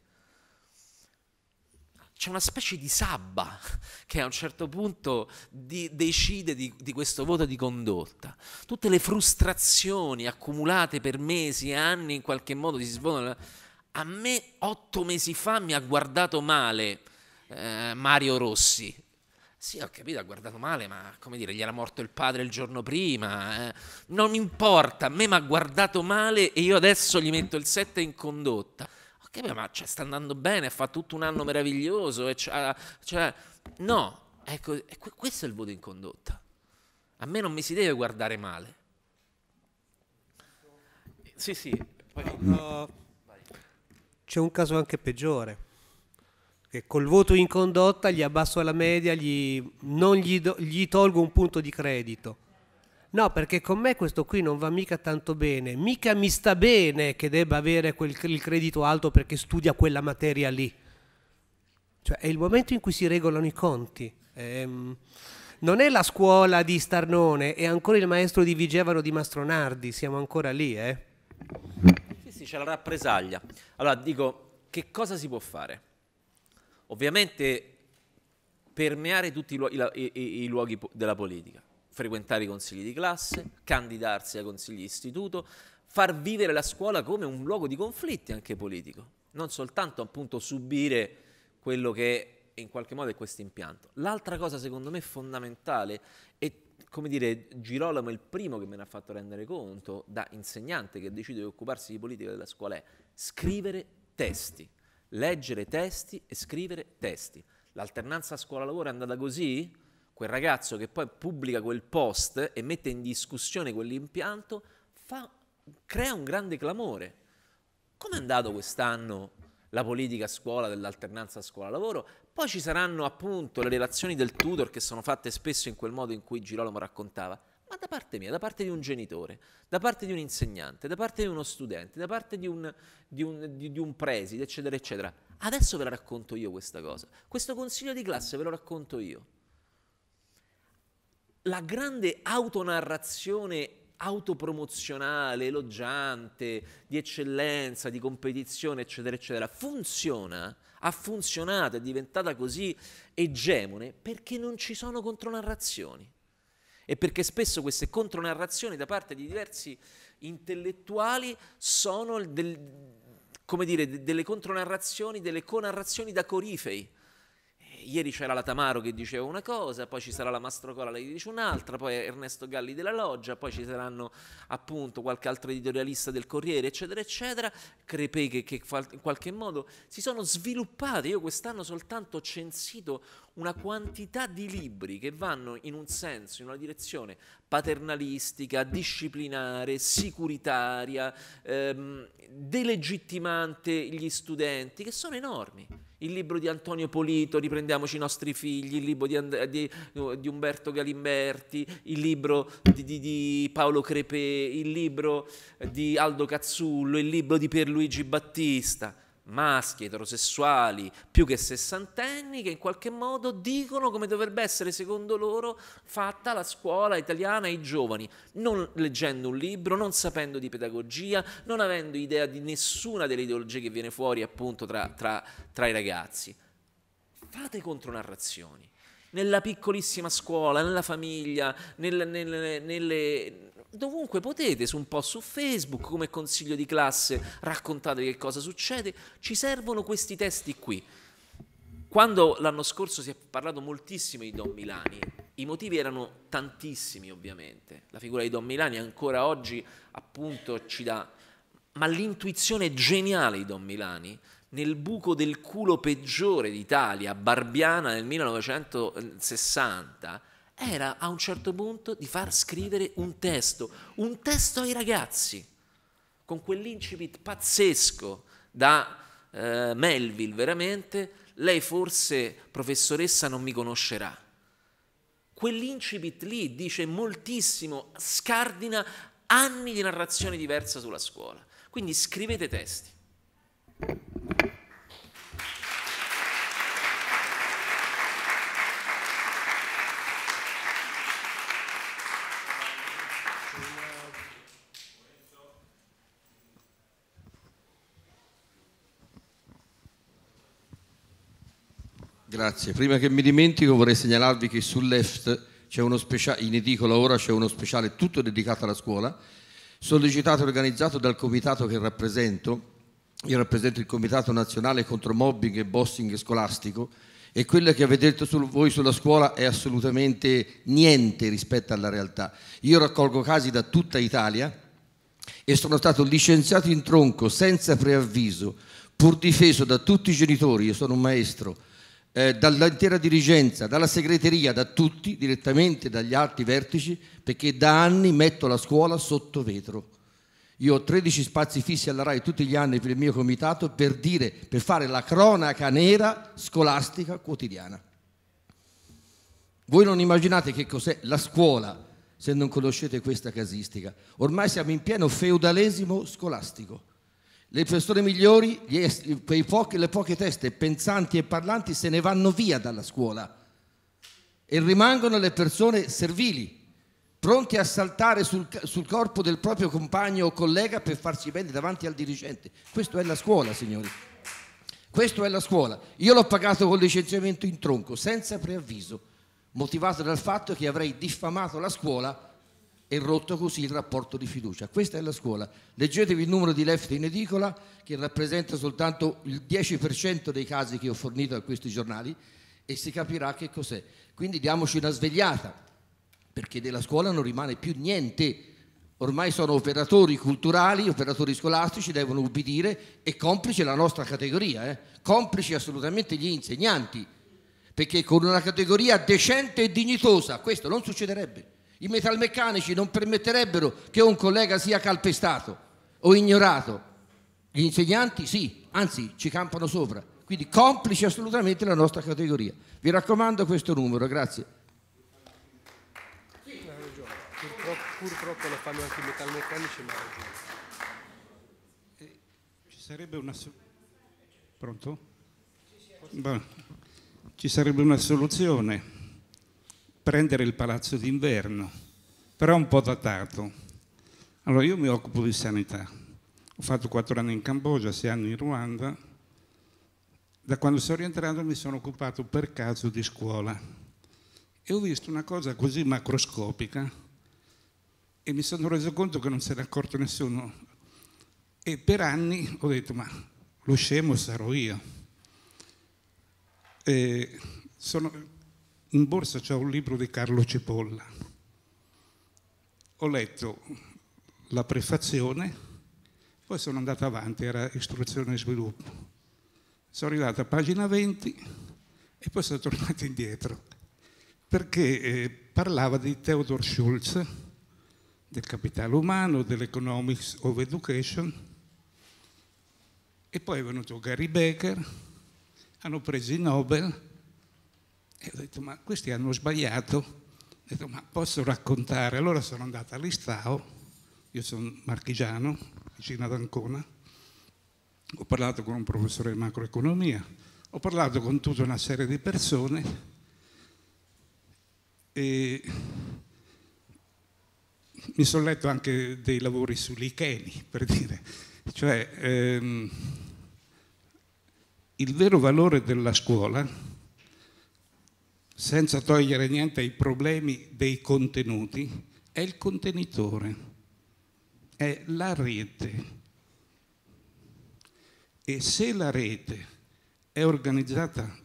Speaker 5: c'è una specie di sabba che a un certo punto di, decide di, di, questo voto di condotta. Tutte le frustrazioni accumulate per mesi e anni in qualche modo si svolgono. A me otto mesi fa mi ha guardato male eh, Mario Rossi. Sì, ho capito, ha guardato male, ma come dire, gli era morto il padre il giorno prima. Eh. Non importa, a me mi ha guardato male e io adesso gli metto il 7 in condotta che ma cioè, sta andando bene, fa tutto un anno meraviglioso, cioè, cioè, no, ecco, questo è il voto in condotta. A me non mi si deve guardare male.
Speaker 4: Sì, sì. No, c'è un caso anche peggiore. Che col voto in condotta gli abbasso la media, gli, non gli, do, gli tolgo un punto di credito No, perché con me questo qui non va mica tanto bene, mica mi sta bene che debba avere quel, il credito alto perché studia quella materia lì. Cioè è il momento in cui si regolano i conti. Ehm, non è la scuola di Starnone, è ancora il maestro di Vigevano di Mastronardi, siamo ancora lì, eh? Sì, sì, c'è la rappresaglia. Allora dico, che
Speaker 5: cosa si può fare? Ovviamente permeare tutti i, luoghi, i, i, i luoghi della politica frequentare i consigli di classe, candidarsi ai consigli di istituto, far vivere la scuola come un luogo di conflitti anche politico, non soltanto appunto subire quello che in qualche modo è questo impianto. L'altra cosa secondo me fondamentale e come dire, Girolamo è il primo che me ne ha fatto rendere conto da insegnante che decide di occuparsi di politica della scuola è scrivere testi, leggere testi e scrivere testi. L'alternanza scuola-lavoro è andata così? quel ragazzo che poi pubblica quel post e mette in discussione quell'impianto fa, crea un grande clamore. Come è andato quest'anno la politica a scuola dell'alternanza scuola-lavoro? Poi ci saranno appunto le relazioni del tutor che sono fatte spesso in quel modo in cui Girolamo raccontava ma da parte mia, da parte di un genitore, da parte di un insegnante, da parte di uno studente, da parte di un, di, un, di, di un, preside, eccetera, eccetera. Adesso ve la racconto io questa cosa. Questo consiglio di classe ve lo racconto io la grande autonarrazione autopromozionale, elogiante, di eccellenza, di competizione, eccetera, eccetera, funziona, ha funzionato, è diventata così egemone perché non ci sono contronarrazioni e perché spesso queste contronarrazioni da parte di diversi intellettuali sono del, come dire, delle contronarrazioni, delle conarrazioni da corifei ieri c'era la Tamaro che diceva una cosa, poi ci sarà la Mastrocola che dice un'altra, poi Ernesto Galli della Loggia, poi ci saranno appunto qualche altro editorialista del Corriere, eccetera, eccetera, crepe che, che in qualche modo si sono sviluppate. Io quest'anno soltanto ho censito una quantità di libri che vanno in un senso, in una direzione paternalistica, disciplinare, sicuritaria, ehm, delegittimante gli studenti, che sono enormi. Il libro di Antonio Polito, Riprendiamoci i nostri figli, il libro di, And- di, di Umberto Galimberti, il libro di, di, Paolo Crepè, il libro di Aldo Cazzullo, il libro di Pierluigi Battista maschi, eterosessuali, più che sessantenni, che in qualche modo dicono come dovrebbe essere, secondo loro, fatta la scuola italiana ai giovani, non leggendo un libro, non sapendo di pedagogia, non avendo idea di nessuna delle ideologie che viene fuori appunto tra, tra, tra i ragazzi. Fate contronarrazioni nella piccolissima scuola, nella famiglia, nel, nel, nelle, dovunque potete, su un po' su Facebook, come consiglio di classe, raccontate che cosa succede, ci servono questi testi qui. Quando l'anno scorso si è parlato moltissimo di Don Milani, i motivi erano tantissimi ovviamente, la figura di Don Milani ancora oggi appunto ci dà, ma l'intuizione geniale di Don Milani nel buco del culo peggiore d'Italia, Barbiana nel 1960, era a un certo punto di far scrivere un testo, un testo ai ragazzi, con quell'incipit pazzesco da eh, Melville veramente, lei forse professoressa non mi conoscerà. Quell'incipit lì dice moltissimo, scardina anni di narrazione diversa sulla scuola. Quindi scrivete testi.
Speaker 6: Grazie. Prima che mi dimentico vorrei segnalarvi che sul left c'è uno speciale, in edicola ora c'è uno speciale tutto dedicato alla scuola, sollecitato e organizzato dal comitato che rappresento. Io rappresento il Comitato Nazionale contro Mobbing e Bossing Scolastico e quello che avete detto su voi sulla scuola è assolutamente niente rispetto alla realtà. Io raccolgo casi da tutta Italia e sono stato licenziato in tronco senza preavviso, pur difeso da tutti i genitori, io sono un maestro, eh, dall'intera dirigenza, dalla segreteria, da tutti, direttamente dagli alti vertici, perché da anni metto la scuola sotto vetro. Io ho 13 spazi fissi alla RAI tutti gli anni per il mio comitato per dire, per fare la cronaca nera scolastica quotidiana. Voi non immaginate che cos'è la scuola se non conoscete questa casistica. Ormai siamo in pieno feudalesimo scolastico le persone migliori, pochi, le poche teste pensanti e parlanti se ne vanno via dalla scuola e rimangono le persone servili, pronte a saltare sul, sul, corpo del proprio compagno o collega per farsi bene davanti al dirigente. Questo è la scuola, signori. Questo è la scuola. Io l'ho pagato con licenziamento in tronco, senza preavviso, motivato dal fatto che avrei diffamato la scuola e rotto così il rapporto di fiducia. Questa è la scuola. Leggetevi il numero di left in edicola che rappresenta soltanto il 10% dei casi che ho fornito a questi giornali e si capirà che cos'è. Quindi diamoci una svegliata perché della scuola non rimane più niente. Ormai sono operatori culturali, operatori scolastici, devono ubbidire e complice la nostra categoria, eh? complici assolutamente gli insegnanti, perché con una categoria decente e dignitosa questo non succederebbe. I metalmeccanici non permetterebbero che un collega sia calpestato o ignorato. Gli insegnanti sì, anzi ci campano sopra. Quindi complice assolutamente la nostra categoria. Vi raccomando questo numero, grazie. Sì.
Speaker 4: Purtroppo, purtroppo lo fanno anche i metalmeccanici, ma
Speaker 7: eh, ci sarebbe una Pronto? Beh, ci sarebbe una soluzione prendere il palazzo d'inverno, però un po' datato. Allora io mi occupo di sanità, ho fatto quattro anni in Cambogia, sei anni in Ruanda, da quando sono rientrato mi sono occupato per caso di scuola e ho visto una cosa così macroscopica e mi sono reso conto che non se ne è accorto nessuno e per anni ho detto ma lo scemo sarò io. E sono, in borsa c'è un libro di Carlo Cipolla. Ho letto la prefazione, poi sono andato avanti, era istruzione e sviluppo. Sono arrivato a pagina 20 e poi sono tornato indietro, perché eh, parlava di Theodor Schulz, del capitale umano, dell'economics of education, e poi è venuto Gary Becker, hanno preso i Nobel e ho detto, ma questi hanno sbagliato. Ho detto, ma posso raccontare? Allora sono andata all'Istao, io sono marchigiano, vicino ad Ancona, ho parlato con un professore di macroeconomia, ho parlato con tutta una serie di persone e mi sono letto anche dei lavori su licheni, per dire, cioè ehm, il vero valore della scuola senza togliere niente ai problemi dei contenuti, è il contenitore, è la rete. E se la rete è organizzata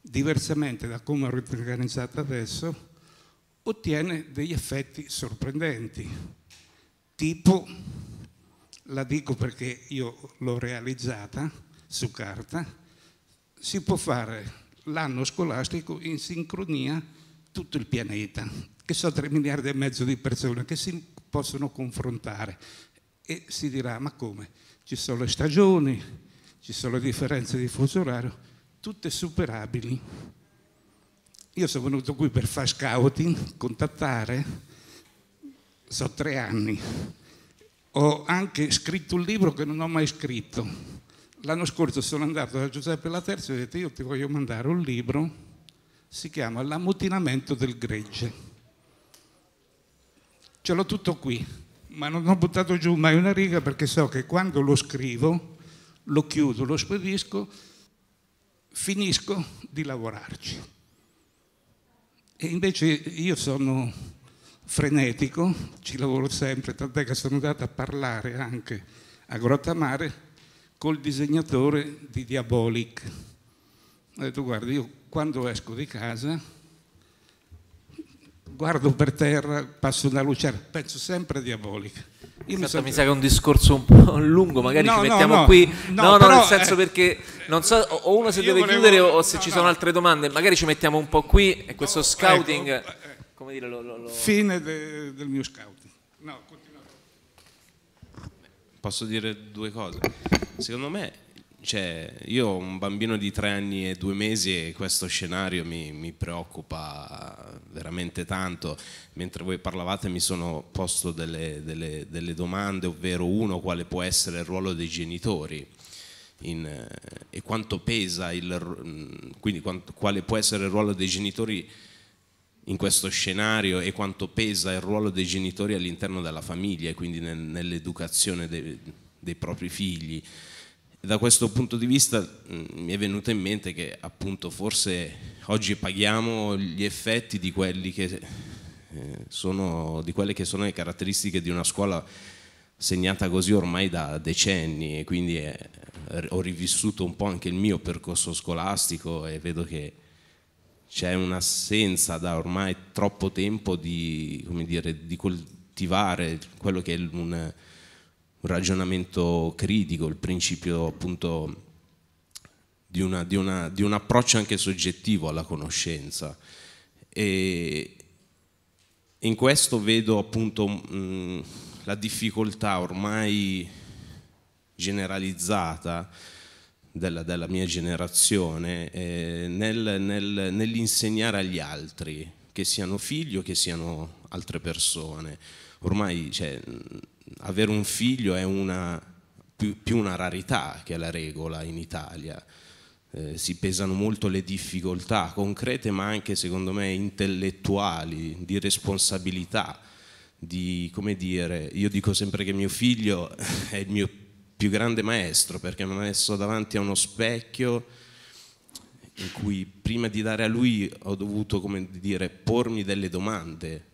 Speaker 7: diversamente da come è organizzata adesso, ottiene degli effetti sorprendenti, tipo, la dico perché io l'ho realizzata su carta, si può fare l'anno scolastico in sincronia tutto il pianeta, che sono 3 miliardi e mezzo di persone che si possono confrontare e si dirà ma come? Ci sono le stagioni, ci sono le differenze di fuso orario, tutte superabili. Io sono venuto qui per fare scouting, contattare, so tre anni. Ho anche scritto un libro che non ho mai scritto, L'anno scorso sono andato da Giuseppe La Terza e ho detto io ti voglio mandare un libro, si chiama L'ammutinamento del gregge. Ce l'ho tutto qui, ma non ho buttato giù mai una riga perché so che quando lo scrivo, lo chiudo, lo spedisco, finisco di lavorarci. E invece io sono frenetico, ci lavoro sempre, tant'è che sono andato a parlare anche a Grottamare col disegnatore di Diabolic. Ho detto, guarda, io quando esco di casa guardo per terra, passo una lucerna, penso sempre a Diabolica. Io mi, sa... Esatto, mi, sa... che è un discorso un po' lungo,
Speaker 5: magari no, ci mettiamo no, no, qui. No, no, nel senso eh,
Speaker 7: perché non so
Speaker 5: o uno se deve volevo... chiudere o se ci sono altre domande, magari ci mettiamo un po' qui e questo ecco, scouting, ecco,
Speaker 7: eh, come dire, lo, lo, lo... fine de, del mio scouting.
Speaker 8: posso dire due cose. Secondo me, cioè, io ho un bambino di tre anni e due mesi e questo scenario mi, mi preoccupa veramente tanto. Mentre voi parlavate mi sono posto delle, delle, delle domande, ovvero uno, quale può essere il ruolo dei genitori. In, eh, e quanto pesa il, mm, quindi quanto, quale può essere il ruolo dei genitori in questo scenario e quanto pesa il ruolo dei genitori all'interno della famiglia e quindi nel, nell'educazione dei, dei propri figli. Da questo punto di vista mm, mi è venuto in mente che appunto forse oggi paghiamo gli effetti di, che, eh, sono, di quelle che sono le caratteristiche di una scuola segnata così ormai da decenni e quindi è, ho rivissuto un po' anche il mio percorso scolastico e vedo che c'è un'assenza da ormai troppo tempo di, dire, di coltivare quello che è un, un, ragionamento critico, il principio appunto di, una, di, una, di un approccio anche soggettivo alla conoscenza. E in questo vedo appunto mh, la difficoltà ormai generalizzata della, della mia generazione eh, nel, nel, nell'insegnare agli altri, che siano figli o che siano altre persone. Ormai cioè, avere un figlio è una, più, più, una rarità che la regola in Italia. Eh, si pesano molto le difficoltà concrete ma anche secondo me intellettuali, di responsabilità, di come dire, io dico sempre che mio figlio è il mio più grande maestro perché mi ha messo davanti a uno specchio in cui prima di dare a lui ho dovuto, come dire, pormi delle domande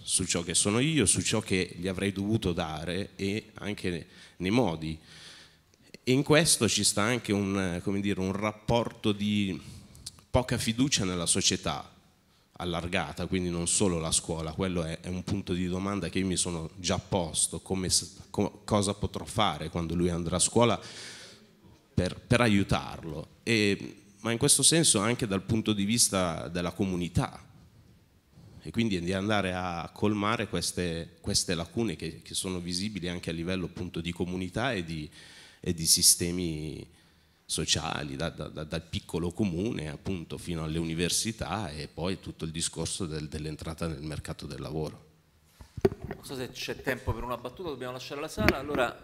Speaker 8: su ciò che sono io, su ciò che gli avrei dovuto dare e anche nei modi. E in questo ci sta anche un, dire, un rapporto di poca fiducia nella società, allargata, quindi non solo la scuola, quello è, è un punto di domanda che io mi sono già posto, come, co, cosa potrò fare quando lui andrà a scuola per, per aiutarlo, e, ma in questo senso anche dal punto di vista della comunità e quindi di andare a colmare queste, queste lacune che, che, sono visibili anche a livello appunto di comunità e di, e di sistemi sociali, da, da, dal piccolo comune appunto fino alle università e poi tutto il discorso del, dell'entrata nel mercato del lavoro.
Speaker 5: Non so se c'è tempo per una battuta, dobbiamo lasciare la sala, allora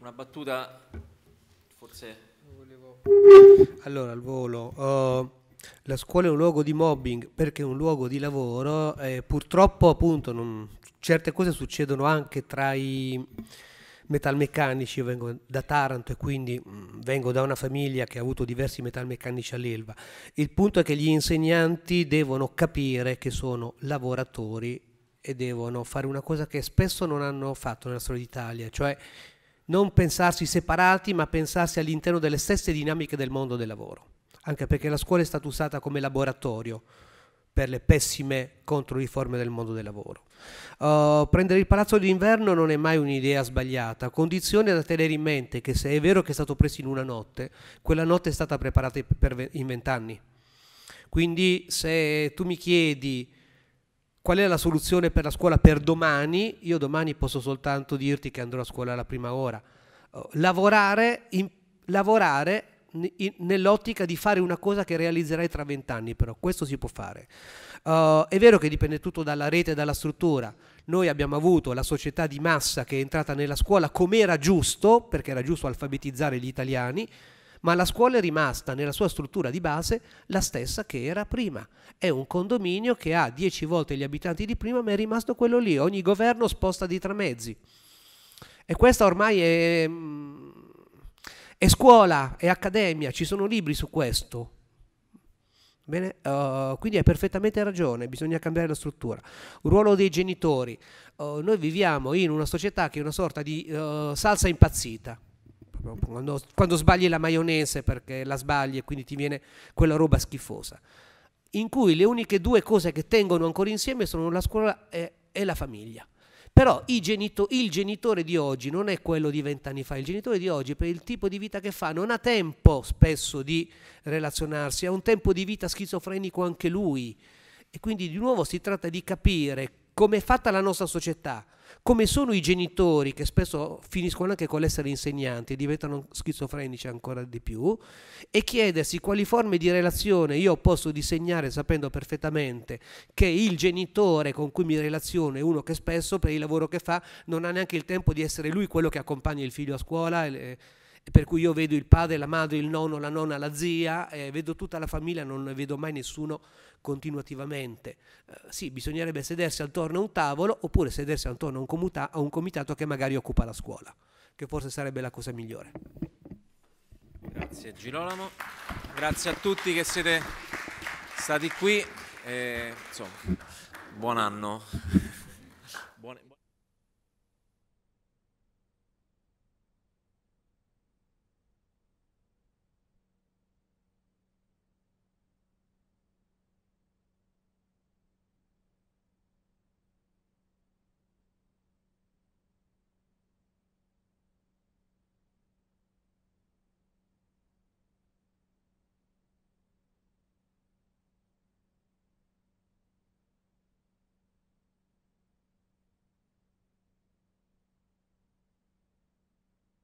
Speaker 5: una battuta forse...
Speaker 4: Allora, al volo, uh, la scuola è un luogo di mobbing perché è un luogo di lavoro e purtroppo appunto non, certe cose succedono anche tra i metalmeccanici, io vengo da Taranto e quindi mh, mm, vengo da una famiglia che ha avuto diversi metalmeccanici all'Elva. Il punto è che gli insegnanti devono capire che sono lavoratori e devono fare una cosa che spesso non hanno fatto nella storia d'Italia, cioè non pensarsi separati ma pensarsi all'interno delle stesse dinamiche del mondo del lavoro, anche perché la scuola è stata usata come laboratorio per le pessime controriforme del mondo del lavoro. Uh, prendere il palazzo d'inverno non è mai un'idea sbagliata, condizione da tenere in mente che se è vero che è stato preso in una notte, quella notte è stata preparata in vent'anni. Quindi se tu mi chiedi qual è la soluzione per la scuola per domani, io domani posso soltanto dirti che andrò a scuola alla prima ora. Uh, lavorare, in, lavorare nell'ottica di fare una cosa che realizzerai tra vent'anni, però questo si può fare. Uh, è vero che dipende tutto dalla rete e dalla struttura. Noi abbiamo avuto la società di massa che è entrata nella scuola come era giusto, perché era giusto alfabetizzare gli italiani, ma la scuola è rimasta nella sua struttura di base la stessa che era prima. È un condominio che ha dieci volte gli abitanti di prima, ma è rimasto quello lì. Ogni governo sposta di tre mezzi. E questa ormai è mm, è scuola, è accademia, ci sono libri su questo. Bene? Uh, quindi hai perfettamente ragione, bisogna cambiare la struttura. Ruolo dei genitori. Uh, noi viviamo in una società che è una sorta di uh, salsa impazzita. Quando, quando, sbagli la maionese perché la sbagli e quindi ti viene quella roba schifosa. In cui le uniche due cose che tengono ancora insieme sono la scuola e, e la famiglia. Però genito- il genitore di oggi non è quello di vent'anni fa, il genitore di oggi per il tipo di vita che fa non ha tempo spesso di relazionarsi, ha un tempo di vita schizofrenico anche lui. E quindi di nuovo si tratta di capire come è fatta la nostra società, come sono i genitori che spesso finiscono anche con l'essere insegnanti e diventano schizofrenici ancora di più, e chiedersi quali forme di relazione io posso disegnare sapendo perfettamente che il genitore con cui mi relaziono è uno che spesso per il lavoro che fa non ha neanche il tempo di essere lui quello che accompagna il figlio a scuola. E, eh, per cui io vedo il padre, la madre, il nonno, la nonna, la zia, eh, vedo tutta la famiglia, non ne vedo mai nessuno continuativamente. Eh, sì, bisognerebbe sedersi attorno a un tavolo oppure sedersi attorno a un, comuta- a un comitato che magari occupa la scuola, che forse sarebbe la cosa migliore.
Speaker 5: Grazie Girolamo, grazie a tutti che siete stati qui, eh, insomma, buon anno.